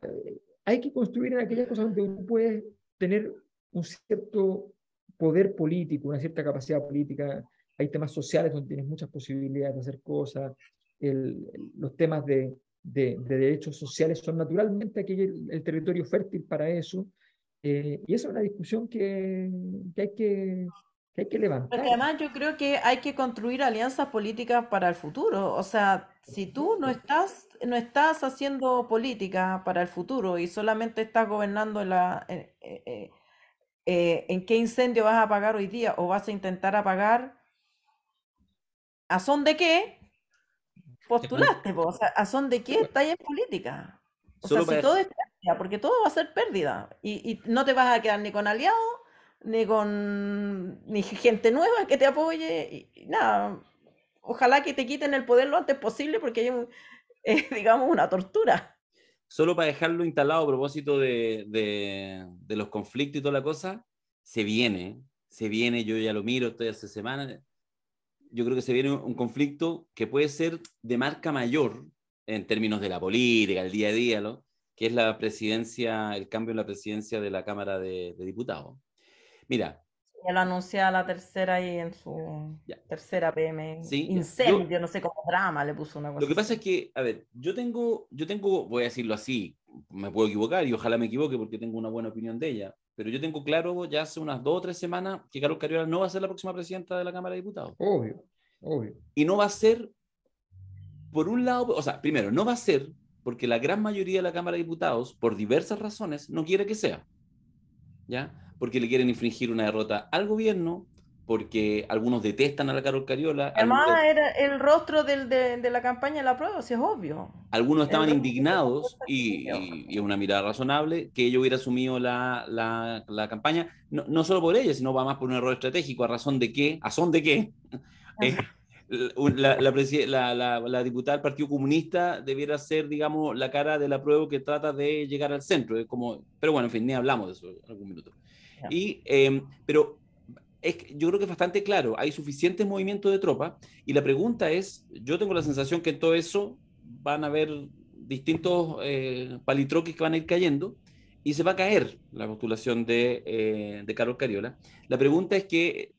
hay que construir en aquellas cosas donde uno puede tener un cierto poder político, una cierta capacidad política. Hay temas sociales donde tienes muchas posibilidades de hacer cosas. los temas de, derechos sociales son naturalmente el, territorio fértil para eso. Eh, y esa es una discusión que hay que hay que levantar. Porque además yo creo que hay que construir alianzas políticas para el futuro. O sea, si tú no estás, no estás haciendo política para el futuro y solamente estás gobernando en eh, eh, eh, qué incendio vas a apagar hoy día o vas a intentar apagar, ¿a son de qué? Postulaste, vos, ¿a son de qué estás en política? O sea, si todo es pérdida, porque todo va a ser pérdida y, y no te vas a quedar ni con aliados ni con ni gente nueva que te apoye. Y, nada, ojalá que te quiten el poder lo antes posible porque es (laughs) digamos, una tortura. Solo para dejarlo instalado a propósito de, los conflictos y toda la cosa, se viene, se viene, yo ya lo miro, estoy hace semanas, yo creo que se viene un, conflicto que puede ser de marca mayor en términos de la política, el día a día, que es la presidencia, el cambio en la presidencia de la Cámara de Diputados Mira. Ya lo anuncia la tercera y en su tercera PM. Sí, Incendio, no sé cómo drama le puso una cosa. Lo que pasa es que, a ver, yo tengo, yo tengo, voy a decirlo así, me puedo equivocar y ojalá me equivoque porque tengo una buena opinión de ella, pero yo tengo claro ya hace unas dos o tres semanas que Carlos Cariola no va a ser la próxima presidenta de la Cámara de Diputados. Obvio, obvio. Y no va a ser, por un lado, o sea, primero, no va a ser porque la gran mayoría de la Cámara de Diputados, por diversas razones, no quiere que sea. ¿Ya? porque le quieren infringir una derrota al gobierno, porque algunos detestan a la Carol Cariola. Además, era el rostro de, la campaña de la prueba, si es obvio. Algunos estaban indignados y, es una mirada razonable que ellos hubiera asumido la, campaña, no, solo por ella, sino va más por un error estratégico, a razón de qué? a son de qué, eh, la, diputada del Partido Comunista debiera ser, digamos, la cara de la prueba que trata de llegar al centro. como, pero bueno, en fin, ni hablamos de eso en algún minuto. Y, em, pero yo creo que es bastante claro, hay suficientes movimientos de tropa, y la pregunta es, yo tengo la sensación que en todo eso van a haber distintos eh, palitroques que van a ir cayendo y se va a caer la postulación de, eh, Carlos Cariola. La pregunta es que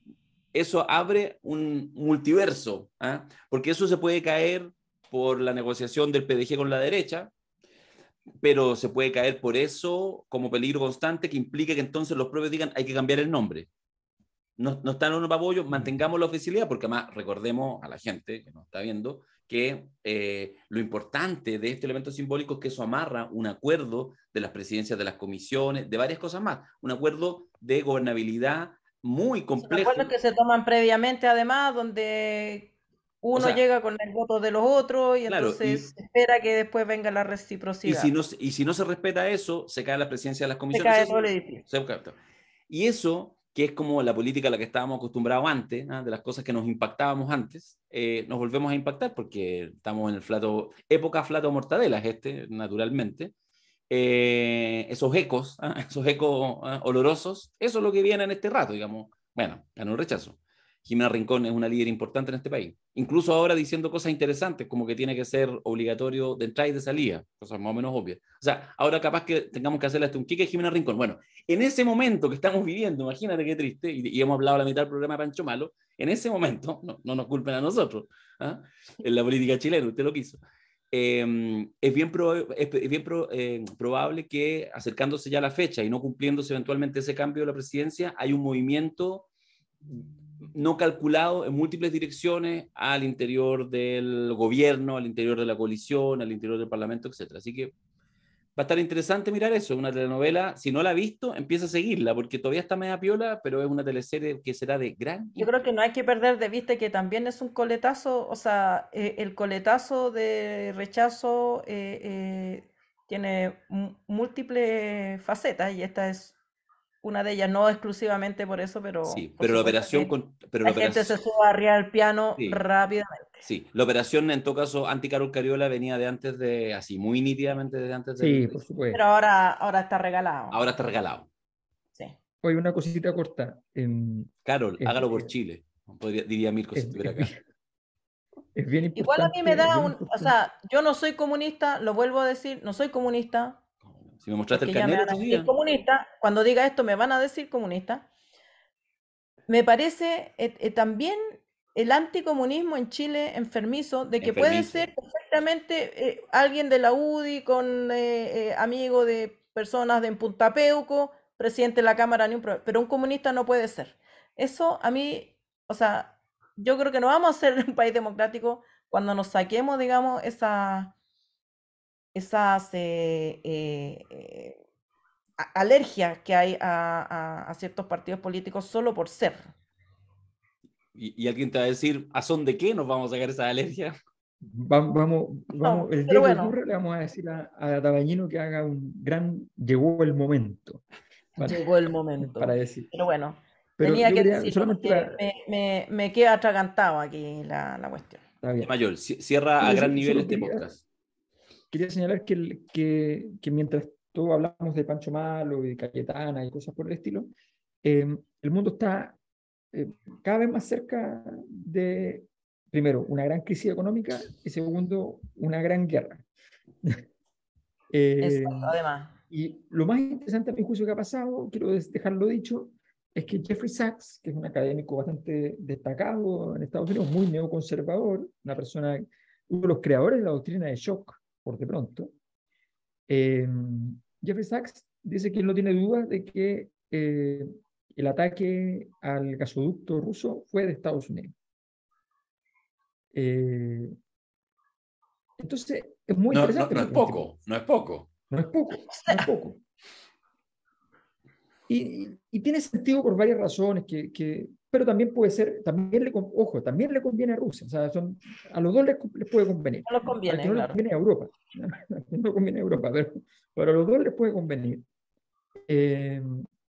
eso abre un multiverso, ¿ah? porque eso se puede caer por la negociación del PDG con la derecha, pero se puede caer por eso como peligro constante que implique que entonces los propios digan hay que cambiar el nombre. No, no en un babollo, mantengamos la oficialidad, porque además recordemos a la gente que nos está viendo que eh, lo importante de este elemento simbólico es que eso amarra un acuerdo de las presidencias de las comisiones, de varias cosas más, un acuerdo de gobernabilidad muy complejo. acuerdo que se toman previamente, además, donde uno llega con el voto de los otros y entonces espera que después venga la reciprocidad. Y si, no, se respeta eso, se cae la presidencia de las comisiones. Se cae y eso, que es como la política a la que estábamos acostumbrados antes, ¿ah? de las cosas que nos impactábamos antes, eh, nos volvemos a impactar porque estamos en el flato, época flato mortadelas este, naturalmente. Eh, esos ecos, ¿ah? (laughs) esos ecos ¿ah? olorosos, eso es lo que viene en este rato, digamos. Bueno, ganó un rechazo. Jimena Rincón es una líder importante en este país. Incluso ahora diciendo cosas interesantes, como que tiene que ser obligatorio de entrada y de salida, cosas más o menos obvias. O sea, ahora capaz que tengamos que hacerle hasta un kick a Jimena Rincón. Bueno, en ese momento que estamos viviendo, imagínate qué triste, y, hemos hablado la mitad del programa de Pancho Malo, en ese momento, (laughs) no, nos culpen a nosotros, ¿ah? en la política chilena, usted lo quiso. Em, es bien, eh, probable que acercándose ya la fecha y no cumpliéndose eventualmente ese cambio de la presidencia, hay un movimiento no calculado en múltiples direcciones al interior del gobierno, al interior de la coalición, al interior del parlamento, etc. Así que va a estar interesante mirar eso. Una telenovela, si no la ha visto, empieza a seguirla, porque todavía está media piola, pero es una teleserie que será de gran. Yo creo que no hay que perder de vista que también es un coletazo, o sea, eh, el coletazo de rechazo eh, eh, tiene múltiples facetas y esta es una de ellas, no exclusivamente por eso, pero... Sí, pero la operación... Con, pero la, gente se sube a al el piano rápidamente. Sí, la operación en todo caso anti-Carol Cariola venía de antes de, así, muy nítidamente desde antes Sí, por supuesto. Pero ahora, ahora está regalado. Ahora está regalado. Sí. hoy una cosita corta. en Carol, hágalo por Chile, Podría, diría Mirko (laughs) Igual a mí me da un... O sea, yo no soy comunista, lo vuelvo a decir, no soy comunista, si me mostraste el comunista, cuando diga esto me van a decir comunista. Me parece eh, eh, también el anticomunismo en Chile enfermizo, de que puede ser perfectamente eh, alguien de la UDI con amigo de personas de Puntapeuco, presidente de la Cámara, pero un comunista no puede ser. Eso a mí, o sea, yo creo que no vamos a ser (laughs) un país democrático cuando nos saquemos, digamos, esa, esas eh, eh, eh, alergias que hay a, ciertos partidos políticos solo por ser. Y, alguien te va a decir, ¿a son de qué nos vamos a sacar esa alergia? Vamos, vamos, el día le vamos a decir a, Tabañino que haga un gran, llegó el momento. llegó el momento. Para decir. Pero bueno, tenía que me, me, queda atragantado aquí la, la cuestión. Mayor, cierra a gran nivel este podcast quería señalar que, que, mientras todos hablamos de Pancho Malo y de Cayetana y cosas por el estilo, em, el mundo está eh, cada vez más cerca de, primero, una gran crisis económica y segundo, una gran guerra. (laughs) eh, además. Y lo más interesante a mi juicio que ha pasado, quiero dejarlo dicho, es que Jeffrey Sachs, que es un académico bastante destacado en Estados Unidos, muy neoconservador, una persona, uno de los creadores de la doctrina de shock, por de pronto. Em, Jeffrey Sachs dice que él no tiene dudas de que eh, el ataque al gasoducto ruso fue de Estados Unidos. Eh, entonces, es muy no, interesante. No, es poco, no, es poco, no es poco. No es poco, (laughs) Y, y tiene sentido por varias razones que, pero también puede ser, también le, ojo, también le conviene a Rusia, o sea, son, a los dos les, puede convenir. No, conviene, conviene, a Europa, (laughs) no conviene a Europa, pero, a los dos les puede convenir. Eh,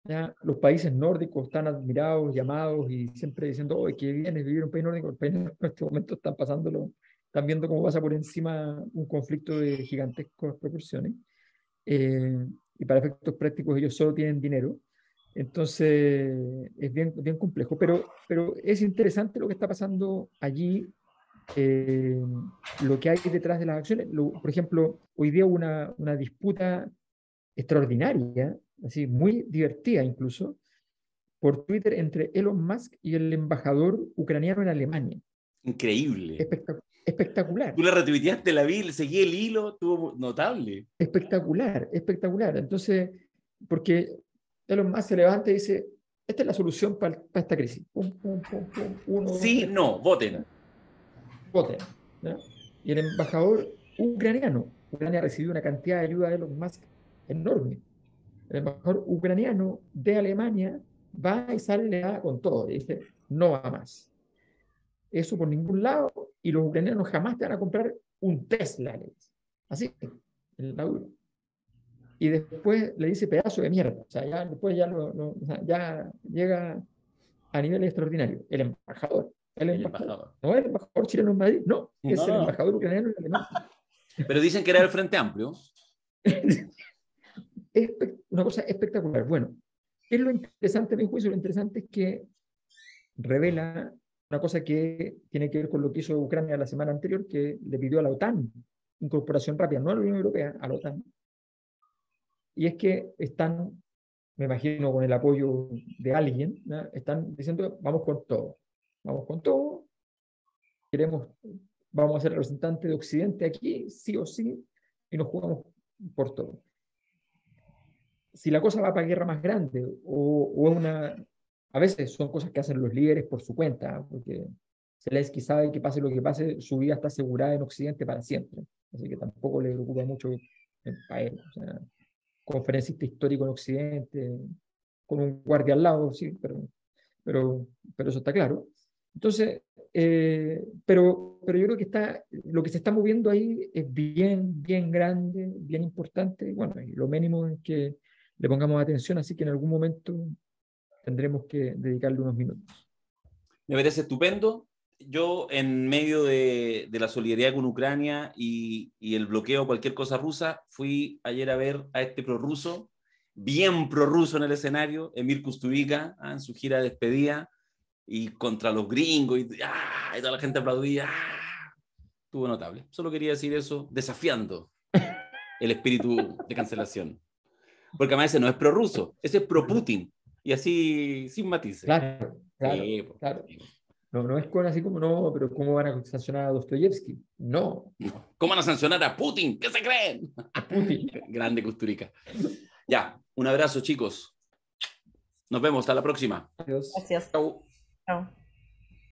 ya, los países nórdicos están admirados, llamados y siempre diciendo, hoy qué bien es vivir en un país nórdico, en este momento están pasándolo, están viendo cómo pasa por encima un conflicto de gigantescas proporciones. Eh, y para efectos prácticos ellos solo tienen dinero, entonces, es bien, bien complejo, pero, pero es interesante lo que está pasando allí, eh, lo que hay detrás de las acciones. por ejemplo, hoy día hubo una, disputa extraordinaria, así, muy divertida incluso, por Twitter entre Elon Musk y el embajador ucraniano en Alemania. Increíble. espectacular. Tú la retuiteaste, la vi, seguí el hilo, estuvo notable. Espectacular, espectacular. Entonces, porque Elon Musk se levanta dice, esta es la solución para, esta crisis. sí, no, voten. Voten. Y el embajador ucraniano, Ucrania recibido una cantidad de ayuda de los más enorme. El embajador ucraniano de Alemania va y sale con todo y dice, no va más. Eso por ningún lado y los ucranianos jamás te van a comprar un Tesla. Así, es. el y después le dice pedazo de mierda. O sea, ya, después ya, ya llega a nivel extraordinario. El embajador. El, embajador. No el embajador chileno en Madrid, no, es el embajador ucraniano en Alemania. Pero dicen que era el Frente Amplio. (laughs) es una cosa espectacular. Bueno, es lo interesante de mi juicio? Lo interesante es que revela una cosa que tiene que ver con lo que hizo Ucrania la semana anterior, que le pidió a la OTAN incorporación rápida, no a la Unión Europea, a la OTAN, y es que están, me imagino con el apoyo de alguien, están diciendo, vamos con todo, vamos con todo, queremos, vamos a ser representantes de Occidente aquí, sí o sí, y nos jugamos por todo. Si la cosa va para guerra más grande o, una... A veces son cosas que hacen los líderes por su cuenta, ¿ah? porque Zelensky sabe que pase lo que pase, su vida está asegurada en Occidente para siempre. Así que tampoco le preocupa mucho a él conferencista histórico en Occidente, con un guardia al lado, sí, pero, pero, pero eso está claro. Entonces, eh, pero, pero yo creo que está, lo que se está moviendo ahí es bien, bien grande, bien importante, bueno, lo mínimo es que le pongamos atención, así que en algún momento tendremos que dedicarle unos minutos. Me parece estupendo yo en medio de, la solidaridad con Ucrania y, el bloqueo a cualquier cosa rusa, fui ayer a ver a este prorruso, bien prorruso en el escenario, Emir Kusturica, ah, en su gira de despedida, y contra los gringos, y, ah, toda la gente aplaudía. Tuvo ah, Estuvo notable. Solo quería decir eso, desafiando el espíritu de cancelación. Porque además ese no es prorruso, ese es pro-Putin. Y así, sin matices. Claro, claro. claro. No, no es con así como no, pero ¿cómo van a sancionar a Dostoyevsky? No. (laughs) ¿Cómo van a sancionar a Putin? ¿Qué se creen? A Putin. (laughs) Grande Costurica. Ya, un abrazo, chicos. Nos vemos, hasta la próxima. Adiós. Gracias. Chao.